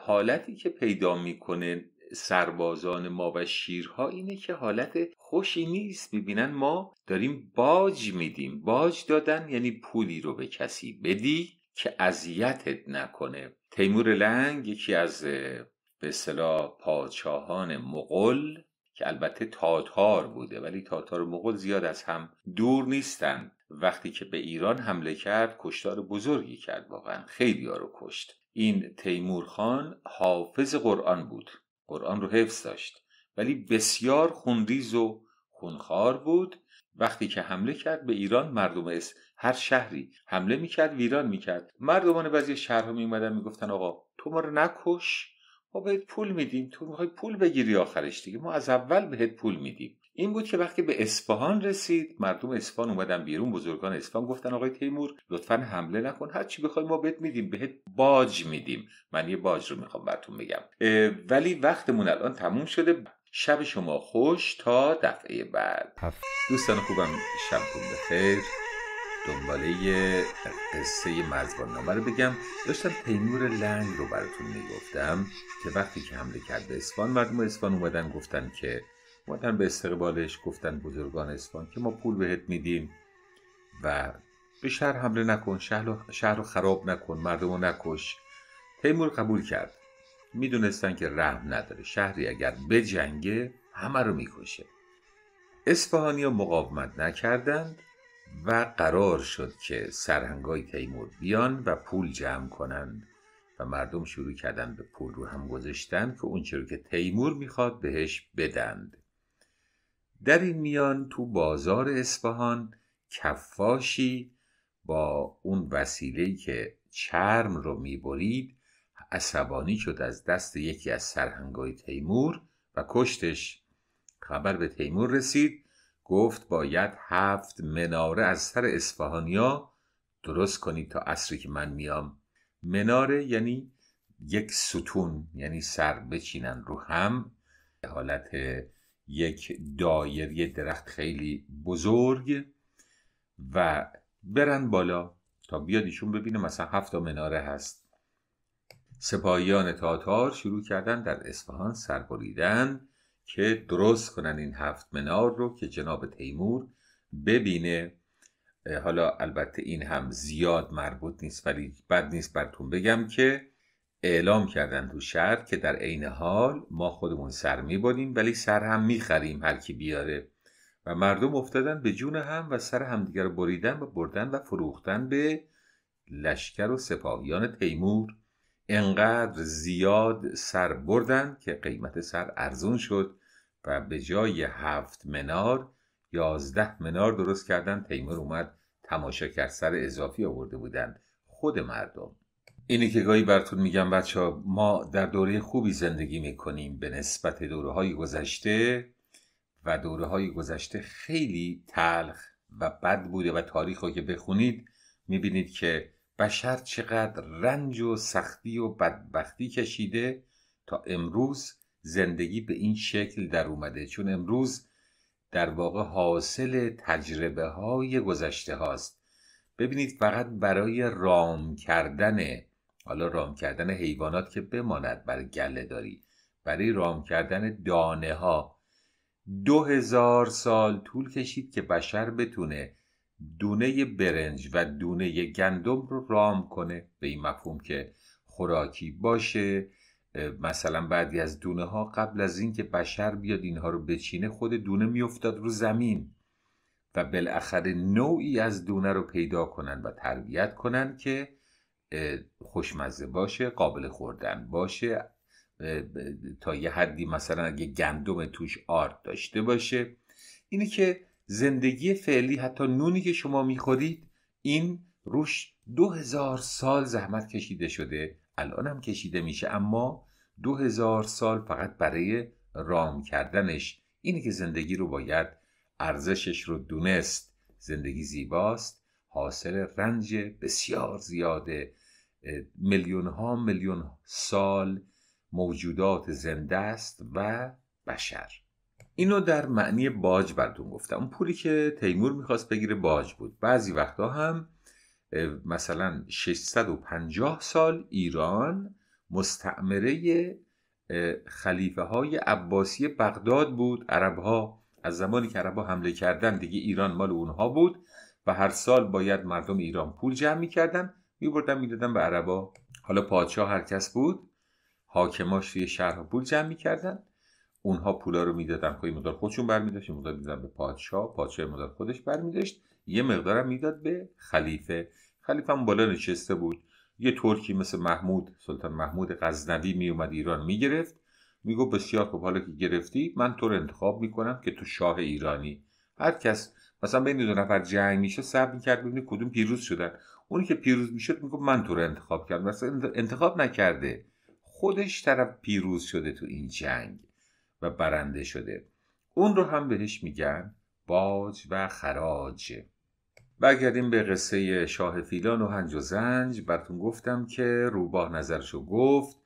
Speaker 1: حالتی که پیدا میکنه سربازان ما و شیرها اینه که حالت خوشی نیست میبینن ما داریم باج میدیم باج دادن یعنی پولی رو به کسی بدی که اذیتت نکنه تیمور لنگ یکی از به صلاح پادشاهان مغل که البته تاتار بوده ولی تاتار مغول زیاد از هم دور نیستند وقتی که به ایران حمله کرد کشتار بزرگی کرد واقعا خیلی ها رو کشت این تیمور خان حافظ قرآن بود قرآن رو حفظ داشت ولی بسیار خونریز و خونخوار بود وقتی که حمله کرد به ایران مردم اس هر شهری حمله میکرد ویران میکرد مردمان بعضی شهرها میومدن میگفتن آقا تو ما رو نکش ما بهت پول میدیم تو میخوای پول بگیری آخرش دیگه ما از اول بهت پول میدیم این بود که وقتی به اسفهان رسید مردم اسفهان اومدن بیرون بزرگان اسفهان گفتن آقای تیمور لطفا حمله نکن هر چی بخوای ما بهت میدیم بهت باج میدیم من یه باج رو میخوام براتون بگم ولی وقتمون الان تموم شده شب شما خوش تا دفعه بعد دوستان خوبم شبتون بخیر دنباله قصه نامه رو بگم داشتم تیمور لنگ رو براتون میگفتم که وقتی که حمله کرد به اسفان مردم اسفان اومدن گفتن که اومدن به استقبالش گفتن بزرگان اسفان که ما پول بهت میدیم و به شهر حمله نکن شهر رو, خراب نکن مردم رو نکش تیمور قبول کرد میدونستن که رحم نداره شهری اگر بجنگه همه رو میکشه اسفهانی مقاومت نکردند و قرار شد که سرهنگای تیمور بیان و پول جمع کنند و مردم شروع کردن به پول رو هم گذاشتن که اونچه رو که تیمور میخواد بهش بدند در این میان تو بازار اسفهان کفاشی با اون وسیله که چرم رو میبرید عصبانی شد از دست یکی از سرهنگای تیمور و کشتش خبر به تیمور رسید گفت باید هفت مناره از سر اسفهانیا درست کنید تا اصری که من میام مناره یعنی یک ستون یعنی سر بچینن رو هم حالت یک دایری درخت خیلی بزرگ و برن بالا تا بیاد ایشون ببینه مثلا هفت مناره هست سپاهیان تاتار شروع کردن در اصفهان سر بریدن که درست کنن این هفت منار رو که جناب تیمور ببینه حالا البته این هم زیاد مربوط نیست ولی بد نیست براتون بگم که اعلام کردن تو شهر که در عین حال ما خودمون سر میبانیم ولی سر هم میخریم هر کی بیاره و مردم افتادن به جون هم و سر همدیگر بریدن و بردن و فروختن به لشکر و سپاهیان تیمور انقدر زیاد سر بردن که قیمت سر ارزون شد و به جای هفت منار یازده منار درست کردن تیمور اومد تماشا کرد سر اضافی آورده بودند خود مردم اینی که گاهی براتون میگم بچه ها ما در دوره خوبی زندگی میکنیم به نسبت دوره های گذشته و دوره های گذشته خیلی تلخ و بد بوده و تاریخ رو که بخونید میبینید که بشر چقدر رنج و سختی و بدبختی کشیده تا امروز زندگی به این شکل در اومده چون امروز در واقع حاصل تجربه های گذشته هاست ببینید فقط برای رام کردن حالا رام کردن حیوانات که بماند بر گله داری برای رام کردن دانه ها دو هزار سال طول کشید که بشر بتونه دونه برنج و دونه گندم رو رام کنه به این مفهوم که خوراکی باشه مثلا بعدی از دونه ها قبل از اینکه بشر بیاد اینها رو بچینه خود دونه میافتاد رو زمین و بالاخره نوعی از دونه رو پیدا کنن و تربیت کنن که خوشمزه باشه قابل خوردن باشه تا یه حدی مثلا اگه گندم توش آرد داشته باشه اینه که زندگی فعلی حتی نونی که شما میخورید این روش دو هزار سال زحمت کشیده شده الان هم کشیده میشه اما دو هزار سال فقط برای رام کردنش اینه که زندگی رو باید ارزشش رو دونست زندگی زیباست حاصل رنج بسیار زیاده میلیون ها میلیون سال موجودات زنده است و بشر اینو در معنی باج براتون گفتم اون پولی که تیمور میخواست بگیره باج بود بعضی وقتا هم مثلا 650 سال ایران مستعمره خلیفه های عباسی بغداد بود عرب ها از زمانی که عرب ها حمله کردن دیگه ایران مال اونها بود و هر سال باید مردم ایران پول جمع میکردن میبردن میدادن به عربا حالا پادشاه هر کس بود حاکماش توی شهر پول جمع میکردن اونها پولا رو میدادن که خب مقدار خودشون برمیداشت یه مقدار میدادن به پادشاه پادشاه مقدار خودش برمیداشت یه مقدارم میداد به خلیفه خلیفه هم بالا نشسته بود یه ترکی مثل محمود سلطان محمود غزنوی میومد ایران میگرفت میگو بسیار خوب حالا که گرفتی من تو رو انتخاب میکنم که تو شاه ایرانی هر کس مثلا بین دو نفر جنگ میشه صبر میکرد ببینه کدوم پیروز شدن اونی که پیروز میشد میگو من تو رو انتخاب کردم مثلا انتخاب نکرده خودش طرف پیروز شده تو این جنگ و برنده شده اون رو هم بهش میگن باج و خراج برگردیم به قصه شاه فیلان و هنج و زنج براتون گفتم که روباه نظرشو گفت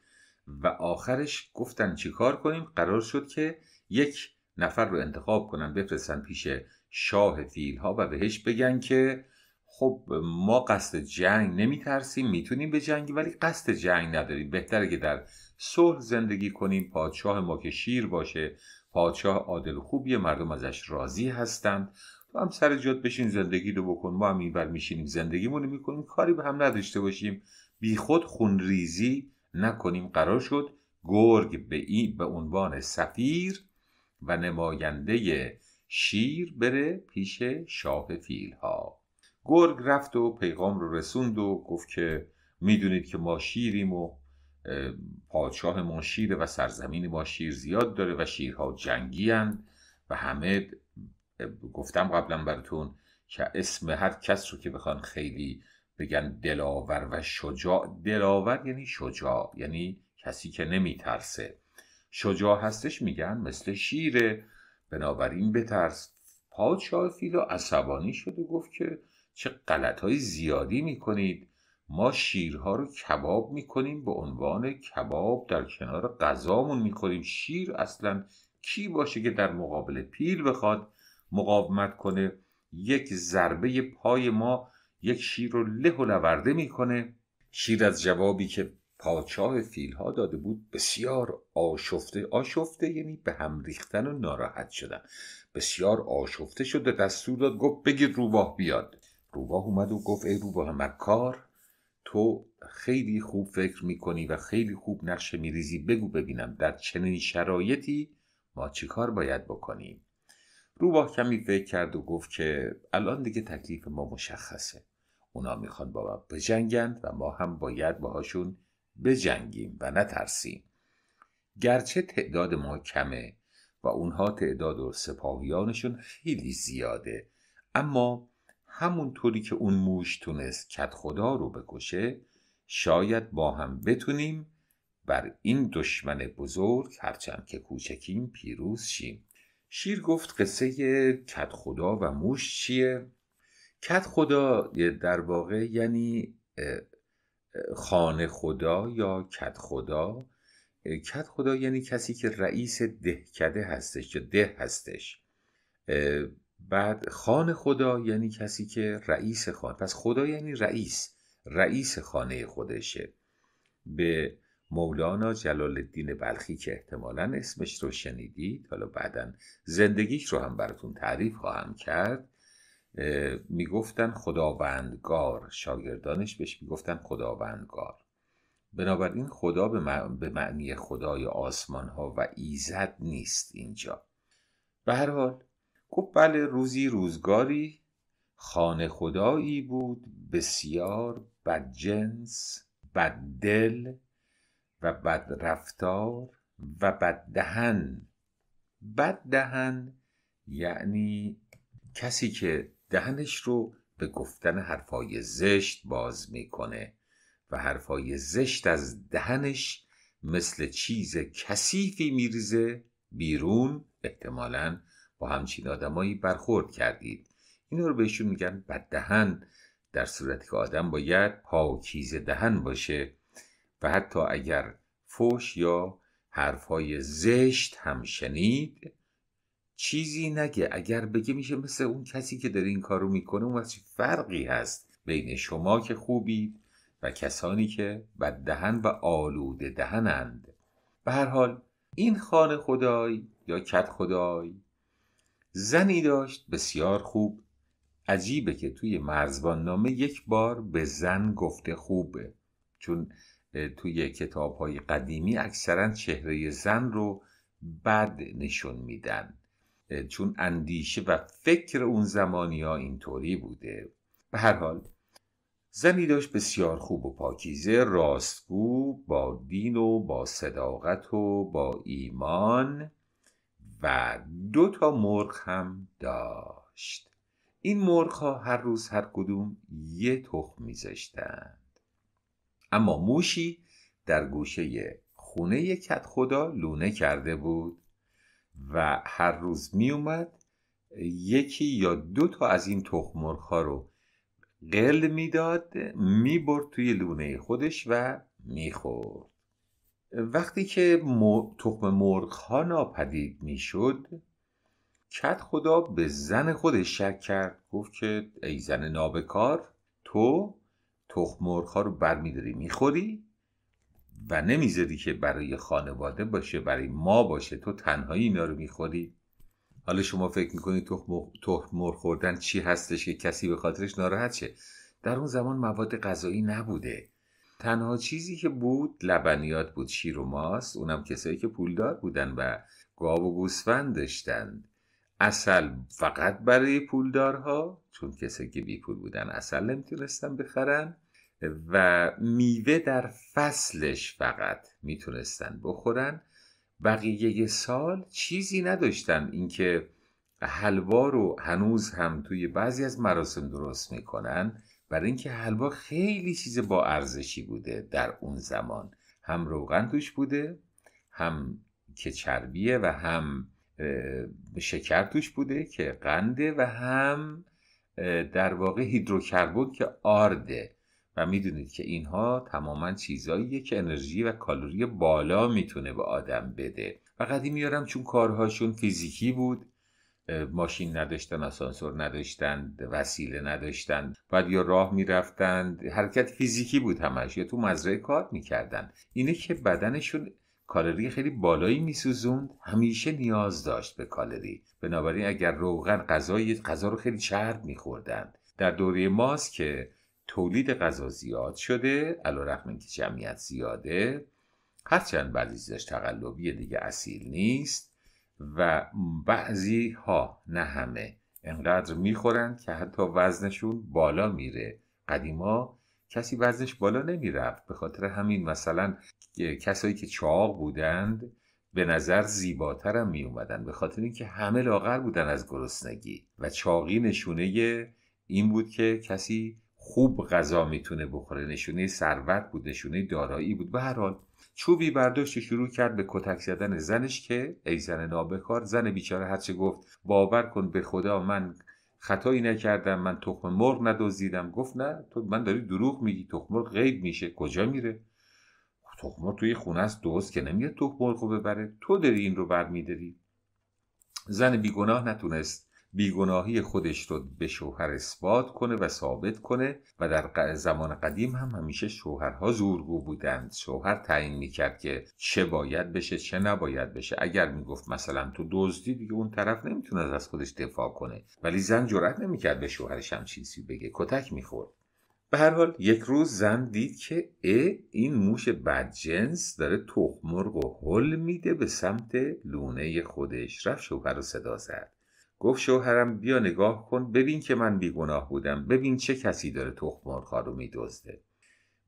Speaker 1: و آخرش گفتن چیکار کنیم قرار شد که یک نفر رو انتخاب کنن بفرستن پیش شاه فیل ها و بهش بگن که خب ما قصد جنگ نمی میتونیم به جنگی ولی قصد جنگ نداریم بهتره که در صلح زندگی کنیم پادشاه ما که شیر باشه پادشاه عادل خوبی مردم ازش راضی هستند و هم سر جات بشین زندگی رو بکن ما هم اینور میشینیم زندگیمون رو میکنیم کاری به هم نداشته باشیم بیخود خونریزی نکنیم قرار شد گرگ به این به عنوان سفیر و نماینده شیر بره پیش شاه فیل ها گرگ رفت و پیغام رو رسوند و گفت که میدونید که ما شیریم و پادشاه ما شیره و سرزمین ما شیر زیاد داره و شیرها جنگی و همه گفتم قبلا براتون که اسم هر کس رو که بخوان خیلی بگن دلاور و شجاع دلاور یعنی شجاع یعنی کسی که نمیترسه شجاع هستش میگن مثل شیره بنابراین بترس پادشاه فیلو عصبانی شد و گفت که چه غلط های زیادی میکنید ما شیرها رو کباب میکنیم به عنوان کباب در کنار غذامون میخوریم شیر اصلا کی باشه که در مقابل پیل بخواد مقاومت کنه یک ضربه پای ما یک شیر رو له و لورده میکنه شیر از جوابی که پادشاه فیلها داده بود بسیار آشفته آشفته یعنی به هم ریختن و ناراحت شدن بسیار آشفته شده دستور داد گفت بگید روباه بیاد روباه اومد و گفت ای روباه مکار تو خیلی خوب فکر میکنی و خیلی خوب نقشه میریزی بگو ببینم در چنین شرایطی ما چیکار باید بکنیم روباه کمی فکر کرد و گفت که الان دیگه تکلیف ما مشخصه اونا میخوان با ما بجنگند و ما هم باید باهاشون بجنگیم و نترسیم گرچه تعداد ما کمه و اونها تعداد و سپاهیانشون خیلی زیاده اما همونطوری که اون موش تونست کت خدا رو بکشه شاید با هم بتونیم بر این دشمن بزرگ هرچند که کوچکیم پیروز شیم شیر گفت قصه کت خدا و موش چیه؟ کت خدا در واقع یعنی خانه خدا یا کت خدا کت خدا یعنی کسی که رئیس دهکده هستش یا ده هستش بعد خان خدا یعنی کسی که رئیس خان پس خدا یعنی رئیس رئیس خانه خودشه به مولانا جلال الدین بلخی که احتمالا اسمش رو شنیدید حالا بعدا زندگیش رو هم براتون تعریف خواهم کرد میگفتن خداوندگار شاگردانش بهش میگفتن خداوندگار بنابراین خدا به معنی خدای آسمان ها و ایزد نیست اینجا به هر حال گفت بله روزی روزگاری خانه خدایی بود بسیار بد جنس، بد دل و بد رفتار و بد دهن بد دهن یعنی کسی که دهنش رو به گفتن حرفای زشت باز میکنه و حرفای زشت از دهنش مثل چیز کثیفی میریزه بیرون احتمالاً با همچین آدمایی برخورد کردید اینا رو بهشون میگن بددهن در صورتی که آدم باید پاکیز دهن باشه و حتی اگر فوش یا حرفهای زشت هم شنید چیزی نگه اگر بگه میشه مثل اون کسی که داره این کارو میکنه اون فرقی هست بین شما که خوبید و کسانی که بددهن و آلوده دهنند به هر حال این خانه خدای یا کت خدای زنی داشت بسیار خوب عجیبه که توی مرزبان نامه یک بار به زن گفته خوبه چون توی کتاب های قدیمی اکثرا چهره زن رو بد نشون میدن چون اندیشه و فکر اون زمانی ها اینطوری بوده به هر حال زنی داشت بسیار خوب و پاکیزه راستگو با دین و با صداقت و با ایمان و دو تا مرغ هم داشت این مرغ ها هر روز هر کدوم یه تخم میذاشتند اما موشی در گوشه خونه کت خدا لونه کرده بود و هر روز می اومد یکی یا دو تا از این تخم مرغ ها رو قل میداد میبرد توی لونه خودش و میخورد وقتی که تخم مرغ ها ناپدید میشد کت خدا به زن خودش شک کرد گفت که ای زن نابکار تو تخم مرغ ها رو برمیداری میخوری و نمیذاری که برای خانواده باشه برای ما باشه تو تنهایی اینا رو میخوری حالا شما فکر میکنید تخم مرغ خوردن چی هستش که کسی به خاطرش ناراحت شه در اون زمان مواد غذایی نبوده تنها چیزی که بود لبنیات بود شیر و ماست اونم کسایی که پولدار بودن و گاو و گوسفند داشتند اصل فقط برای پولدارها چون کسایی که بی پول بودن اصل نمیتونستن بخرن و میوه در فصلش فقط میتونستن بخورن بقیه سال چیزی نداشتن اینکه حلوا رو هنوز هم توی بعضی از مراسم درست میکنن برای اینکه حلوا خیلی چیز با ارزشی بوده در اون زمان هم روغن توش بوده هم که چربیه و هم شکر توش بوده که قنده و هم در واقع هیدروکربن که آرده و میدونید که اینها تماما چیزاییه که انرژی و کالری بالا میتونه به آدم بده و قدیم میارم چون کارهاشون فیزیکی بود ماشین نداشتن آسانسور نداشتند، وسیله نداشتند، بعد یا راه میرفتند حرکت فیزیکی بود همش یا تو مزرعه کار میکردن اینه که بدنشون کالری خیلی بالایی میسوزوند همیشه نیاز داشت به کالری بنابراین اگر روغن غذای غذا رو خیلی چرب میخوردند در دوره ماست که تولید غذا زیاد شده علیرغم اینکه جمعیت زیاده هرچند بعضی چیزاش تقلبی دیگه اصیل نیست و بعضی ها نه همه انقدر میخورن که حتی وزنشون بالا میره قدیما کسی وزنش بالا نمیرفت به خاطر همین مثلا کسایی که چاق بودند به نظر زیباتر هم می به خاطر اینکه همه لاغر بودن از گرسنگی و چاقی نشونه این بود که کسی خوب غذا میتونه بخوره نشونه ثروت بود نشونه دارایی بود به هر حال چوبی برداشت و شروع کرد به کتک زدن زنش که ای زن نابکار زن بیچاره هرچه گفت باور کن به خدا من خطایی نکردم من تخم مرغ ندزدیدم گفت نه تو من داری دروغ میگی تخم مرغ غیب میشه کجا میره تخم توی خونه است دوست که نمیاد تخم مرغ رو ببره تو داری این رو برمیداری زن بیگناه نتونست بیگناهی خودش رو به شوهر اثبات کنه و ثابت کنه و در زمان قدیم هم همیشه شوهرها زورگو بودند شوهر تعیین میکرد که چه باید بشه چه نباید بشه اگر میگفت مثلا تو دزدی دیگه اون طرف نمیتونه از خودش دفاع کنه ولی زن جرأت نمیکرد به شوهرش هم چیزی بگه کتک میخورد به هر حال یک روز زن دید که ای این موش بدجنس داره تخمرغ و حل میده به سمت لونه خودش رفت شوهر رو صدا زد گفت شوهرم بیا نگاه کن ببین که من بیگناه بودم ببین چه کسی داره تخم خارو رو میدزده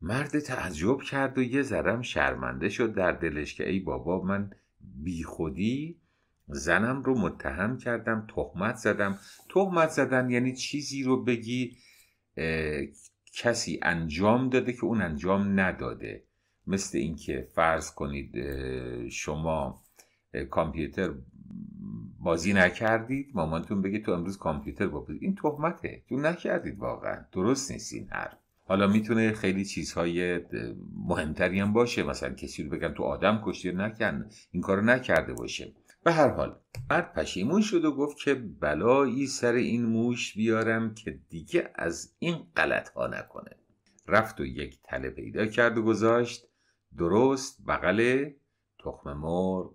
Speaker 1: مرد تعجب کرد و یه ذرم شرمنده شد در دلش که ای بابا من بیخودی زنم رو متهم کردم تهمت زدم تهمت زدن یعنی چیزی رو بگی کسی انجام داده که اون انجام نداده مثل اینکه فرض کنید شما کامپیوتر بازی نکردید مامانتون بگه تو امروز کامپیوتر بود. این تهمته تو نکردید واقعا درست نیست این حرف حالا میتونه خیلی چیزهای مهمتری هم باشه مثلا کسی رو بگن تو آدم کشتی نکن این کارو نکرده باشه به هر حال مرد پشیمون شد و گفت که بلایی سر این موش بیارم که دیگه از این غلط ها نکنه رفت و یک تله پیدا کرد و گذاشت درست بغل تخم مرغ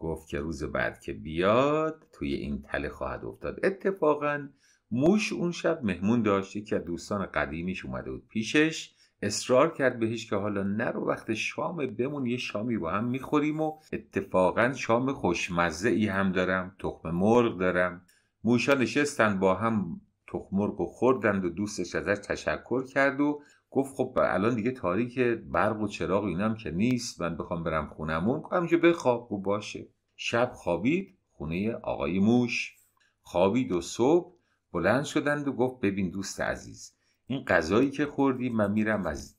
Speaker 1: گفت که روز بعد که بیاد توی این تله خواهد افتاد اتفاقا موش اون شب مهمون داشته که دوستان قدیمیش اومده بود پیشش اصرار کرد بهش که حالا نرو وقت شام بمون یه شامی با هم میخوریم و اتفاقا شام خوشمزه ای هم دارم تخم مرغ دارم موشا نشستن با هم تخم مرغ و خوردند و دوستش ازش تشکر کرد و گفت خب الان دیگه تاریک برق و چراغ اینم که نیست من بخوام برم خونمون اون همینجا بخواب و باشه شب خوابید خونه آقای موش خوابید و صبح بلند شدند و گفت ببین دوست عزیز این غذایی که خوردی من میرم از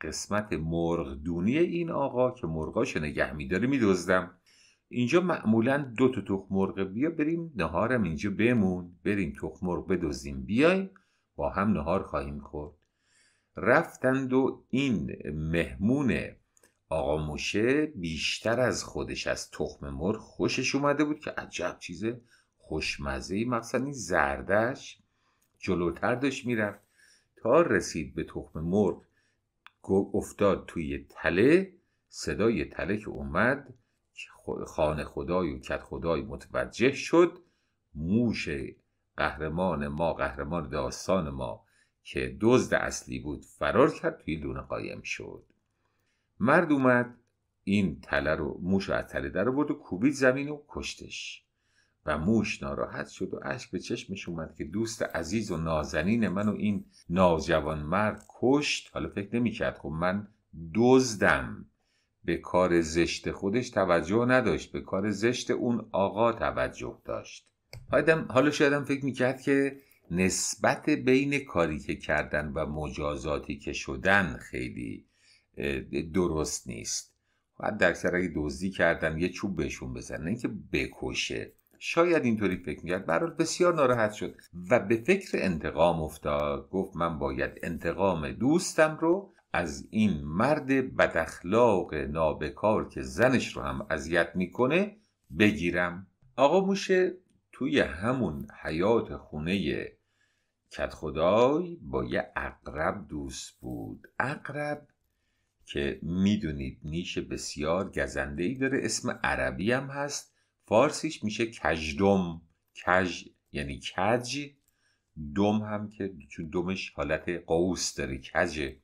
Speaker 1: قسمت مرغدونی این آقا که مرغاش نگه میداره میدزدم اینجا معمولا دو تا تخم مرغ بیا بریم نهارم اینجا بمون بریم تخم مرغ بدوزیم بیای با هم نهار خواهیم خورد رفتند و این مهمون آقا موشه بیشتر از خودش از تخم مرغ خوشش اومده بود که عجب چیز خوشمزه ای مقصد این زردش جلوتر داشت میرفت تا رسید به تخم مرغ افتاد توی تله صدای تله که اومد خانه خدای و کت خدای متوجه شد موش قهرمان ما قهرمان داستان ما که دزد اصلی بود فرار کرد توی دونه قایم شد مرد اومد این تله رو موش رو از تله در برد و کوبید زمین و کشتش و موش ناراحت شد و اشک به چشمش اومد که دوست عزیز و نازنین من و این نازجوان مرد کشت حالا فکر کرد خب من دزدم به کار زشت خودش توجه نداشت به کار زشت اون آقا توجه داشت حالا شایدم فکر میکرد که نسبت بین کاری که کردن و مجازاتی که شدن خیلی درست نیست و در اگه دزدی کردن یه چوب بهشون بزنن اینکه بکشه شاید اینطوری فکر میکرد برحال بسیار ناراحت شد و به فکر انتقام افتاد گفت من باید انتقام دوستم رو از این مرد بداخلاق نابکار که زنش رو هم اذیت میکنه بگیرم آقا موشه توی همون حیات خونه خدای با یه اقرب دوست بود اقرب که میدونید نیش بسیار گزنده ای داره اسم عربی هم هست فارسیش میشه کجدم کج یعنی کج دم هم که چون دمش حالت قوس داره کجه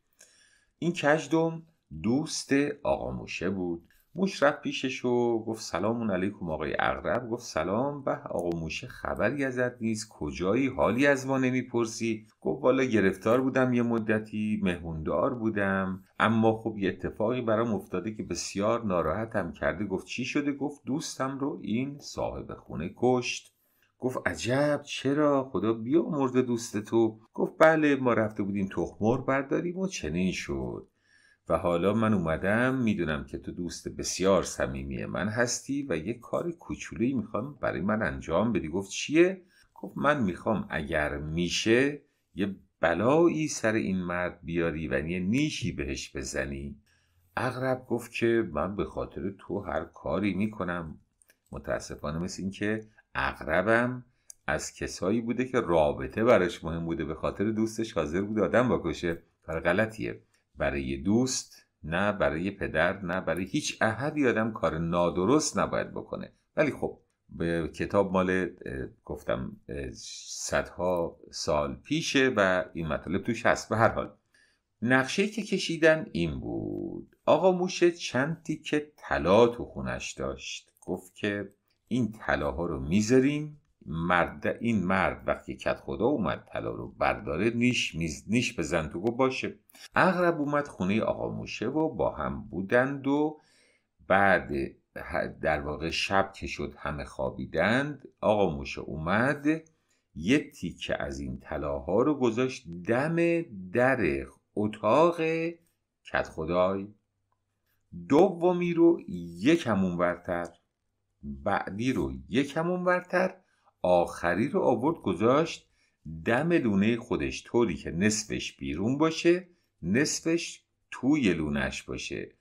Speaker 1: این کجدم دوست آقا بود موش رفت پیشش و گفت سلام علیکم آقای اغرب گفت سلام به آقا موشه خبری ازت نیست کجایی حالی از ما نمیپرسی گفت والا گرفتار بودم یه مدتی مهموندار بودم اما خب یه اتفاقی برام افتاده که بسیار ناراحتم کرده گفت چی شده گفت دوستم رو این صاحب خونه کشت گفت عجب چرا خدا بیا مرد دوست تو گفت بله ما رفته بودیم تخمر برداریم و چنین شد و حالا من اومدم میدونم که تو دوست بسیار صمیمی من هستی و یه کار کوچولویی میخوام برای من انجام بدی گفت چیه گفت من میخوام اگر میشه یه بلایی سر این مرد بیاری و یه نیشی بهش بزنی اغرب گفت که من به خاطر تو هر کاری میکنم متاسفانه مثل که اغربم از کسایی بوده که رابطه براش مهم بوده به خاطر دوستش حاضر بود آدم بکشه کار غلطیه برای دوست نه برای پدر نه برای هیچ احدی آدم کار نادرست نباید بکنه ولی خب به کتاب مال گفتم صدها سال پیشه و این مطالب توش هست به هر حال نقشه که کشیدن این بود آقا موشه چند که طلا تو خونش داشت گفت که این طلاها رو میذاریم مرد این مرد وقتی کت خدا اومد طلا رو برداره نیش میز نیش به گو باشه اغرب اومد خونه آقا موشه و با هم بودند و بعد در واقع شب که شد همه خوابیدند آقا موشه اومد یه تیکه از این طلاها رو گذاشت دم در اتاق کت خدای دومی رو یکم اونورتر بعدی رو یکم اونورتر آخری رو آورد گذاشت دم لونه خودش طوری که نصفش بیرون باشه نصفش توی لونش باشه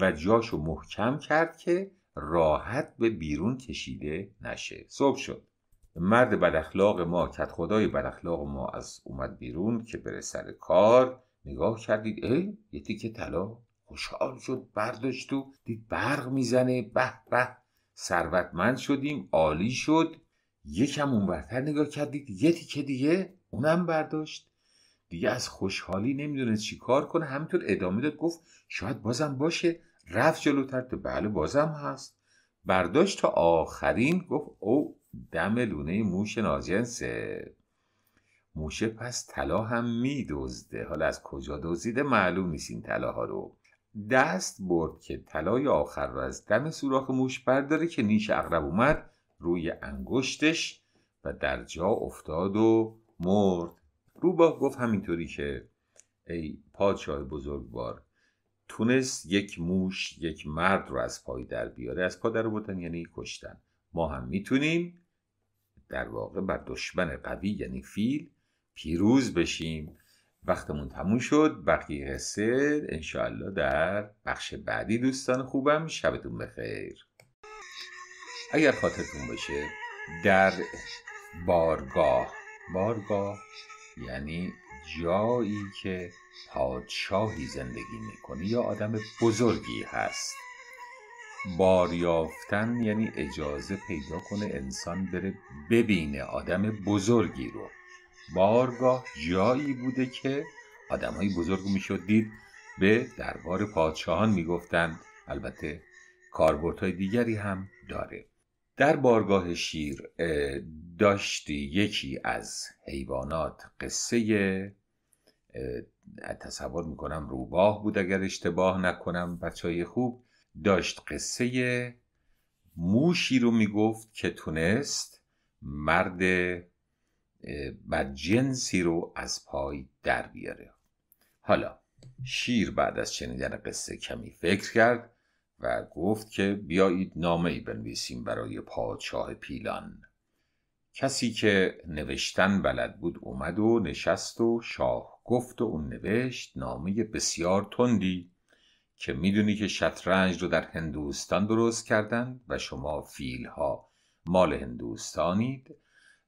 Speaker 1: و جاشو محکم کرد که راحت به بیرون کشیده نشه صبح شد مرد بدخلاق ما کت خدای بدخلاق ما از اومد بیرون که بره سر کار نگاه کردید ای یه تیکه طلا خوشحال شد برداشت دید برق میزنه به به ثروتمند شدیم عالی شد یکم اونورتر نگاه کردید یه تیکه دیگه اونم برداشت دیگه از خوشحالی نمیدونست چی کار کنه همینطور ادامه داد گفت شاید بازم باشه رفت جلوتر تو بله بازم هست برداشت تا آخرین گفت او دم لونه موش ناجنسه موشه پس طلا هم میدزده حالا از کجا دزدیده معلوم نیست این طلاها رو دست برد که طلای آخر رو از دم سوراخ موش برداره که نیش اغرب اومد روی انگشتش و در جا افتاد و مرد روباه گفت همینطوری که ای پادشاه بزرگوار تونست یک موش یک مرد رو از پای در بیاره از پا در بردن یعنی کشتن ما هم میتونیم در واقع بر دشمن قوی یعنی فیل پیروز بشیم وقتمون تموم شد بقیه قصه انشاءالله در بخش بعدی دوستان خوبم شبتون بخیر اگر خاطرتون باشه در بارگاه بارگاه یعنی جایی که پادشاهی زندگی میکنه یا آدم بزرگی هست بار یافتن یعنی اجازه پیدا کنه انسان بره ببینه آدم بزرگی رو بارگاه جایی بوده که آدم های بزرگ میشد دید به دربار پادشاهان میگفتند البته کاربردهای دیگری هم داره در بارگاه شیر داشتی یکی از حیوانات قصه تصور میکنم روباه بود اگر اشتباه نکنم بچه های خوب داشت قصه موشی رو میگفت که تونست مرد بدجنسی رو از پای در بیاره حالا شیر بعد از شنیدن قصه کمی فکر کرد و گفت که بیایید نامه ای بنویسیم برای پادشاه پیلان کسی که نوشتن بلد بود اومد و نشست و شاه گفت و اون نوشت نامه بسیار تندی که میدونی که شطرنج رو در هندوستان درست کردند و شما فیلها مال هندوستانید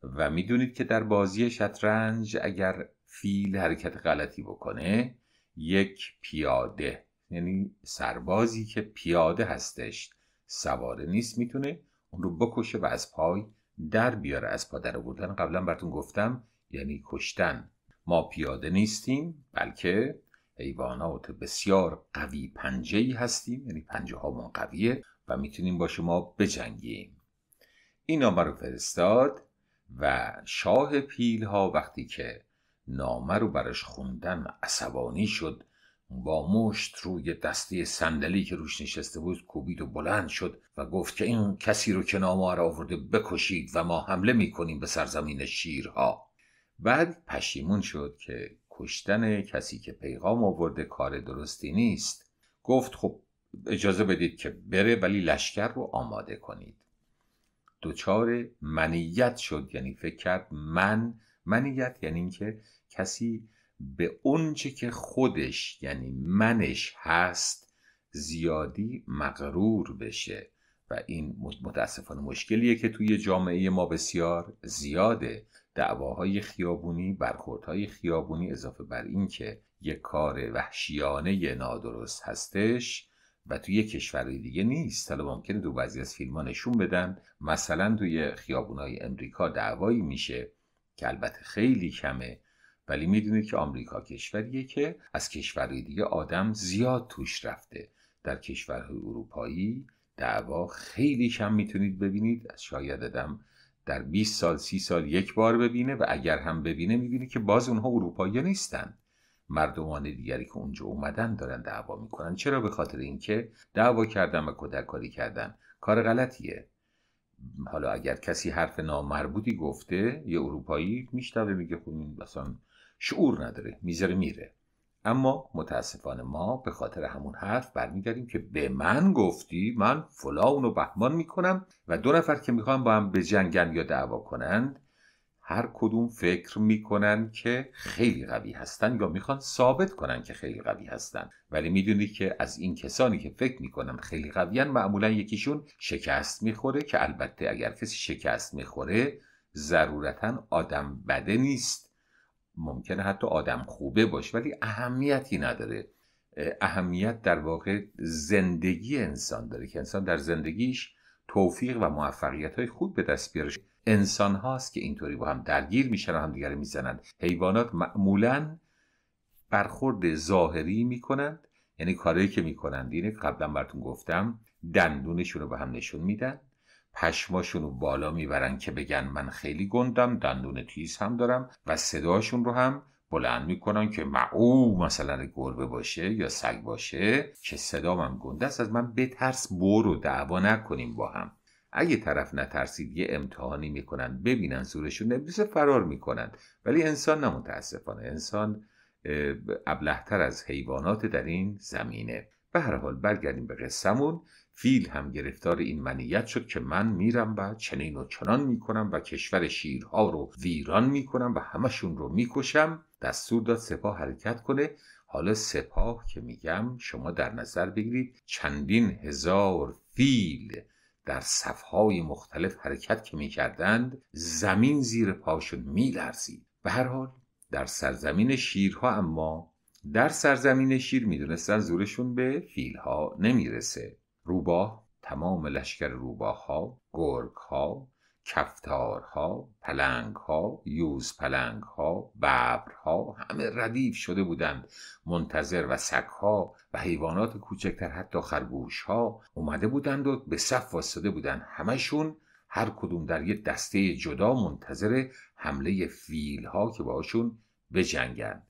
Speaker 1: و میدونید که در بازی شطرنج اگر فیل حرکت غلطی بکنه یک پیاده یعنی سربازی که پیاده هستش سواره نیست میتونه اون رو بکشه و از پای در بیاره از پا در آوردن قبلا براتون گفتم یعنی کشتن ما پیاده نیستیم بلکه حیوانات بسیار قوی پنجه ای هستیم یعنی پنجه ما قویه و میتونیم با شما بجنگیم این نامه رو فرستاد و شاه پیل ها وقتی که نامه رو براش خوندن عصبانی شد با مشت روی دسته صندلی که روش نشسته بود کوبید و بلند شد و گفت که این کسی رو که نام را آورده بکشید و ما حمله میکنیم به سرزمین شیرها بعد پشیمون شد که کشتن کسی که پیغام آورده کار درستی نیست گفت خب اجازه بدید که بره ولی لشکر رو آماده کنید دچار منیت شد یعنی فکر کرد من منیت یعنی اینکه کسی به اونچه که خودش یعنی منش هست زیادی مغرور بشه و این متاسفانه مشکلیه که توی جامعه ما بسیار زیاده دعواهای خیابونی برخوردهای خیابونی اضافه بر اینکه یک کار وحشیانه نادرست هستش و توی کشور دیگه نیست حالا ممکنه دو بعضی از فیلم ها نشون بدن مثلا توی خیابونای امریکا دعوایی میشه که البته خیلی کمه ولی میدونید که آمریکا کشوریه که از کشورهای دیگه آدم زیاد توش رفته در کشورهای اروپایی دعوا خیلی کم میتونید ببینید شاید آدم در 20 سال 30 سال یک بار ببینه و اگر هم ببینه میبینه که باز اونها اروپایی نیستن مردمان دیگری که اونجا اومدن دارن دعوا میکنن چرا به خاطر اینکه دعوا کردن و کودکاری کردن کار غلطیه حالا اگر کسی حرف نامربوطی گفته یه اروپایی میشنوه میگه خب این مثلا شعور نداره میذاره میره اما متاسفانه ما به خاطر همون حرف برمیگردیم که به من گفتی من فلان و بهمان میکنم و دو نفر که میخوان با هم جنگن یا دعوا کنند هر کدوم فکر میکنن که خیلی قوی هستن یا میخوان ثابت کنن که خیلی قوی هستن ولی میدونی که از این کسانی که فکر میکنن خیلی قویان معمولا یکیشون شکست میخوره که البته اگر کسی شکست میخوره ضرورتا آدم بده نیست ممکنه حتی آدم خوبه باشه ولی اهمیتی نداره اهمیت در واقع زندگی انسان داره که انسان در زندگیش توفیق و موفقیت های خوب به دست بیارش انسان هاست که اینطوری با هم درگیر میشن و دیگر میزنند حیوانات معمولا برخورد ظاهری میکنند یعنی کارهایی که میکنند اینه یعنی قبلا براتون گفتم دندونشون رو به هم نشون میدن پشماشون رو بالا میبرن که بگن من خیلی گندم دندون تیز هم دارم و صداشون رو هم بلند میکنن که معو مثلا گربه باشه یا سگ باشه که صدام هم گنده است از من بترس برو دعوا نکنیم با هم اگه طرف نترسید یه امتحانی میکنن ببینن زورشون نبیسه فرار میکنن ولی انسان نه متاسفانه انسان ابلهتر از حیوانات در این زمینه به هر حال برگردیم به قصهمون فیل هم گرفتار این منیت شد که من میرم و چنین و چنان میکنم و کشور شیرها رو ویران میکنم و همشون رو میکشم دستور داد سپاه حرکت کنه حالا سپاه که میگم شما در نظر بگیرید چندین هزار فیل در صفهای مختلف حرکت که میکردند زمین زیر پاشون میلرزید به هر حال در سرزمین شیرها اما در سرزمین شیر میدونستن زورشون به فیلها نمیرسه روباه تمام لشکر روباه ها گرگ ها کفتار ها پلنگ ها یوز پلنگ ها ببر ها همه ردیف شده بودند منتظر و سک ها و حیوانات کوچکتر حتی خرگوش ها اومده بودند و به صف واسده بودند همشون هر کدوم در یک دسته جدا منتظر حمله فیل ها که باشون جنگند.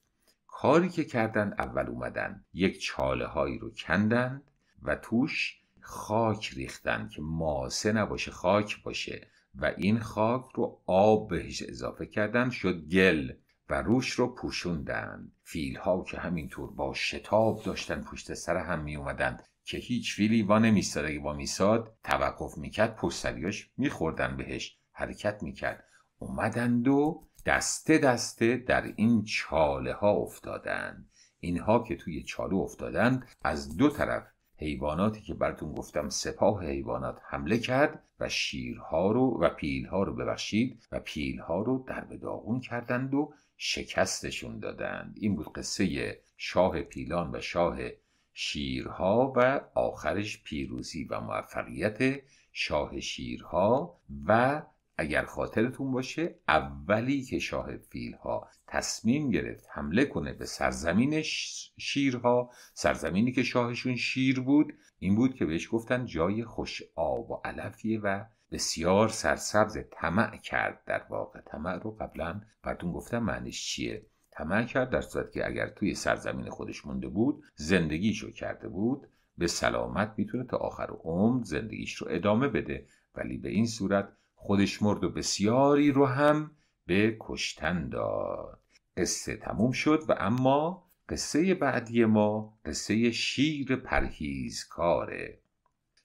Speaker 1: کاری که کردند اول اومدن یک چاله هایی رو کندند و توش خاک ریختن که ماسه نباشه خاک باشه و این خاک رو آب بهش اضافه کردن شد گل و روش رو پوشوندن فیل ها که همینطور با شتاب داشتن پشت سر هم می اومدن که هیچ فیلی وا نمیستاد اگه با میساد توقف میکرد پوستش میخوردن بهش حرکت میکرد اومدند و دسته دسته در این چاله ها افتادند اینها که توی چاله افتادند از دو طرف حیواناتی که براتون گفتم سپاه حیوانات حمله کرد و شیرها رو و پیلها رو ببخشید و پیلها رو در به داغون کردند و شکستشون دادند این بود قصه شاه پیلان و شاه شیرها و آخرش پیروزی و موفقیت شاه شیرها و اگر خاطرتون باشه اولی که شاه فیل ها تصمیم گرفت حمله کنه به سرزمین شیرها سرزمینی که شاهشون شیر بود این بود که بهش گفتن جای خوش آب و علفیه و بسیار سرسبز طمع کرد در واقع طمع رو قبلا براتون گفتم معنیش چیه طمع کرد در صورت که اگر توی سرزمین خودش مونده بود رو کرده بود به سلامت میتونه تا آخر عمر زندگیش رو ادامه بده ولی به این صورت خودش مرد و بسیاری رو هم به کشتن داد قصه تموم شد و اما قصه بعدی ما قصه شیر پرهیزکاره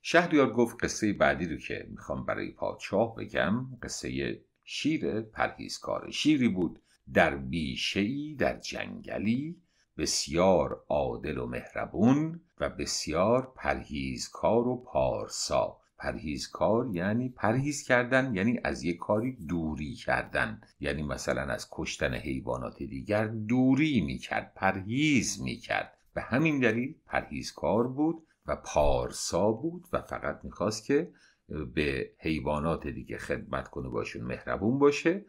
Speaker 1: شهریار گفت قصه بعدی رو که میخوام برای پادشاه بگم قصه شیر پرهیزکاره شیری بود در بیشهای در جنگلی بسیار عادل و مهربون و بسیار پرهیزکار و پارسا پرهیزکار یعنی پرهیز کردن یعنی از یک کاری دوری کردن یعنی مثلا از کشتن حیوانات دیگر دوری میکرد پرهیز میکرد به همین دلیل پرهیزکار بود و پارسا بود و فقط میخواست که به حیوانات دیگه خدمت کنه باشون مهربون باشه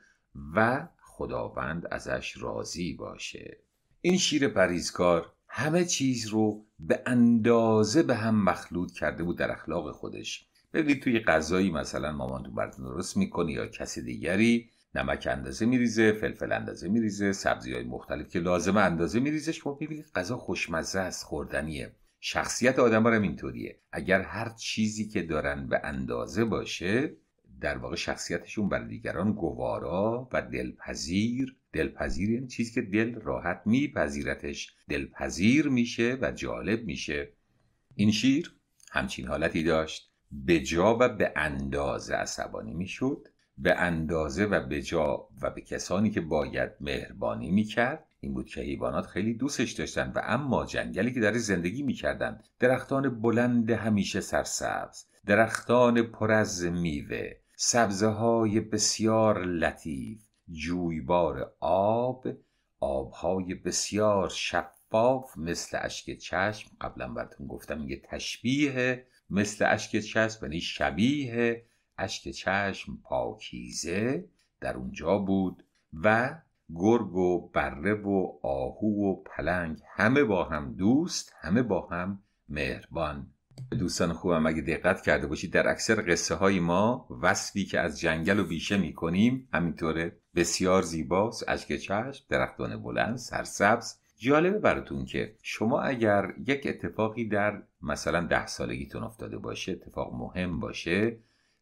Speaker 1: و خداوند ازش راضی باشه این شیر پریزکار همه چیز رو به اندازه به هم مخلوط کرده بود در اخلاق خودش ببینید توی غذایی مثلا مامان تو براتون درست میکنه یا کسی دیگری نمک اندازه میریزه فلفل اندازه میریزه سبزی های مختلف که لازمه اندازه میریزه شما خب میبینید غذا خوشمزه است خوردنیه شخصیت آدم هم اینطوریه اگر هر چیزی که دارن به اندازه باشه در واقع شخصیتشون بر دیگران گوارا و دلپذیر دلپذیر یعنی چیزی که دل راحت میپذیرتش دلپذیر میشه و جالب میشه این شیر همچین حالتی داشت به جا و به اندازه عصبانی میشد به اندازه و به جا و به کسانی که باید مهربانی میکرد این بود که حیوانات خیلی دوستش داشتند و اما جنگلی که در زندگی میکردند درختان بلند همیشه سرسبز درختان پر از میوه سبزه های بسیار لطیف جویبار آب آبهای بسیار شفاف مثل اشک چشم قبلا براتون گفتم یه تشبیه مثل اشک چشم یعنی شبیه اشک چشم پاکیزه در اونجا بود و گرگ و بره و آهو و پلنگ همه با هم دوست همه با هم مهربان دوستان خوبم اگه دقت کرده باشید در اکثر قصه های ما وصفی که از جنگل و بیشه می کنیم همینطوره بسیار زیباست اشک چشم درختان بلند سرسبز جالبه براتون که شما اگر یک اتفاقی در مثلا ده سالگیتون افتاده باشه اتفاق مهم باشه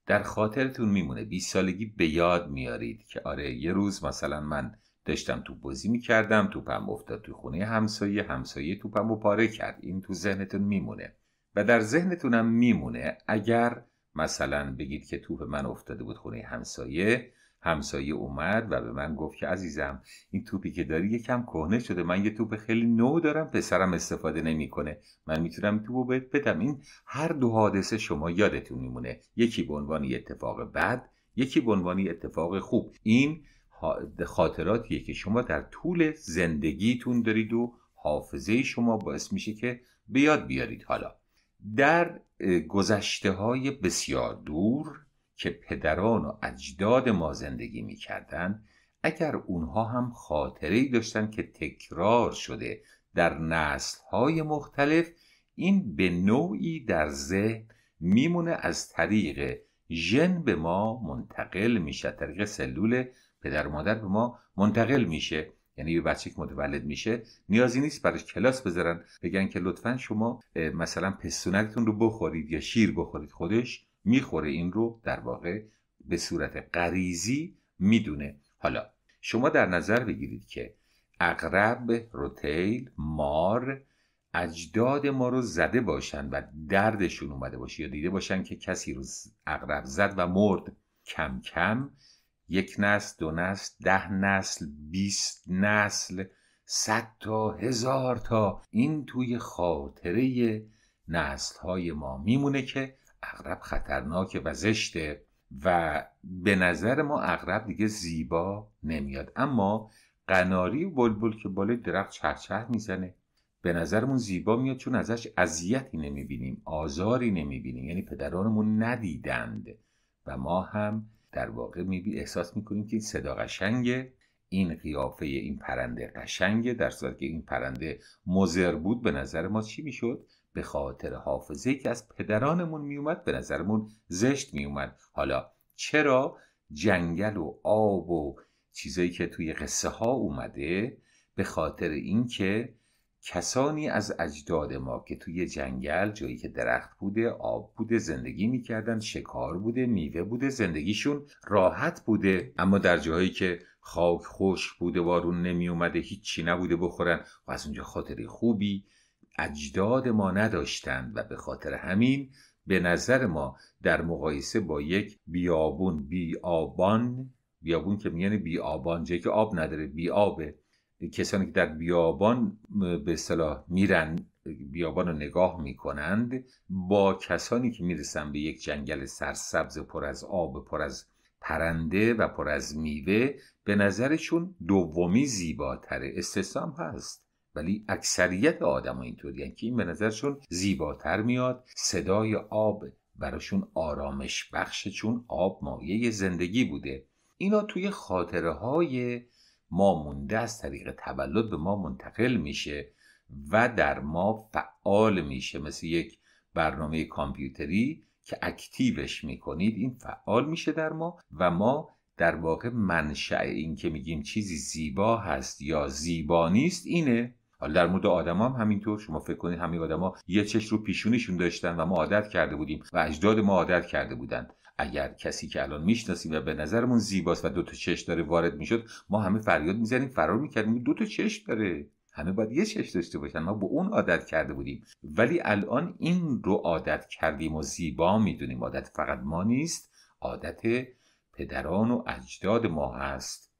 Speaker 1: در خاطرتون میمونه 20 سالگی به یاد میارید که آره یه روز مثلا من داشتم توپ بازی میکردم توپم افتاد تو خونه همسایه همسایه توپم رو پاره کرد این تو ذهنتون میمونه و در ذهنتونم میمونه اگر مثلا بگید که توپ من افتاده بود خونه همسایه همسایه اومد و به من گفت که عزیزم این توپی که داری یکم کهنه شده من یه توپ خیلی نو دارم پسرم استفاده نمیکنه من میتونم این توپو بهت بدم این هر دو حادثه شما یادتون میمونه یکی به عنوان اتفاق بد یکی به عنوان اتفاق خوب این خاطراتیه که شما در طول زندگیتون دارید و حافظه شما باعث میشه که به یاد بیارید حالا در گذشته های بسیار دور که پدران و اجداد ما زندگی میکردند اگر اونها هم خاطری داشتند داشتن که تکرار شده در نسل های مختلف این به نوعی در ذهن میمونه از طریق ژن به ما منتقل میشه طریق سلول پدر مادر به ما منتقل میشه یعنی یه بچه که متولد میشه نیازی نیست براش کلاس بذارن بگن که لطفا شما مثلا پستونتون رو بخورید یا شیر بخورید خودش میخوره این رو در واقع به صورت غریزی میدونه حالا شما در نظر بگیرید که اقرب روتیل مار اجداد ما رو زده باشن و دردشون اومده باشه یا دیده باشن که کسی رو اقرب زد و مرد کم کم یک نسل دو نسل ده نسل بیست نسل صد تا هزار تا این توی خاطره نسل های ما میمونه که اغرب خطرناکه و زشته و به نظر ما اغرب دیگه زیبا نمیاد اما قناری و بلبل که بالای درخت چرچر میزنه به نظرمون زیبا میاد چون ازش اذیتی نمیبینیم آزاری نمیبینیم یعنی پدرانمون ندیدند و ما هم در واقع میبی احساس میکنیم که این صدا قشنگه این قیافه این پرنده قشنگه در صورت که این پرنده مزر بود به نظر ما چی میشد به خاطر حافظه که از پدرانمون میومد به نظرمون زشت میومد حالا چرا جنگل و آب و چیزایی که توی قصه ها اومده به خاطر اینکه کسانی از اجداد ما که توی جنگل جایی که درخت بوده آب بوده زندگی میکردن شکار بوده میوه بوده زندگیشون راحت بوده اما در جایی که خاک خوش بوده وارون نمی اومده هیچی نبوده بخورن و از اونجا خاطر خوبی اجداد ما نداشتند و به خاطر همین به نظر ما در مقایسه با یک بیابون بیابان بیابون که میگن بیابان جایی که آب نداره بیابه کسانی که در بیابان به صلاح میرن بیابان رو نگاه میکنند با کسانی که میرسن به یک جنگل سرسبز پر از آب پر از پرنده و پر از میوه به نظرشون دومی زیباتره استثنام هست ولی اکثریت آدم ها اینطوری که این به نظرشون زیباتر میاد صدای آب براشون آرامش بخشه چون آب مایه زندگی بوده اینا توی خاطره های ما مونده از طریق تولد به ما منتقل میشه و در ما فعال میشه مثل یک برنامه کامپیوتری که اکتیوش میکنید این فعال میشه در ما و ما در واقع منشأ این که میگیم چیزی زیبا هست یا زیبا نیست اینه حالا در مورد آدما هم همینطور شما فکر کنید همه آدما یه چش رو پیشونیشون داشتن و ما عادت کرده بودیم و اجداد ما عادت کرده بودند. اگر کسی که الان میشناسیم و به نظرمون زیباست و دو تا چش داره وارد میشد ما همه فریاد میزنیم فرار میکردیم دو تا چش داره همه باید یه چش داشته باشن ما به با اون عادت کرده بودیم ولی الان این رو عادت کردیم و زیبا میدونیم عادت فقط ما نیست عادت پدران و اجداد ما هست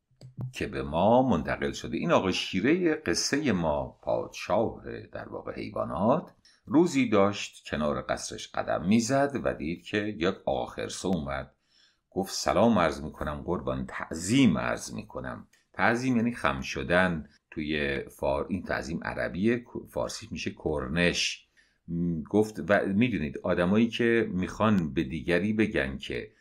Speaker 1: که به ما منتقل شده این آقا شیره قصه ما پادشاه در واقع حیوانات روزی داشت کنار قصرش قدم میزد و دید که یک آقا اومد گفت سلام عرض میکنم قربان تعظیم عرض میکنم تعظیم یعنی خم شدن توی فار... این تعظیم عربی فارسی میشه کرنش گفت و میدونید آدمایی که میخوان به دیگری بگن که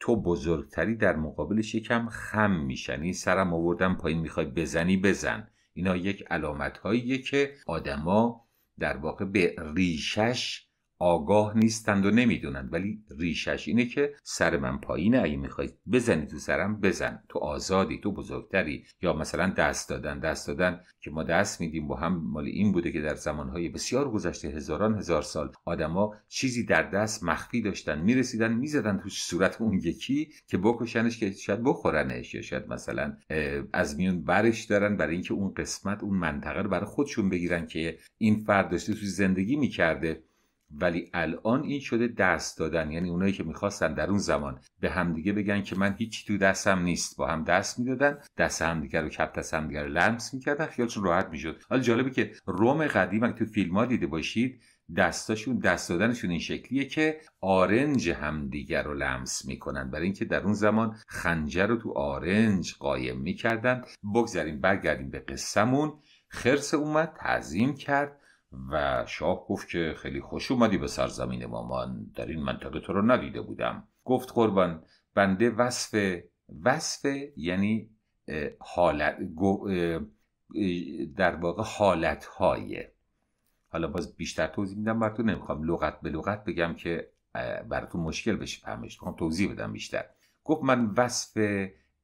Speaker 1: تو بزرگتری در مقابلش یکم خم میشنی سرم آوردم پایین میخوای بزنی بزن اینا یک علامت هاییه که آدما در واقع به ریشش آگاه نیستند و نمیدونند ولی ریشش اینه که سر من پایینه اگه میخوای بزنی تو سرم بزن تو آزادی تو بزرگتری یا مثلا دست دادن دست دادن که ما دست میدیم با هم مال این بوده که در زمانهای بسیار گذشته هزاران هزار سال آدما چیزی در دست مخفی داشتن میرسیدن میزدن تو صورت اون یکی که بکشنش که شاید بخورنش یا شاید مثلا از میون برش دارن برای اینکه اون قسمت اون منطقه رو برای خودشون بگیرن که این فرد داشته تو زندگی میکرده ولی الان این شده دست دادن یعنی اونایی که میخواستن در اون زمان به همدیگه بگن که من هیچی تو دستم نیست با هم دست میدادن دست همدیگه رو کپ دست همدیگه رو لمس میکردن خیالشون راحت میشد حالا جالبه که روم قدیم اگه تو فیلم ها دیده باشید دستاشون دست دادنشون این شکلیه که آرنج همدیگر رو لمس میکنن برای اینکه در اون زمان خنجر رو تو آرنج قایم میکردن بگذریم برگردیم به قصهمون خرس اومد تعظیم کرد و شاه گفت که خیلی خوش اومدی به سرزمین ما من در این منطقه تو رو ندیده بودم گفت قربان بنده وصف وصف یعنی حالت در واقع حالت حالا باز بیشتر توضیح میدم براتون نمیخوام لغت به لغت بگم که براتون مشکل بشه فهمش میخوام توضیح بدم بیشتر گفت من وصف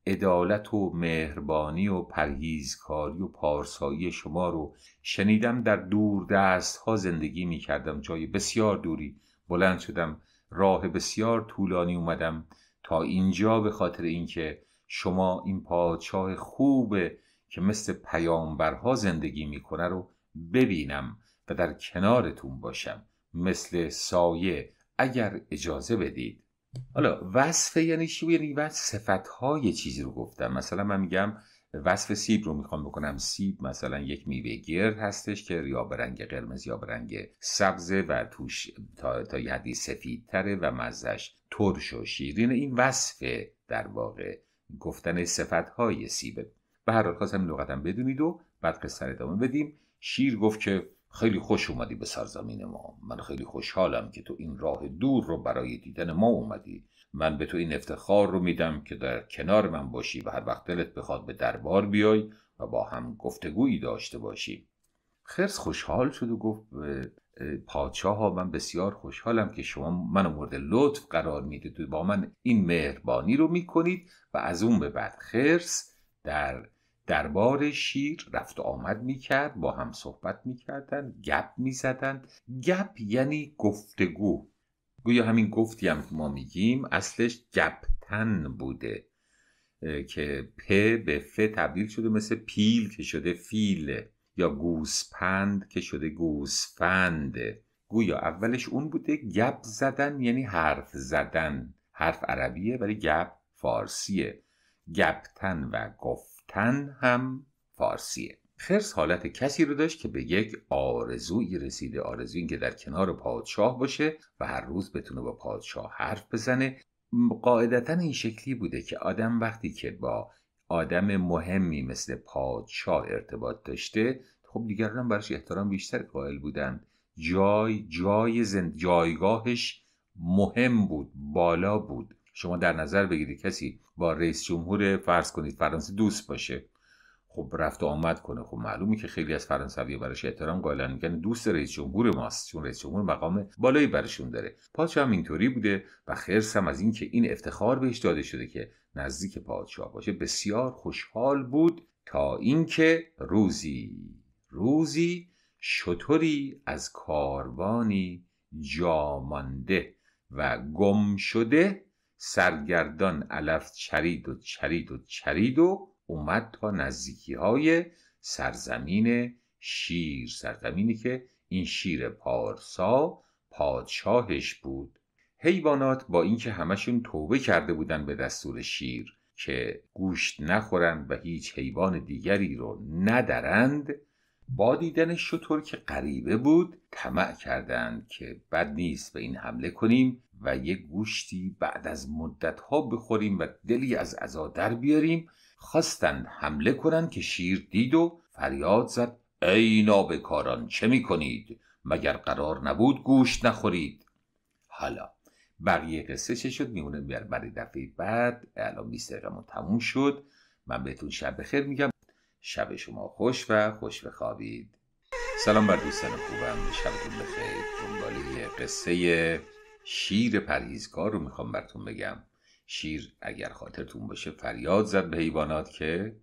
Speaker 1: عدالت و مهربانی و پرهیزکاری و پارسایی شما رو شنیدم در دور دست ها زندگی می کردم جای بسیار دوری بلند شدم راه بسیار طولانی اومدم تا اینجا به خاطر اینکه شما این پادشاه خوبه که مثل پیامبرها زندگی میکنه رو ببینم و در کنارتون باشم مثل سایه اگر اجازه بدید حالا وصف یعنی چی یعنی وصف صفت های چیزی رو گفتم مثلا من میگم وصف سیب رو میخوام بکنم سیب مثلا یک میوه گرد هستش که یا به رنگ قرمز یا به رنگ سبز و توش تا, تا یه سفید تره و مزش ترش و شیرین این وصف در واقع گفتن صفت های سیبه به هر حال خواستم لغتم بدونید و بعد قصه ادامه بدیم شیر گفت که خیلی خوش اومدی به سرزمین ما من خیلی خوشحالم که تو این راه دور رو برای دیدن ما اومدی من به تو این افتخار رو میدم که در کنار من باشی و هر وقت دلت بخواد به دربار بیای و با هم گفتگویی داشته باشی خرس خوشحال شد و گفت پادشاه ها من بسیار خوشحالم که شما منو مورد لطف قرار میدید و با من این مهربانی رو میکنید و از اون به بعد خرس در دربار شیر رفت و آمد میکرد با هم صحبت میکردند گپ میزدند گپ یعنی گفتگو گویا همین گفتی هم که ما میگیم اصلش گپتن بوده که پ به ف تبدیل شده مثل پیل که شده فیله یا گوسپند که شده گوسفنده گویا اولش اون بوده گپ زدن یعنی حرف زدن حرف عربیه ولی گپ فارسیه گپتن و گفت تن هم فارسیه خرس حالت کسی رو داشت که به یک آرزویی رسیده آرزوی که در کنار پادشاه باشه و هر روز بتونه با پادشاه حرف بزنه قاعدتا این شکلی بوده که آدم وقتی که با آدم مهمی مثل پادشاه ارتباط داشته خب دیگران هم براش احترام بیشتر قائل بودند جای جای زند جایگاهش مهم بود بالا بود شما در نظر بگیرید کسی با رئیس جمهور فرض کنید فرانسه دوست باشه خب رفت و آمد کنه خب معلومه که خیلی از فرانسوی براش احترام قائلن میگن یعنی دوست رئیس جمهور ماست چون رئیس جمهور مقام بالایی برشون داره پادشاه هم اینطوری بوده و خرس هم از اینکه این افتخار بهش داده شده که نزدیک پادشاه باشه بسیار خوشحال بود تا اینکه روزی روزی شطوری از کاروانی جامانده و گم شده سرگردان علف چرید و چرید و چرید و اومد تا نزدیکی های سرزمین شیر سرزمینی که این شیر پارسا پادشاهش بود حیوانات با اینکه همشون توبه کرده بودن به دستور شیر که گوشت نخورند و هیچ حیوان دیگری رو ندرند با دیدن شطور که غریبه بود طمع کردند که بد نیست به این حمله کنیم و یک گوشتی بعد از مدت ها بخوریم و دلی از عزا در بیاریم خواستند حمله کنند که شیر دید و فریاد زد ای نابکاران چه می کنید؟ مگر قرار نبود گوشت نخورید حالا بقیه قصه چه شد میمونه برای دفعه بعد الان 20 و تموم شد من بهتون شب بخیر میگم شب شما خوش و خوش بخوابید سلام بر دوستان خوبم شبتون بخیر دنبال قصه شیر پرهیزکار رو میخوام براتون بگم شیر اگر خاطرتون باشه فریاد زد به حیوانات که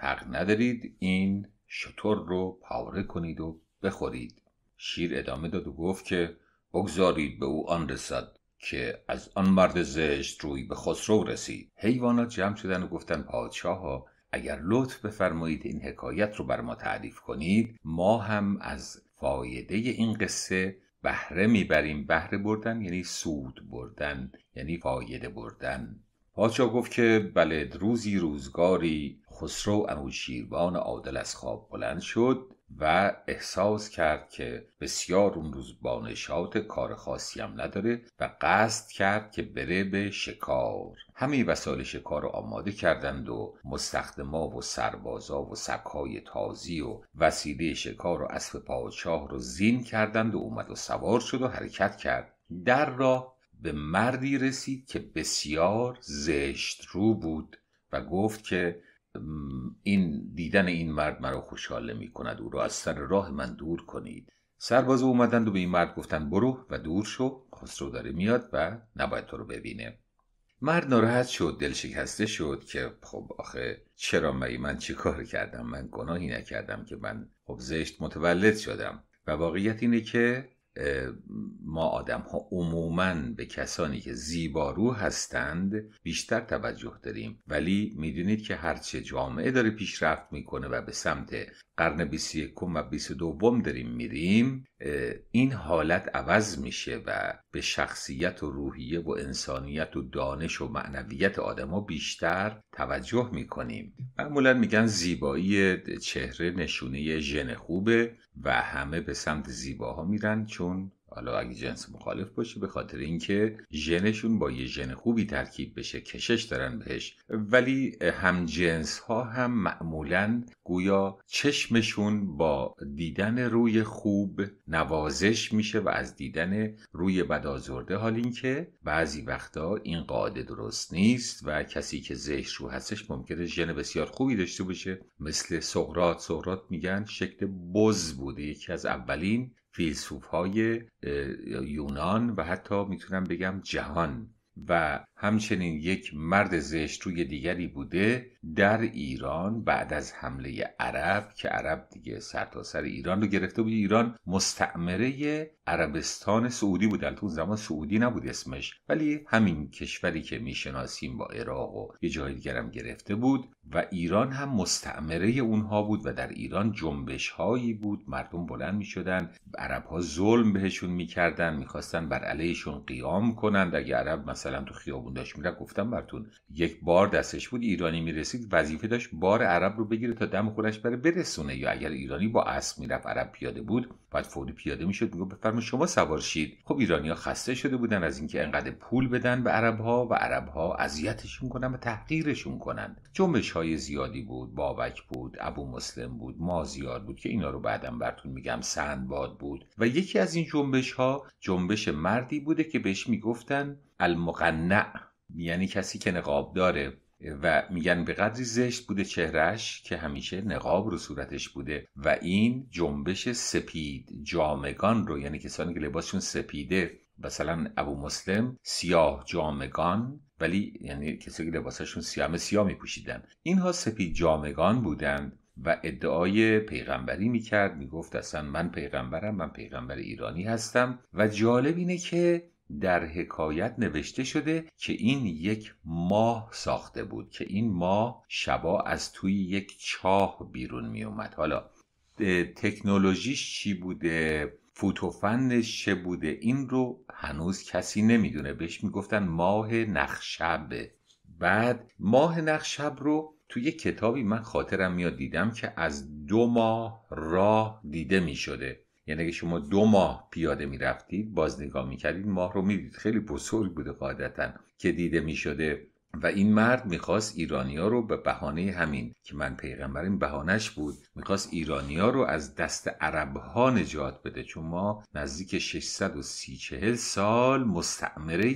Speaker 1: حق ندارید این شطور رو پاوره کنید و بخورید شیر ادامه داد و گفت که بگذارید به او آن رسد که از آن مرد زشت روی به خسرو رسید حیوانات جمع شدن و گفتن پادشاه ها اگر لطف بفرمایید این حکایت رو بر ما تعریف کنید ما هم از فایده این قصه بهره میبریم بهره بردن یعنی سود بردن یعنی فایده بردن پادشاه گفت که بله روزی روزگاری خسرو انوشیروان عادل از خواب بلند شد و احساس کرد که بسیار اون روز بانشات کار خاصی هم نداره و قصد کرد که بره به شکار همه وسایل شکار رو آماده کردند و مستخدما و سربازا و سکهای تازی و وسیله شکار و اسب پادشاه رو زین کردند و اومد و سوار شد و حرکت کرد در را به مردی رسید که بسیار زشت رو بود و گفت که این دیدن این مرد مرا خوشحال نمی کند او را از سر راه من دور کنید سرباز اومدند و به این مرد گفتند برو و دور شو خسرو داره میاد و نباید تو رو ببینه مرد ناراحت شد دل شکسته شد که خب آخه چرا مگه من چه کار کردم من گناهی نکردم که من خب زشت متولد شدم و واقعیت اینه که ما آدم ها عموما به کسانی که زیبارو هستند بیشتر توجه داریم ولی میدونید که هرچه جامعه داره پیشرفت میکنه و به سمت قرن 21 و 22 داریم میریم این حالت عوض میشه و به شخصیت و روحیه و انسانیت و دانش و معنویت آدما بیشتر توجه میکنیم معمولا میگن زیبایی چهره نشونه ژن خوبه و همه به سمت زیباها میرن چون حالا اگه جنس مخالف باشه به خاطر اینکه ژنشون با یه ژن خوبی ترکیب بشه کشش دارن بهش ولی هم جنس ها هم معمولا گویا چشمشون با دیدن روی خوب نوازش میشه و از دیدن روی بدازرده حال اینکه بعضی وقتا این قاعده درست نیست و کسی که زهش رو هستش ممکنه ژن بسیار خوبی داشته باشه مثل سقرات سقرات میگن شکل بز بوده یکی از اولین فیلسوف های یونان و حتی میتونم بگم جهان و همچنین یک مرد زشت روی دیگری بوده در ایران بعد از حمله عرب که عرب دیگه سرتاسر سر ایران رو گرفته بود ایران مستعمره عربستان سعودی بود البته اون زمان سعودی نبود اسمش ولی همین کشوری که میشناسیم با عراق و یه جای هم گرفته بود و ایران هم مستعمره اونها بود و در ایران جنبش هایی بود مردم بلند میشدن عرب ها ظلم بهشون میکردن میخواستن بر علیهشون قیام کنند اگه عرب مثلا تو خیاب خیابون داشت میرفت گفتم براتون یک بار دستش بود ایرانی میرسید وظیفه داشت بار عرب رو بگیره تا دم خودش بره برسونه یا اگر ایرانی با اسب میرفت عرب پیاده بود بعد فوری پیاده میشد میگفت بفرمایید شما سوار شید خب ها خسته شده بودن از اینکه انقدر پول بدن به عرب ها و عرب ها اذیتشون کنن و تحقیرشون کنن جنبش های زیادی بود بابک بود ابو مسلم بود مازیار بود که اینا رو بعدا براتون میگم سندباد بود و یکی از این جنبش ها جنبش مردی بوده که بهش میگفتن المقنع یعنی کسی که نقاب داره و میگن به قدری زشت بوده چهرش که همیشه نقاب رو صورتش بوده و این جنبش سپید جامگان رو یعنی کسانی که لباسشون سپیده مثلا ابو مسلم سیاه جامگان ولی یعنی کسایی که لباسشون سیاه سیاه میپوشیدن اینها سپید جامگان بودند و ادعای پیغمبری میکرد میگفت اصلا من پیغمبرم من پیغمبر ایرانی هستم و جالب اینه که در حکایت نوشته شده که این یک ماه ساخته بود که این ماه شبا از توی یک چاه بیرون می اومد حالا تکنولوژیش چی بوده فوتوفندش چه بوده این رو هنوز کسی نمیدونه بهش میگفتن ماه نخشب بعد ماه نخشب رو توی کتابی من خاطرم میاد دیدم که از دو ماه راه دیده می شده یعنی اگه شما دو ماه پیاده رفتید باز نگاه کردید ماه رو دید خیلی بزرگ بوده قاعدتا که دیده می شده و این مرد میخواست ایرانیا رو به بهانه همین که من این بهانش بود میخواست ایرانیا رو از دست عرب ها نجات بده چون ما نزدیک 630 سال مستعمره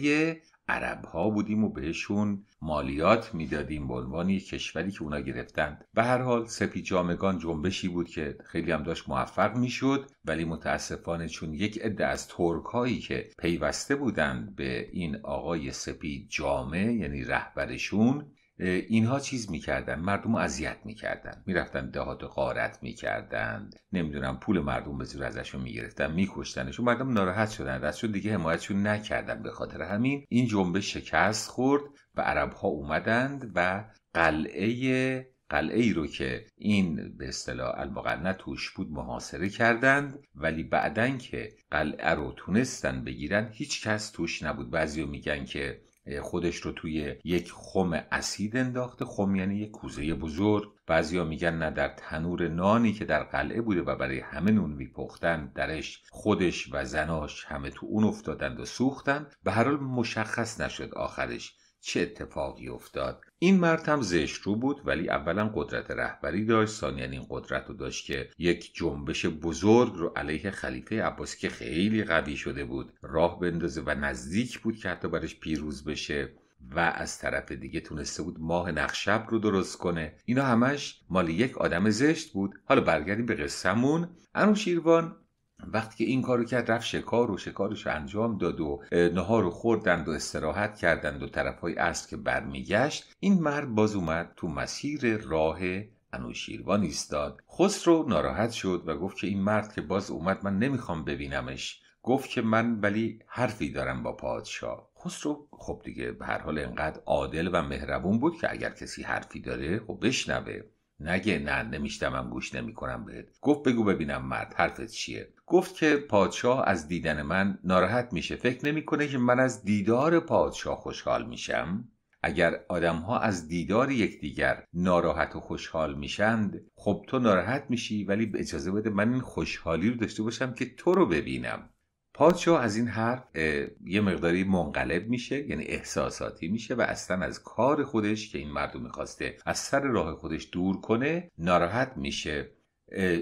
Speaker 1: عرب ها بودیم و بهشون مالیات میدادیم به عنوان کشوری که اونا گرفتند به هر حال جامگان جنبشی بود که خیلی هم داشت موفق میشد ولی متاسفانه چون یک عده از ترک هایی که پیوسته بودند به این آقای سپی جامه یعنی رهبرشون اینها چیز میکردن مردم اذیت میکردن میرفتن دهات غارت میکردند نمیدونم پول مردم به زور ازشون میگرفتن میکشتنشون مردم ناراحت شدن دستشون دیگه حمایتشون نکردن به خاطر همین این جنبه شکست خورد و عرب ها اومدند و قلعه قلعه ای رو که این به اصطلاح المقنه توش بود محاصره کردند ولی بعدن که قلعه رو تونستن بگیرن هیچ کس توش نبود بعضی میگن که خودش رو توی یک خم اسید انداخته خم یعنی یک کوزه بزرگ بعضیا میگن نه در تنور نانی که در قلعه بوده و برای همه نون میپختن درش خودش و زناش همه تو اون افتادند و سوختند به هر حال مشخص نشد آخرش چه اتفاقی افتاد این مرد هم زشت رو بود ولی اولا قدرت رهبری داشت ثانیا این قدرت رو داشت که یک جنبش بزرگ رو علیه خلیفه عباسی که خیلی قوی شده بود راه بندازه و نزدیک بود که حتی برش پیروز بشه و از طرف دیگه تونسته بود ماه نقشب رو درست کنه اینا همش مال یک آدم زشت بود حالا برگردیم به قصهمون انوشیروان وقتی که این کارو کرد رفت شکار و شکارش انجام داد و نهار رو خوردند و استراحت کردند و طرف های اصل که برمیگشت این مرد باز اومد تو مسیر راه انوشیروان ایستاد خسرو ناراحت شد و گفت که این مرد که باز اومد من نمیخوام ببینمش گفت که من ولی حرفی دارم با پادشاه خسرو خب دیگه به هر حال انقدر عادل و مهربون بود که اگر کسی حرفی داره خب بشنوه نگه نه نمیشتمم گوش نمیکنم بهت گفت بگو ببینم مرد حرفت چیه گفت که پادشاه از دیدن من ناراحت میشه فکر نمیکنه که من از دیدار پادشاه خوشحال میشم اگر آدم ها از دیدار یکدیگر ناراحت و خوشحال میشند خب تو ناراحت میشی ولی به اجازه بده من این خوشحالی رو داشته باشم که تو رو ببینم پادشاه از این حرف یه مقداری منقلب میشه یعنی احساساتی میشه و اصلا از کار خودش که این مردم میخواسته از سر راه خودش دور کنه ناراحت میشه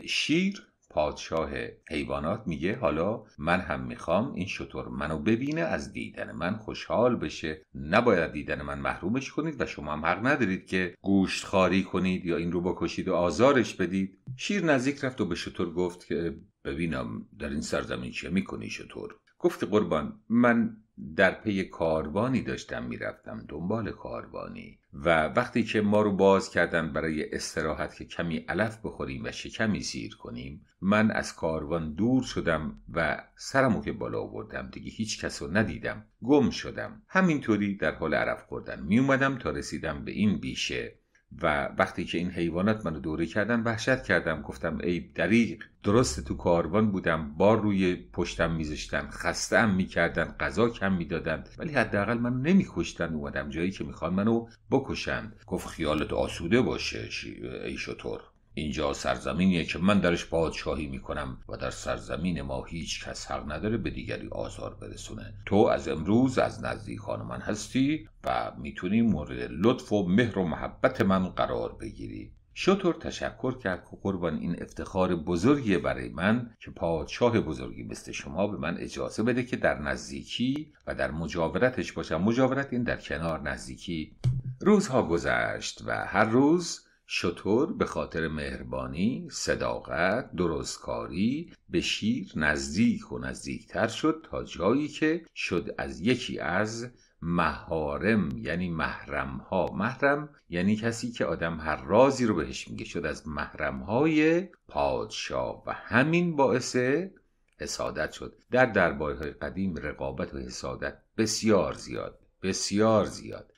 Speaker 1: شیر پادشاه حیوانات میگه حالا من هم میخوام این شطور منو ببینه از دیدن من خوشحال بشه نباید دیدن من محرومش کنید و شما هم حق ندارید که گوشت خاری کنید یا این رو بکشید و آزارش بدید شیر نزدیک رفت و به شطور گفت که ببینم در این سرزمین چه میکنی شطور گفت قربان من در پی کاروانی داشتم میرفتم دنبال کاروانی و وقتی که ما رو باز کردن برای استراحت که کمی علف بخوریم و شکمی سیر کنیم من از کاروان دور شدم و سرمو که بالا آوردم دیگه هیچ کس رو ندیدم گم شدم همینطوری در حال عرف خوردن میومدم تا رسیدم به این بیشه و وقتی که این حیوانات منو دوره کردن وحشت کردم گفتم ای دریق درست تو کاروان بودم بار روی پشتم میذاشتن خستم میکردن غذا کم میدادند ولی حداقل منو نمیکشتن اومدم جایی که میخوان منو بکشند گفت خیالت آسوده باشه ای شطور اینجا سرزمینیه که من درش پادشاهی میکنم و در سرزمین ما هیچ کس حق نداره به دیگری آزار برسونه تو از امروز از نزدیکان من هستی و میتونی مورد لطف و مهر و محبت من قرار بگیری شطور تشکر کرد که قربان این افتخار بزرگی برای من که پادشاه بزرگی مثل شما به من اجازه بده که در نزدیکی و در مجاورتش باشم مجاورت این در کنار نزدیکی روزها گذشت و هر روز شطور به خاطر مهربانی، صداقت، درستکاری به شیر نزدیک و نزدیکتر شد تا جایی که شد از یکی از مهارم یعنی محرم ها محرم یعنی کسی که آدم هر رازی رو بهش میگه شد از محرم های پادشاه و همین باعث حسادت شد در دربارهای قدیم رقابت و حسادت بسیار زیاد بسیار زیاد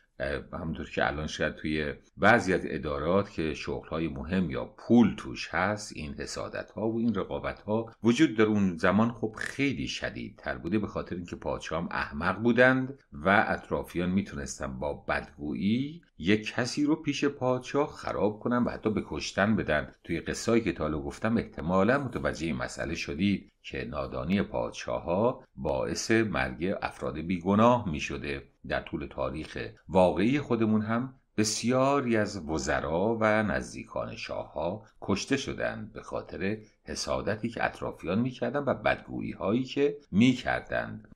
Speaker 1: همونطور که الان شاید توی بعضی از ادارات که شغلهای مهم یا پول توش هست این حسادت ها و این رقابت ها وجود در اون زمان خب خیلی شدید تر بوده به خاطر اینکه پادشاه احمق بودند و اطرافیان میتونستن با بدگویی یک کسی رو پیش پادشاه خراب کنن و حتی به کشتن بدن توی قصایی که تالو گفتم احتمالا متوجه این مسئله شدید که نادانی پادشاه ها باعث مرگ افراد بیگناه می شده در طول تاریخ واقعی خودمون هم بسیاری از وزرا و نزدیکان شاه ها کشته شدند به خاطر حسادتی که اطرافیان میکردند و بدگویی هایی که میکردند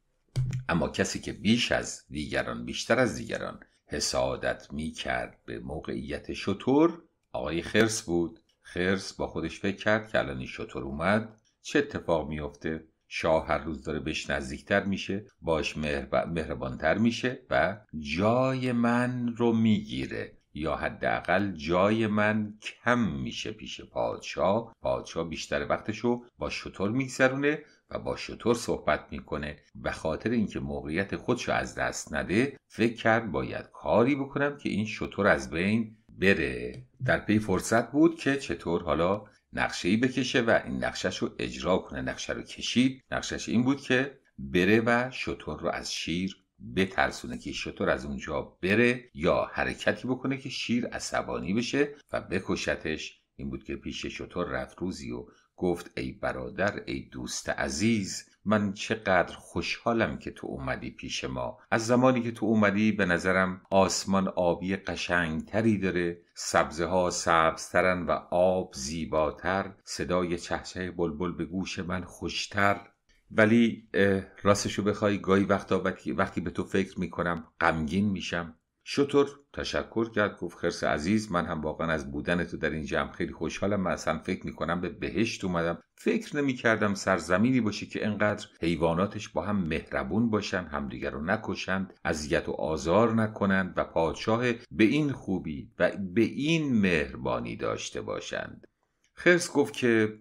Speaker 1: اما کسی که بیش از دیگران بیشتر از دیگران حسادت میکرد به موقعیت شطور آقای خرس بود خرس با خودش فکر کرد که الان این شطور اومد چه اتفاق میافته شاه هر روز داره بهش نزدیکتر میشه باش مهربانتر میشه و جای من رو میگیره یا حداقل جای من کم میشه پیش پادشاه پادشاه بیشتر وقتش رو با شطور میگذرونه و با شطور صحبت میکنه به خاطر اینکه موقعیت خودشو از دست نده فکر کرد باید کاری بکنم که این شطور از بین بره در پی فرصت بود که چطور حالا نقشه بکشه و این نقشهش رو اجرا کنه نقشه رو کشید نقشش این بود که بره و شطور رو از شیر بترسونه که شطور از اونجا بره یا حرکتی بکنه که شیر عصبانی بشه و بکشتش این بود که پیش شطور رفت روزی و گفت ای برادر ای دوست عزیز من چقدر خوشحالم که تو اومدی پیش ما از زمانی که تو اومدی به نظرم آسمان آبی قشنگتری داره سبزه ها سبزترن و آب زیباتر صدای چهچه بلبل به گوش من خوشتر ولی راستشو بخوای گاهی وقتا وقتی به تو فکر میکنم غمگین میشم شطور تشکر کرد گفت خرس عزیز من هم واقعا از بودن تو در این جمع خیلی خوشحالم من اصلا فکر میکنم به بهشت اومدم فکر نمیکردم سرزمینی باشه که انقدر حیواناتش با هم مهربون باشن همدیگر رو نکشند اذیت و آزار نکنند و پادشاه به این خوبی و به این مهربانی داشته باشند خرس گفت که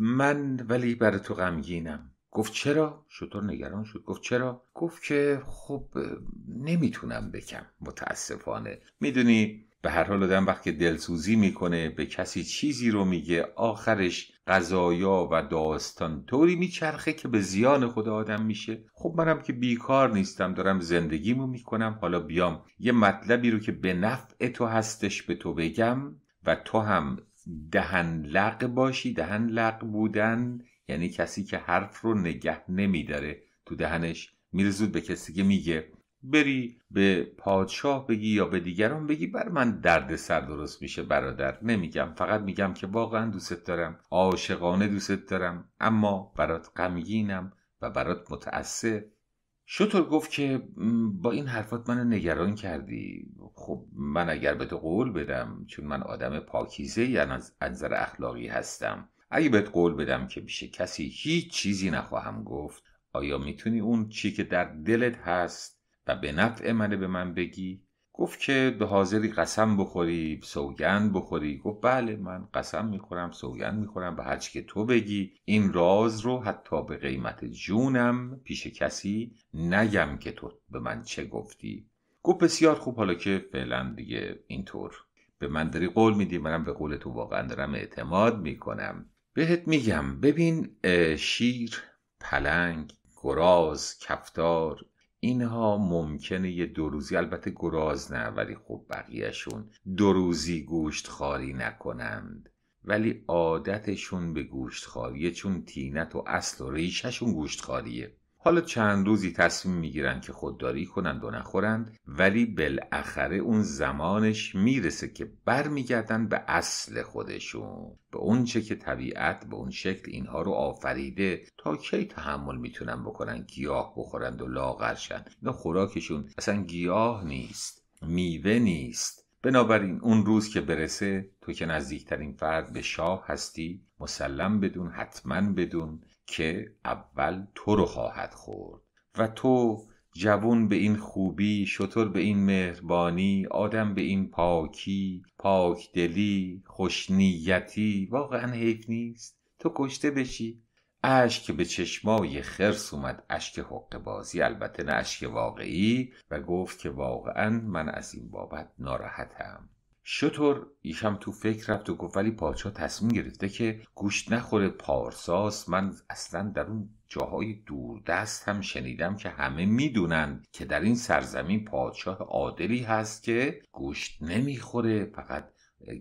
Speaker 1: من ولی بر تو غمگینم گفت چرا شطور نگران شد گفت چرا گفت که خب نمیتونم بکم متاسفانه میدونی به هر حال آدم وقتی دلسوزی میکنه به کسی چیزی رو میگه آخرش قضایا و داستان طوری میچرخه که به زیان خود آدم میشه خب منم که بیکار نیستم دارم زندگیمو میکنم حالا بیام یه مطلبی رو که به نفع تو هستش به تو بگم و تو هم دهن لق باشی دهن لق بودن یعنی کسی که حرف رو نگه نمیداره تو دهنش میره زود به کسی که میگه بری به پادشاه بگی یا به دیگران بگی بر من درد سر درست میشه برادر نمیگم فقط میگم که واقعا دوستت دارم عاشقانه دوستت دارم اما برات غمگینم و برات متاسف شطور گفت که با این حرفات من نگران کردی خب من اگر به تو قول بدم چون من آدم پاکیزه یا یعنی از نظر اخلاقی هستم اگه بهت قول بدم که بیشه کسی هیچ چیزی نخواهم گفت آیا میتونی اون چی که در دلت هست و به نفع منه به من بگی؟ گفت که به حاضری قسم بخوری سوگند بخوری گفت بله من قسم میخورم سوگند میخورم به هر که تو بگی این راز رو حتی به قیمت جونم پیش کسی نگم که تو به من چه گفتی گفت بسیار خوب حالا که فعلا دیگه اینطور به من داری قول میدی منم به قول تو واقعا دارم اعتماد میکنم بهت میگم ببین شیر پلنگ گراز کفتار اینها ممکنه یه دو روزی البته گراز نه ولی خب بقیهشون دو روزی گوشت خاری نکنند ولی عادتشون به گوشت خاریه چون تینت و اصل و ریشهشون گوشت خاریه حالا چند روزی تصمیم میگیرند که خودداری کنند و نخورند ولی بالاخره اون زمانش میرسه که برمیگردن به اصل خودشون به اون چه که طبیعت به اون شکل اینها رو آفریده تا کی تحمل میتونن بکنن گیاه بخورند و لاغرشن نه خوراکشون اصلا گیاه نیست میوه نیست بنابراین اون روز که برسه تو که نزدیکترین فرد به شاه هستی مسلم بدون حتما بدون که اول تو رو خواهد خورد و تو جوون به این خوبی شطور به این مهربانی آدم به این پاکی پاکدلی خوشنیتی واقعا حیف نیست تو کشته بشی اشک به چشمای خرس اومد اشک حق بازی البته نه اشک واقعی و گفت که واقعا من از این بابت ناراحتم شطور ایشم تو فکر رفت و گفت ولی پادشاه تصمیم گرفته که گوشت نخوره پارساس من اصلا در اون جاهای دوردست هم شنیدم که همه میدونند که در این سرزمین پادشاه عادلی هست که گوشت نمیخوره فقط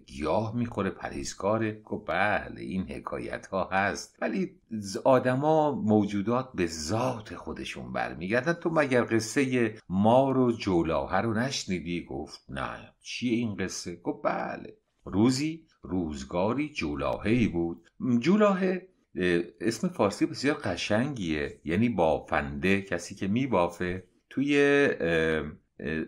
Speaker 1: گیاه میخوره پرهیزکاره گفت بله این حکایت ها هست ولی آدما موجودات به ذات خودشون برمیگردن تو مگر قصه مار و جولاهه رو نشنیدی گفت نه چیه این قصه گفت بله روزی روزگاری جولاهی بود جولاهه اسم فارسی بسیار قشنگیه یعنی بافنده کسی که میبافه توی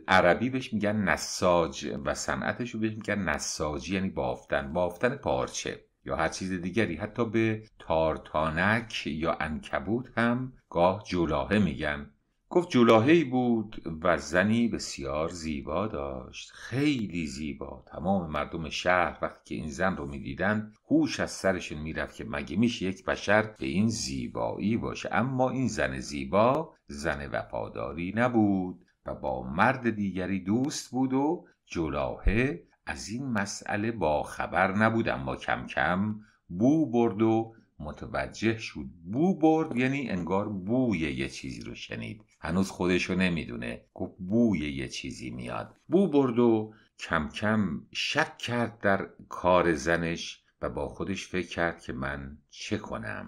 Speaker 1: عربی بهش میگن نساج و صنعتش رو بهش میگن نساجی یعنی بافتن بافتن پارچه یا هر چیز دیگری حتی به تارتانک یا انکبوت هم گاه جلاهه میگن گفت جولاهی بود و زنی بسیار زیبا داشت خیلی زیبا تمام مردم شهر وقتی که این زن رو میدیدن هوش از سرشون میرفت که مگه میشه یک بشر به این زیبایی باشه اما این زن زیبا زن وفاداری نبود و با مرد دیگری دوست بود و جلاهه از این مسئله با خبر نبود اما کم کم بو برد و متوجه شد بو برد یعنی انگار بوی یه چیزی رو شنید هنوز خودشو نمیدونه گفت بوی یه چیزی میاد بو برد و کم کم شک کرد در کار زنش و با خودش فکر کرد که من چه کنم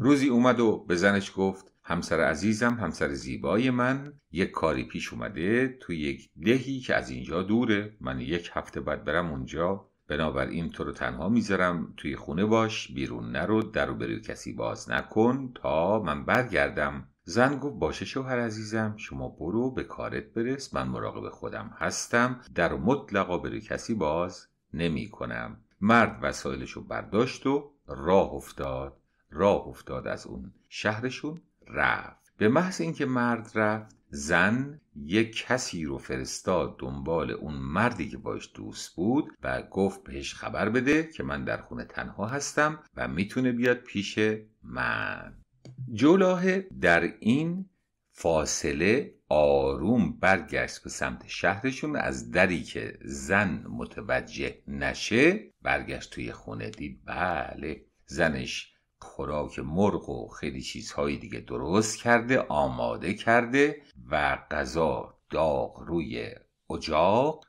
Speaker 1: روزی اومد و به زنش گفت همسر عزیزم همسر زیبای من یک کاری پیش اومده تو یک دهی که از اینجا دوره من یک هفته بعد برم اونجا بنابراین تو رو تنها میذارم توی خونه باش بیرون نرو در بروی کسی باز نکن تا من برگردم زن گفت باشه شوهر عزیزم شما برو به کارت برس من مراقب خودم هستم در مطلقا بروی کسی باز نمی کنم مرد وسایلشو برداشت و راه افتاد راه افتاد از اون شهرشون رفت به محض اینکه مرد رفت زن یک کسی رو فرستاد دنبال اون مردی که باش دوست بود و گفت بهش خبر بده که من در خونه تنها هستم و میتونه بیاد پیش من جولاه در این فاصله آروم برگشت به سمت شهرشون از دری که زن متوجه نشه برگشت توی خونه دید بله زنش خوراک مرغ و خیلی چیزهای دیگه درست کرده آماده کرده و غذا داغ روی اجاق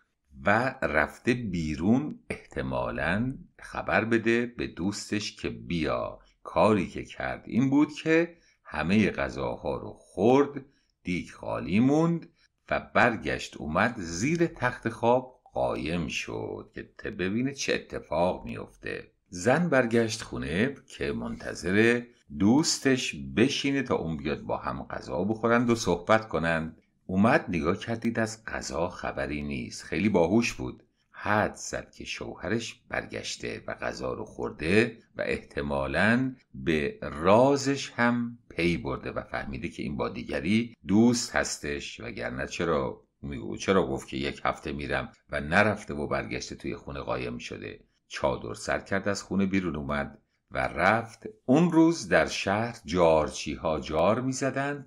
Speaker 1: و رفته بیرون احتمالا خبر بده به دوستش که بیا کاری که کرد این بود که همه غذاها رو خورد دیگ خالی موند و برگشت اومد زیر تخت خواب قایم شد که ببینه چه اتفاق میفته زن برگشت خونه که منتظر دوستش بشینه تا اون بیاد با هم غذا بخورند و صحبت کنند اومد نگاه کردید از غذا خبری نیست خیلی باهوش بود حد زد که شوهرش برگشته و غذا رو خورده و احتمالا به رازش هم پی برده و فهمیده که این با دیگری دوست هستش وگرنه چرا میگو چرا گفت که یک هفته میرم و نرفته و برگشته توی خونه قایم شده چادر سر کرد از خونه بیرون اومد و رفت اون روز در شهر جارچی ها جار می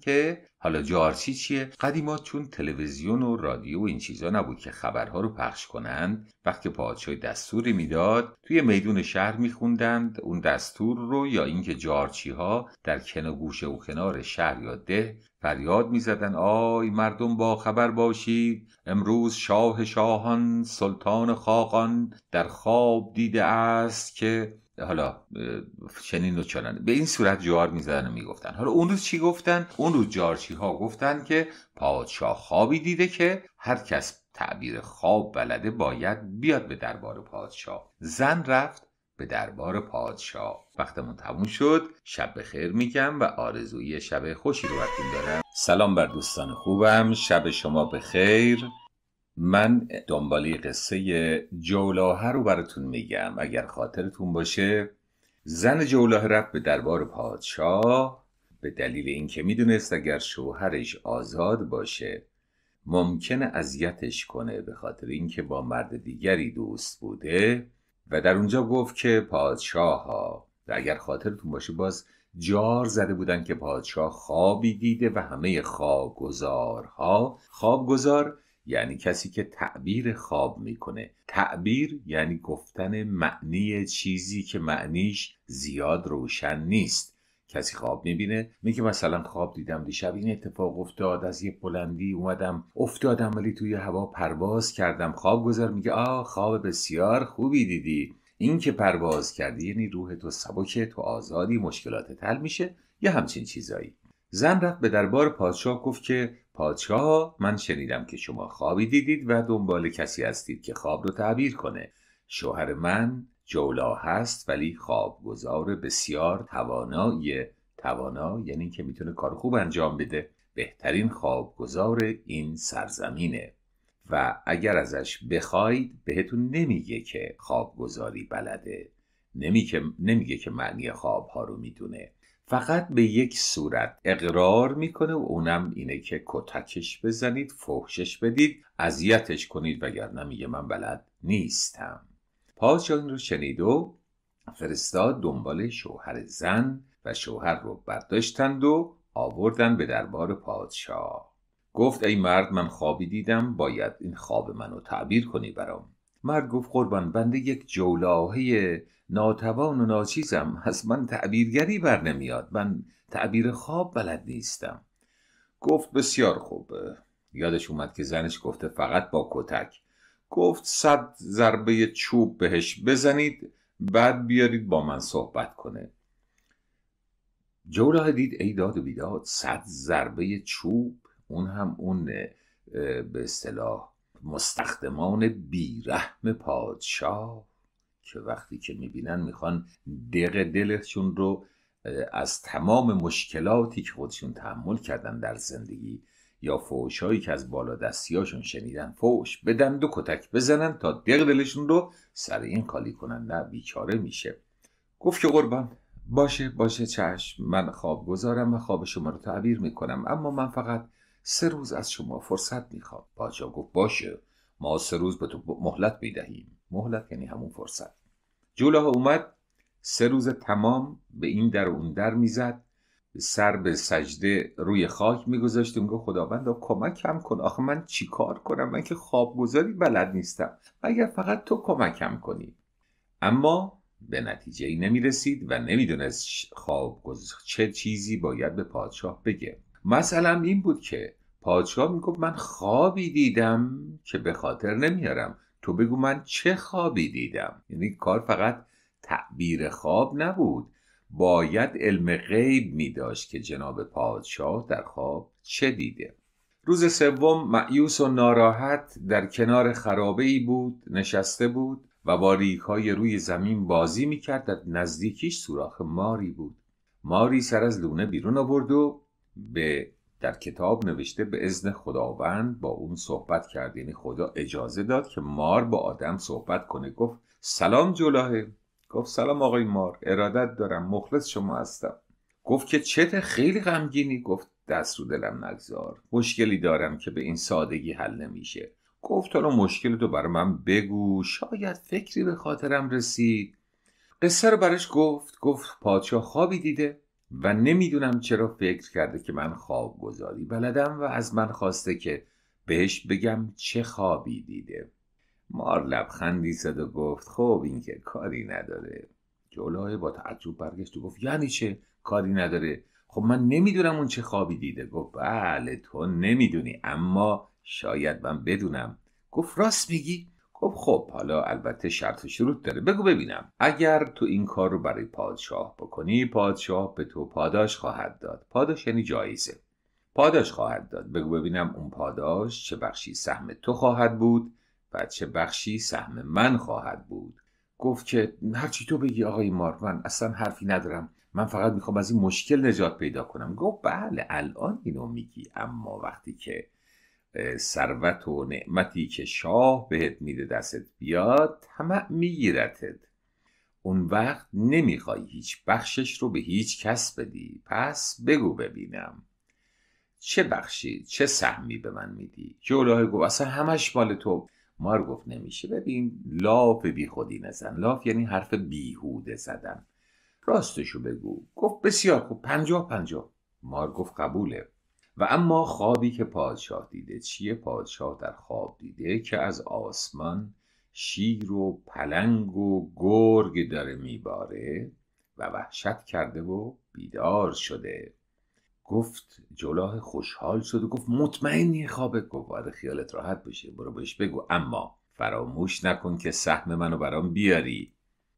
Speaker 1: که حالا جارچی چیه قدیما چون تلویزیون و رادیو و این چیزا نبود که خبرها رو پخش کنند وقتی پادشاه دستوری میداد توی میدون شهر میخوندند اون دستور رو یا اینکه جارچی ها در کنگوشه گوشه و کنار شهر یا ده فریاد میزدند آی مردم با خبر باشید امروز شاه شاهان سلطان خاقان در خواب دیده است که حالا چنین و به این صورت جار میزدن و میگفتن حالا اون روز چی گفتن اون روز جارچی ها گفتن که پادشاه خوابی دیده که هر کس تعبیر خواب بلده باید بیاد به دربار پادشاه زن رفت به دربار پادشاه وقتمون تموم شد شب خیر میگم و آرزوی شب خوشی رو براتون دارم سلام بر دوستان خوبم شب شما به خیر من دنبالی قصه جولاهه رو براتون میگم اگر خاطرتون باشه زن جولاهه رفت به دربار پادشاه به دلیل اینکه میدونست اگر شوهرش آزاد باشه ممکنه اذیتش کنه به خاطر اینکه با مرد دیگری دوست بوده و در اونجا گفت که پادشاه ها و اگر خاطرتون باشه باز جار زده بودن که پادشاه خوابی دیده و همه خوابگزارها خوابگزار یعنی کسی که تعبیر خواب میکنه تعبیر یعنی گفتن معنی چیزی که معنیش زیاد روشن نیست کسی خواب میبینه میگه مثلا خواب دیدم دیشب این اتفاق افتاد از یه بلندی اومدم افتادم ولی توی هوا پرواز کردم خواب گذار میگه آه خواب بسیار خوبی دیدی این که پرواز کردی یعنی روح تو سبکه تو آزادی مشکلات حل میشه یا همچین چیزایی زن رفت به دربار پادشاه گفت که پادشاه من شنیدم که شما خوابی دیدید و دنبال کسی هستید که خواب رو تعبیر کنه شوهر من جولا هست ولی خوابگزار بسیار توانایی، توانا یعنی که میتونه کار خوب انجام بده بهترین گذار این سرزمینه و اگر ازش بخواید بهتون نمیگه که خوابگذاری بلده نمیگه که معنی خوابها رو میدونه فقط به یک صورت اقرار میکنه و اونم اینه که کتکش بزنید فحشش بدید اذیتش کنید وگرنه نمیگه من بلد نیستم پادشاه این رو شنید و فرستاد دنبال شوهر زن و شوهر رو برداشتند و آوردن به دربار پادشاه گفت ای مرد من خوابی دیدم باید این خواب منو تعبیر کنی برام مرد گفت قربان بنده یک جولاهی ناتوان و ناچیزم از من تعبیرگری بر نمیاد من تعبیر خواب بلد نیستم گفت بسیار خوب یادش اومد که زنش گفته فقط با کتک گفت صد ضربه چوب بهش بزنید بعد بیارید با من صحبت کنه جولاه دید ای داد و بیداد صد ضربه چوب اون هم اون به اصطلاح مستخدمان بیرحم پادشاه که وقتی که میبینن میخوان دق دلشون رو از تمام مشکلاتی که خودشون تحمل کردن در زندگی یا فوشهایی که از بالا دستیاشون شنیدن فوش بدن دو کتک بزنن تا دق دلشون رو سر این کالی کنن نه بیچاره میشه گفت که قربان باشه باشه چشم من خواب گذارم و خواب شما رو تعبیر میکنم اما من فقط سه روز از شما فرصت میخواد پادشاه گفت باشه ما سه روز به تو مهلت میدهیم مهلت یعنی همون فرصت جوله اومد سه روز تمام به این در و اون در میزد سر به سجده روی خاک میگذاشت و میگفت خداوند کمکم کن آخه من چیکار کنم من که گذاری بلد نیستم مگر فقط تو کمکم کنی اما به نتیجه ای نمیرسید و نمیدونست خواب چه چیزی باید به پادشاه بگه مثلا این بود که پادشاه میگفت من خوابی دیدم که به خاطر نمیارم تو بگو من چه خوابی دیدم یعنی کار فقط تعبیر خواب نبود باید علم غیب می داشت که جناب پادشاه در خواب چه دیده روز سوم معیوس و ناراحت در کنار خرابه ای بود نشسته بود و با های روی زمین بازی می کرد در نزدیکیش سوراخ ماری بود ماری سر از لونه بیرون آورد و به در کتاب نوشته به اذن خداوند با اون صحبت کرد یعنی خدا اجازه داد که مار با آدم صحبت کنه گفت سلام جلاهه گفت سلام آقای مار ارادت دارم مخلص شما هستم گفت که چته خیلی غمگینی گفت دست رو دلم نگذار مشکلی دارم که به این سادگی حل نمیشه گفت حالا مشکل تو برای من بگو شاید فکری به خاطرم رسید قصه رو براش گفت گفت پادشاه خوابی دیده و نمیدونم چرا فکر کرده که من خواب گذاری بلدم و از من خواسته که بهش بگم چه خوابی دیده مار لبخندی زد و گفت خب این که کاری نداره جولای با تعجب برگشت و گفت یعنی چه کاری نداره خب من نمیدونم اون چه خوابی دیده گفت بله تو نمیدونی اما شاید من بدونم گفت راست میگی خب خب حالا البته شرط و شروط داره بگو ببینم اگر تو این کار رو برای پادشاه بکنی پادشاه به تو پاداش خواهد داد پاداش یعنی جایزه پاداش خواهد داد بگو ببینم اون پاداش چه بخشی سهم تو خواهد بود و چه بخشی سهم من خواهد بود گفت که هرچی تو بگی آقای مار اصلا حرفی ندارم من فقط میخوام از این مشکل نجات پیدا کنم گفت بله الان اینو میگی اما وقتی که ثروت و نعمتی که شاه بهت میده دستت بیاد طمع میگیرتت اون وقت نمیخوای هیچ بخشش رو به هیچ کس بدی پس بگو ببینم چه بخشی چه سهمی به من میدی جولاه گفت اصلا همش مال تو مار گفت نمیشه ببین لاف بی خودی نزن لاف یعنی حرف بیهوده زدن راستشو بگو گفت بسیار خوب پنجاه پنجاه مار گفت قبوله و اما خوابی که پادشاه دیده چیه پادشاه در خواب دیده که از آسمان شیر و پلنگ و گرگ داره میباره و وحشت کرده و بیدار شده گفت جلاه خوشحال شد و گفت مطمئنی خوابت گفت باید خیالت راحت بشه برو بهش بگو اما فراموش نکن که سهم منو برام بیاری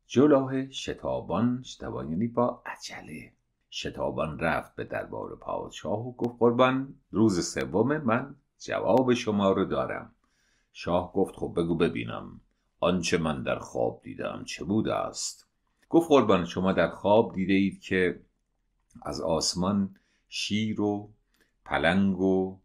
Speaker 1: جلاه شتابان شتابان یعنی با عجله شتابان رفت به دربار پادشاه و گفت قربان روز سوم من جواب شما رو دارم شاه گفت خب بگو ببینم آنچه من در خواب دیدم چه بوده است گفت قربان شما در خواب دیده اید که از آسمان شیر و پلنگ و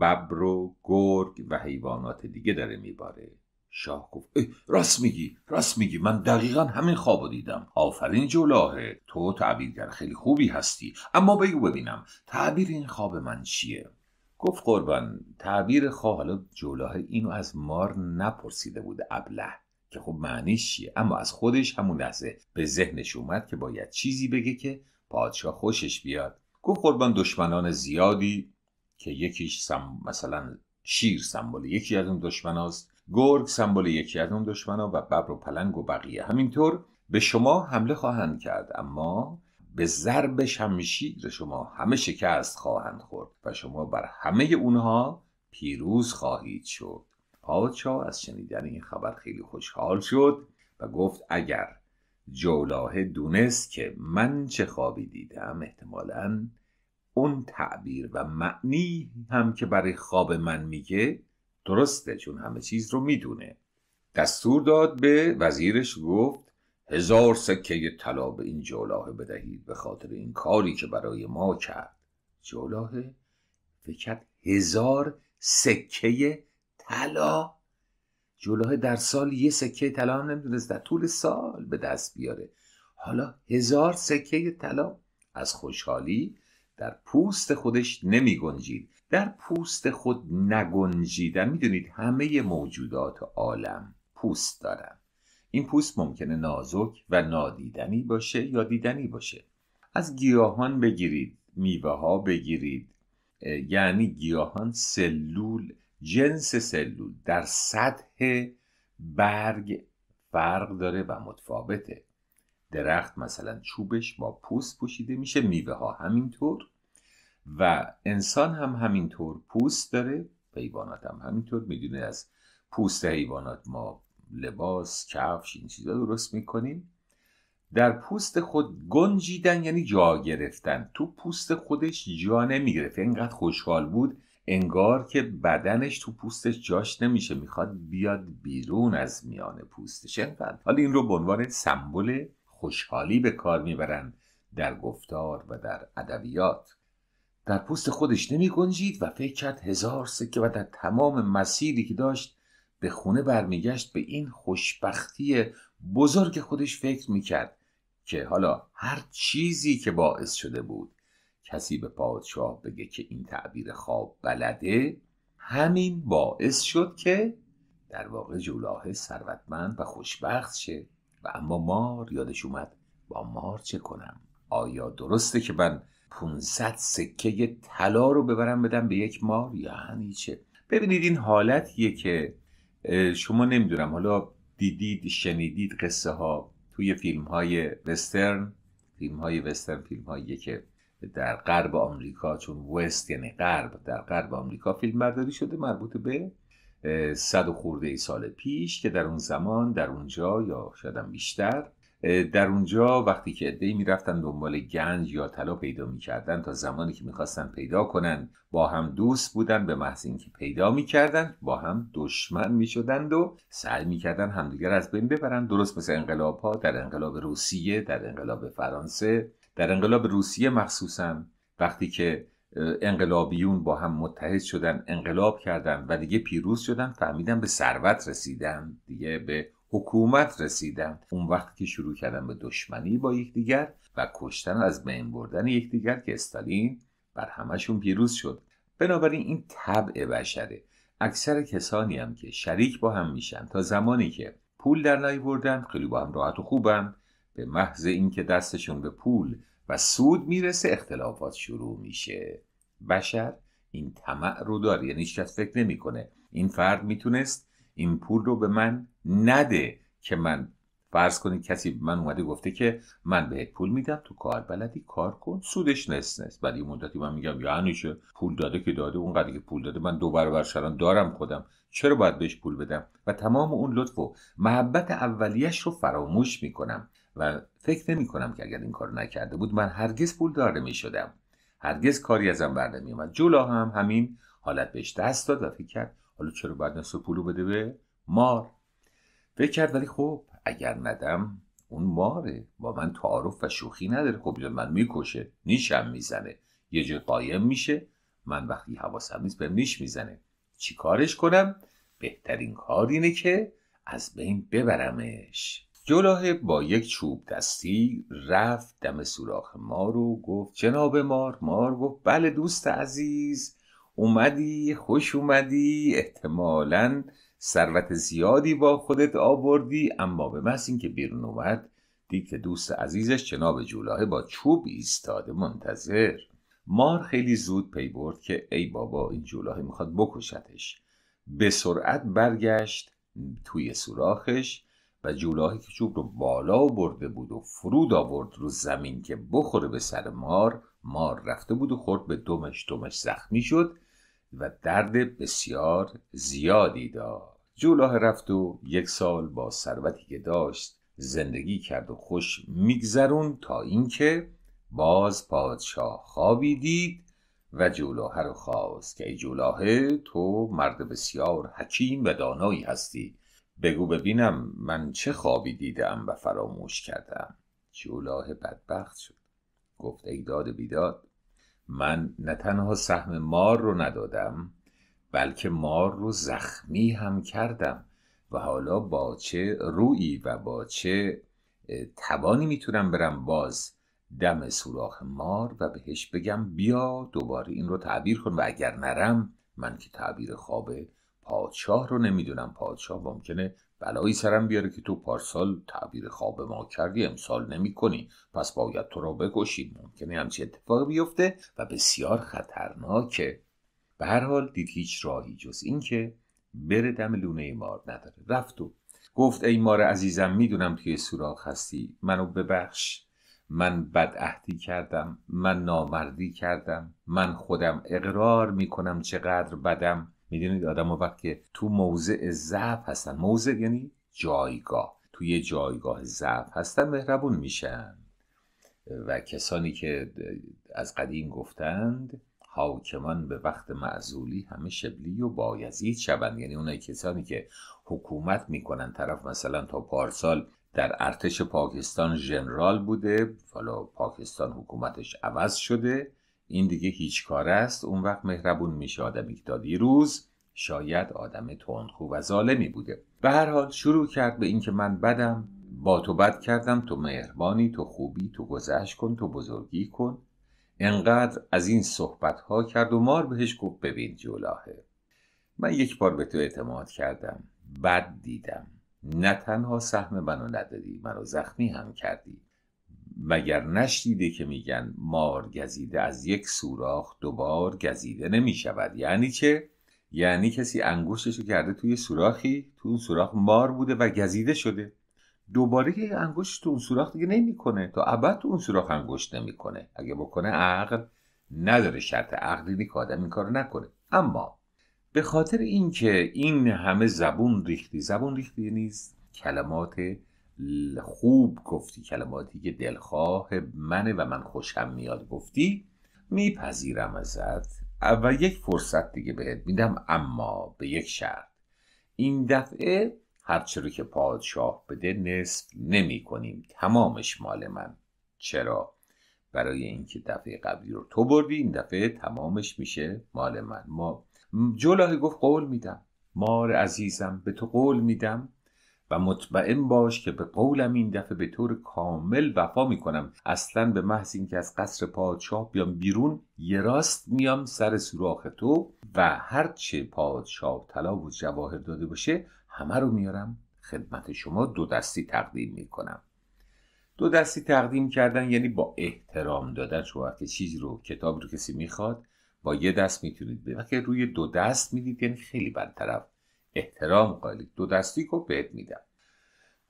Speaker 1: ببر و گرگ و حیوانات دیگه داره میباره شاه گفت راست میگی راست میگی من دقیقا همین خواب دیدم آفرین جولاهه تو تعبیرگر خیلی خوبی هستی اما بگو ببینم تعبیر این خواب من چیه گفت قربان تعبیر خواب حالا جولاهه اینو از مار نپرسیده بود ابله که خب معنیش چیه اما از خودش همون لحظه به ذهنش اومد که باید چیزی بگه که پادشاه خوشش بیاد گفت قربان دشمنان زیادی که یکیش مثلا شیر سمبل یکی از اون دشمناست گرگ سمبل یکی از اون ها و ببر و پلنگ و بقیه همینطور به شما حمله خواهند کرد اما به ضرب شمشیر شما همه شکست خواهند خورد و شما بر همه اونها پیروز خواهید شد پادشاه از شنیدن این خبر خیلی خوشحال شد و گفت اگر جولاه دونست که من چه خوابی دیدم احتمالا اون تعبیر و معنی هم که برای خواب من میگه درسته چون همه چیز رو میدونه دستور داد به وزیرش گفت هزار سکه طلا به این جولاهه بدهید به خاطر این کاری که برای ما کرد جولاهه فکر هزار سکه طلا جولاهه در سال یه سکه طلا هم نمیدونست در طول سال به دست بیاره حالا هزار سکه طلا از خوشحالی در پوست خودش نمی گنجید در پوست خود نگنجیدن میدونید همه موجودات عالم پوست دارن این پوست ممکنه نازک و نادیدنی باشه یا دیدنی باشه از گیاهان بگیرید میوه ها بگیرید یعنی گیاهان سلول جنس سلول در سطح برگ فرق داره و متفاوته درخت مثلا چوبش با پوست پوشیده میشه میوه ها همینطور و انسان هم همینطور پوست داره حیوانات هم همینطور میدونه از پوست حیوانات ما لباس کفش این چیزا درست میکنیم در پوست خود گنجیدن یعنی جا گرفتن تو پوست خودش جا نمیگرفت اینقدر خوشحال بود انگار که بدنش تو پوستش جاش نمیشه میخواد بیاد بیرون از میان پوستش انقدر حالا این رو به عنوان سمبل خوشحالی به کار میبرن در گفتار و در ادبیات در پوست خودش نمی گنجید و فکر کرد هزار سکه و در تمام مسیری که داشت به خونه برمیگشت به این خوشبختی بزرگ خودش فکر کرد که حالا هر چیزی که باعث شده بود کسی به پادشاه بگه که این تعبیر خواب بلده همین باعث شد که در واقع جولاهه ثروتمند و خوشبخت شه و اما مار یادش اومد با مار چه کنم آیا درسته که من 500 سکه طلا رو ببرم بدم به یک مار یعنی چه ببینید این حالتیه که شما نمیدونم حالا دیدید شنیدید قصه ها توی فیلم های وسترن فیلم های وسترن فیلم هایی که در غرب آمریکا چون وست یعنی غرب در غرب آمریکا فیلم برداری شده مربوط به صد و خورده ای سال پیش که در اون زمان در اونجا یا شاید بیشتر در اونجا وقتی که عدهای میرفتن دنبال گنج یا طلا پیدا میکردن تا زمانی که میخواستن پیدا کنن با هم دوست بودن به محض اینکه پیدا میکردن با هم دشمن میشدند و سعی میکردن همدیگر از بین ببرن درست مثل انقلاب ها در انقلاب روسیه در انقلاب فرانسه در انقلاب روسیه مخصوصا وقتی که انقلابیون با هم متحد شدن انقلاب کردن و دیگه پیروز شدن فهمیدن به ثروت رسیدن دیگه به حکومت رسیدند اون وقت که شروع کردن به دشمنی با یکدیگر و کشتن از بین بردن یکدیگر که استالین بر همشون پیروز شد بنابراین این طبع بشره اکثر کسانی هم که شریک با هم میشن تا زمانی که پول در بردن خیلی با هم راحت و خوبن به محض اینکه دستشون به پول و سود میرسه اختلافات شروع میشه بشر این طمع رو داره یعنی فکر نمیکنه این فرد میتونست این پول رو به من نده که من فرض کنید کسی به من اومده گفته که من بهت پول میدم تو کار بلدی کار کن سودش نست ولی بعد یه مدتی من میگم یعنی چه پول داده که داده اونقدر که پول داده من دو برابر شران دارم خودم چرا باید بهش پول بدم و تمام اون لطف و محبت اولیش رو فراموش میکنم و فکر نمی کنم که اگر این کار نکرده بود من هرگز پول داره می هرگز کاری ازم بر نمی اومد جولا هم همین حالت بهش دست داد و فکر کرد حالا چرا بعد نصف پولو بده به مار فکر کرد ولی خب اگر ندم اون ماره با من تعارف و شوخی نداره خب من میکشه نیشم میزنه یه جا قایم میشه من وقتی حواسم نیست به نیش میزنه چی کارش کنم بهترین کار اینه که از بین ببرمش جلاه با یک چوب دستی رفت دم سوراخ مار و گفت جناب مار مار گفت بله دوست عزیز اومدی خوش اومدی احتمالا ثروت زیادی با خودت آوردی اما به محض اینکه بیرون اومد دید که دوست عزیزش جناب جولاه با چوب ایستاده منتظر مار خیلی زود پی برد که ای بابا این جولاه میخواد بکشتش به سرعت برگشت توی سوراخش و جولاهی که چوب رو بالا برده بود و فرود آورد رو زمین که بخوره به سر مار مار رفته بود و خورد به دمش دمش زخمی شد و درد بسیار زیادی داشت جولاه رفت و یک سال با ثروتی که داشت زندگی کرد و خوش میگذرون تا اینکه باز پادشاه خوابی دید و جولاه رو خواست که ای جولاهه تو مرد بسیار حکیم و دانایی هستی بگو ببینم من چه خوابی دیدم و فراموش کردم جولاه بدبخت شد گفت ای داد بیداد من نه تنها سهم مار رو ندادم بلکه مار رو زخمی هم کردم و حالا با چه رویی و با چه توانی میتونم برم باز دم سوراخ مار و بهش بگم بیا دوباره این رو تعبیر کن و اگر نرم من که تعبیر خوابه پادشاه رو نمیدونم پادشاه ممکنه بلایی سرم بیاره که تو پارسال تعبیر خواب ما کردی امسال نمی کنی پس باید تو را بکشیم ممکنه همچی اتفاق بیفته و بسیار خطرناکه به هر حال دید هیچ راهی جز اینکه بره دم لونه مار نداره رفت و گفت ای مار عزیزم میدونم توی سوراخ هستی منو ببخش من بدعهدی کردم من نامردی کردم من خودم اقرار میکنم چقدر بدم میدونید آدم ها وقت که تو موضع ضعف هستن موضع یعنی جایگاه تو یه جایگاه ضعف هستن مهربون میشن و کسانی که از قدیم گفتند حاکمان به وقت معزولی همه شبلی و بایزید شوند یعنی اونایی کسانی که حکومت میکنن طرف مثلا تا پارسال در ارتش پاکستان ژنرال بوده حالا پاکستان حکومتش عوض شده این دیگه هیچ کار است اون وقت مهربون میشه آدمی که تا دیروز شاید آدم تندخو و ظالمی بوده به هر حال شروع کرد به اینکه من بدم با تو بد کردم تو مهربانی تو خوبی تو گذشت کن تو بزرگی کن انقدر از این صحبت ها کرد و مار بهش گفت ببین جولاهه من یک بار به تو اعتماد کردم بد دیدم نه تنها سهم منو ندادی منو زخمی هم کردی مگر نشدیده که میگن مار گزیده از یک سوراخ دوبار گزیده نمیشود یعنی چه یعنی کسی انگشتش کرده توی سوراخی تو اون سوراخ مار بوده و گزیده شده دوباره که انگشت تو اون سوراخ دیگه نمیکنه تا ابد تو اون سوراخ انگشت نمیکنه اگه بکنه عقل نداره شرط عقلی که آدم این کارو نکنه اما به خاطر اینکه این همه زبون ریختی زبون ریختی نیست یعنی کلمات خوب گفتی کلماتی که دلخواه منه و من خوشم میاد گفتی میپذیرم ازت و یک فرصت دیگه بهت میدم اما به یک شرط این دفعه هرچه رو که پادشاه بده نصف نمی کنیم تمامش مال من چرا؟ برای اینکه دفعه قبلی رو تو بردی این دفعه تمامش میشه مال من ما جلاه گفت قول میدم مار عزیزم به تو قول میدم و مطمئن باش که به قولم این دفعه به طور کامل وفا میکنم اصلا به محض اینکه از قصر پادشاه بیام بیرون یه راست میام سر سوراخ تو و هرچه پادشاه طلا و جواهر داده باشه همه رو میارم خدمت شما دو دستی تقدیم میکنم دو دستی تقدیم کردن یعنی با احترام دادن شما که چیزی رو کتاب رو کسی میخواد با یه دست میتونید بده. روی دو دست میدید یعنی خیلی بدطرف احترام قائلی دو دستی گفت بهت میدم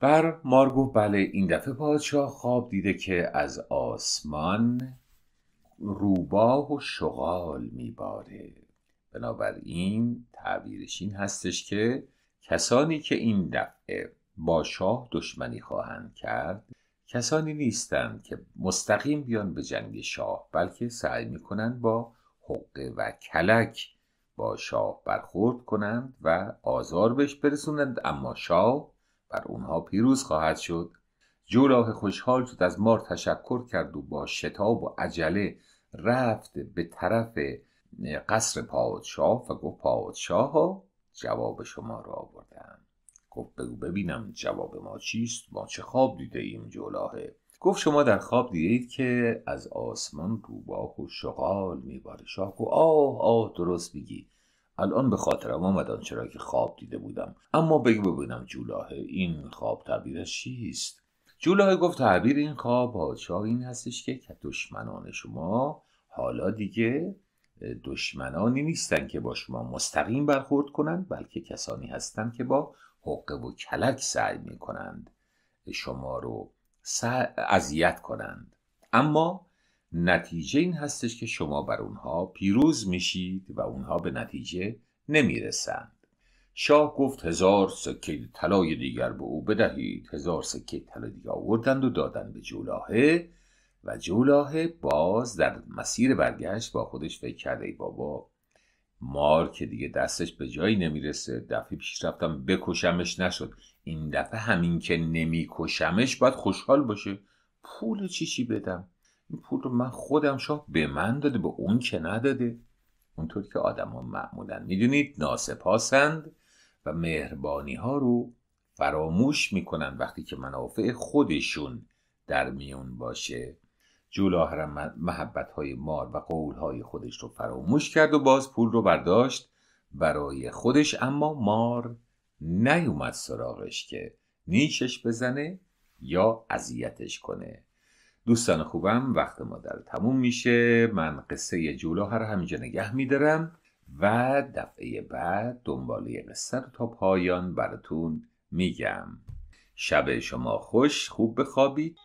Speaker 1: بر مار گفت بله این دفعه پادشاه خواب دیده که از آسمان روباه و شغال میباره بنابراین تعبیرش این هستش که کسانی که این دفعه با شاه دشمنی خواهند کرد کسانی نیستند که مستقیم بیان به جنگ شاه بلکه سعی میکنند با حقه و کلک با شاه برخورد کنند و آزار بهش برسونند اما شاه بر اونها پیروز خواهد شد جولاه خوشحال شد از مار تشکر کرد و با شتاب و عجله رفت به طرف قصر پادشاه و گفت پادشاه جواب شما را آوردم گفت بگو ببینم جواب ما چیست ما چه خواب دیده ایم جولاهه گفت شما در خواب دیدید که از آسمان روباه و شغال میباره شاه و آه آه درست میگی الان به خاطرم آمد چرا که خواب دیده بودم اما بگو ببینم جولاه این خواب تعبیرش چیست جولاه گفت تعبیر این خواب پادشاه این هستش که دشمنان شما حالا دیگه دشمنانی نیستن که با شما مستقیم برخورد کنند بلکه کسانی هستند که با حقه و کلک سعی میکنند شما رو اذیت کنند اما نتیجه این هستش که شما بر اونها پیروز میشید و اونها به نتیجه نمیرسند شاه گفت هزار سکه طلای دیگر به او بدهید هزار سکه طلا دیگر آوردند و دادند به جولاهه و جولاهه باز در مسیر برگشت با خودش فکر کرده ای بابا مار که دیگه دستش به جایی نمیرسه دفعه پیش رفتم بکشمش نشد این دفعه همین که نمیکشمش باید خوشحال باشه پول چیشی بدم این پول رو من خودم شاه به من داده به اون که نداده اونطور که آدما معمولا میدونید ناسپاسند و مهربانی ها رو فراموش میکنن وقتی که منافع خودشون در میون باشه جولاهرم محبت های مار و قول های خودش رو فراموش کرد و باز پول رو برداشت برای خودش اما مار نیومد سراغش که نیشش بزنه یا اذیتش کنه دوستان خوبم وقت ما در تموم میشه من قصه جولاهر رو همینجا نگه میدارم و دفعه بعد دنباله قصه رو تا پایان براتون میگم شب شما خوش خوب بخوابید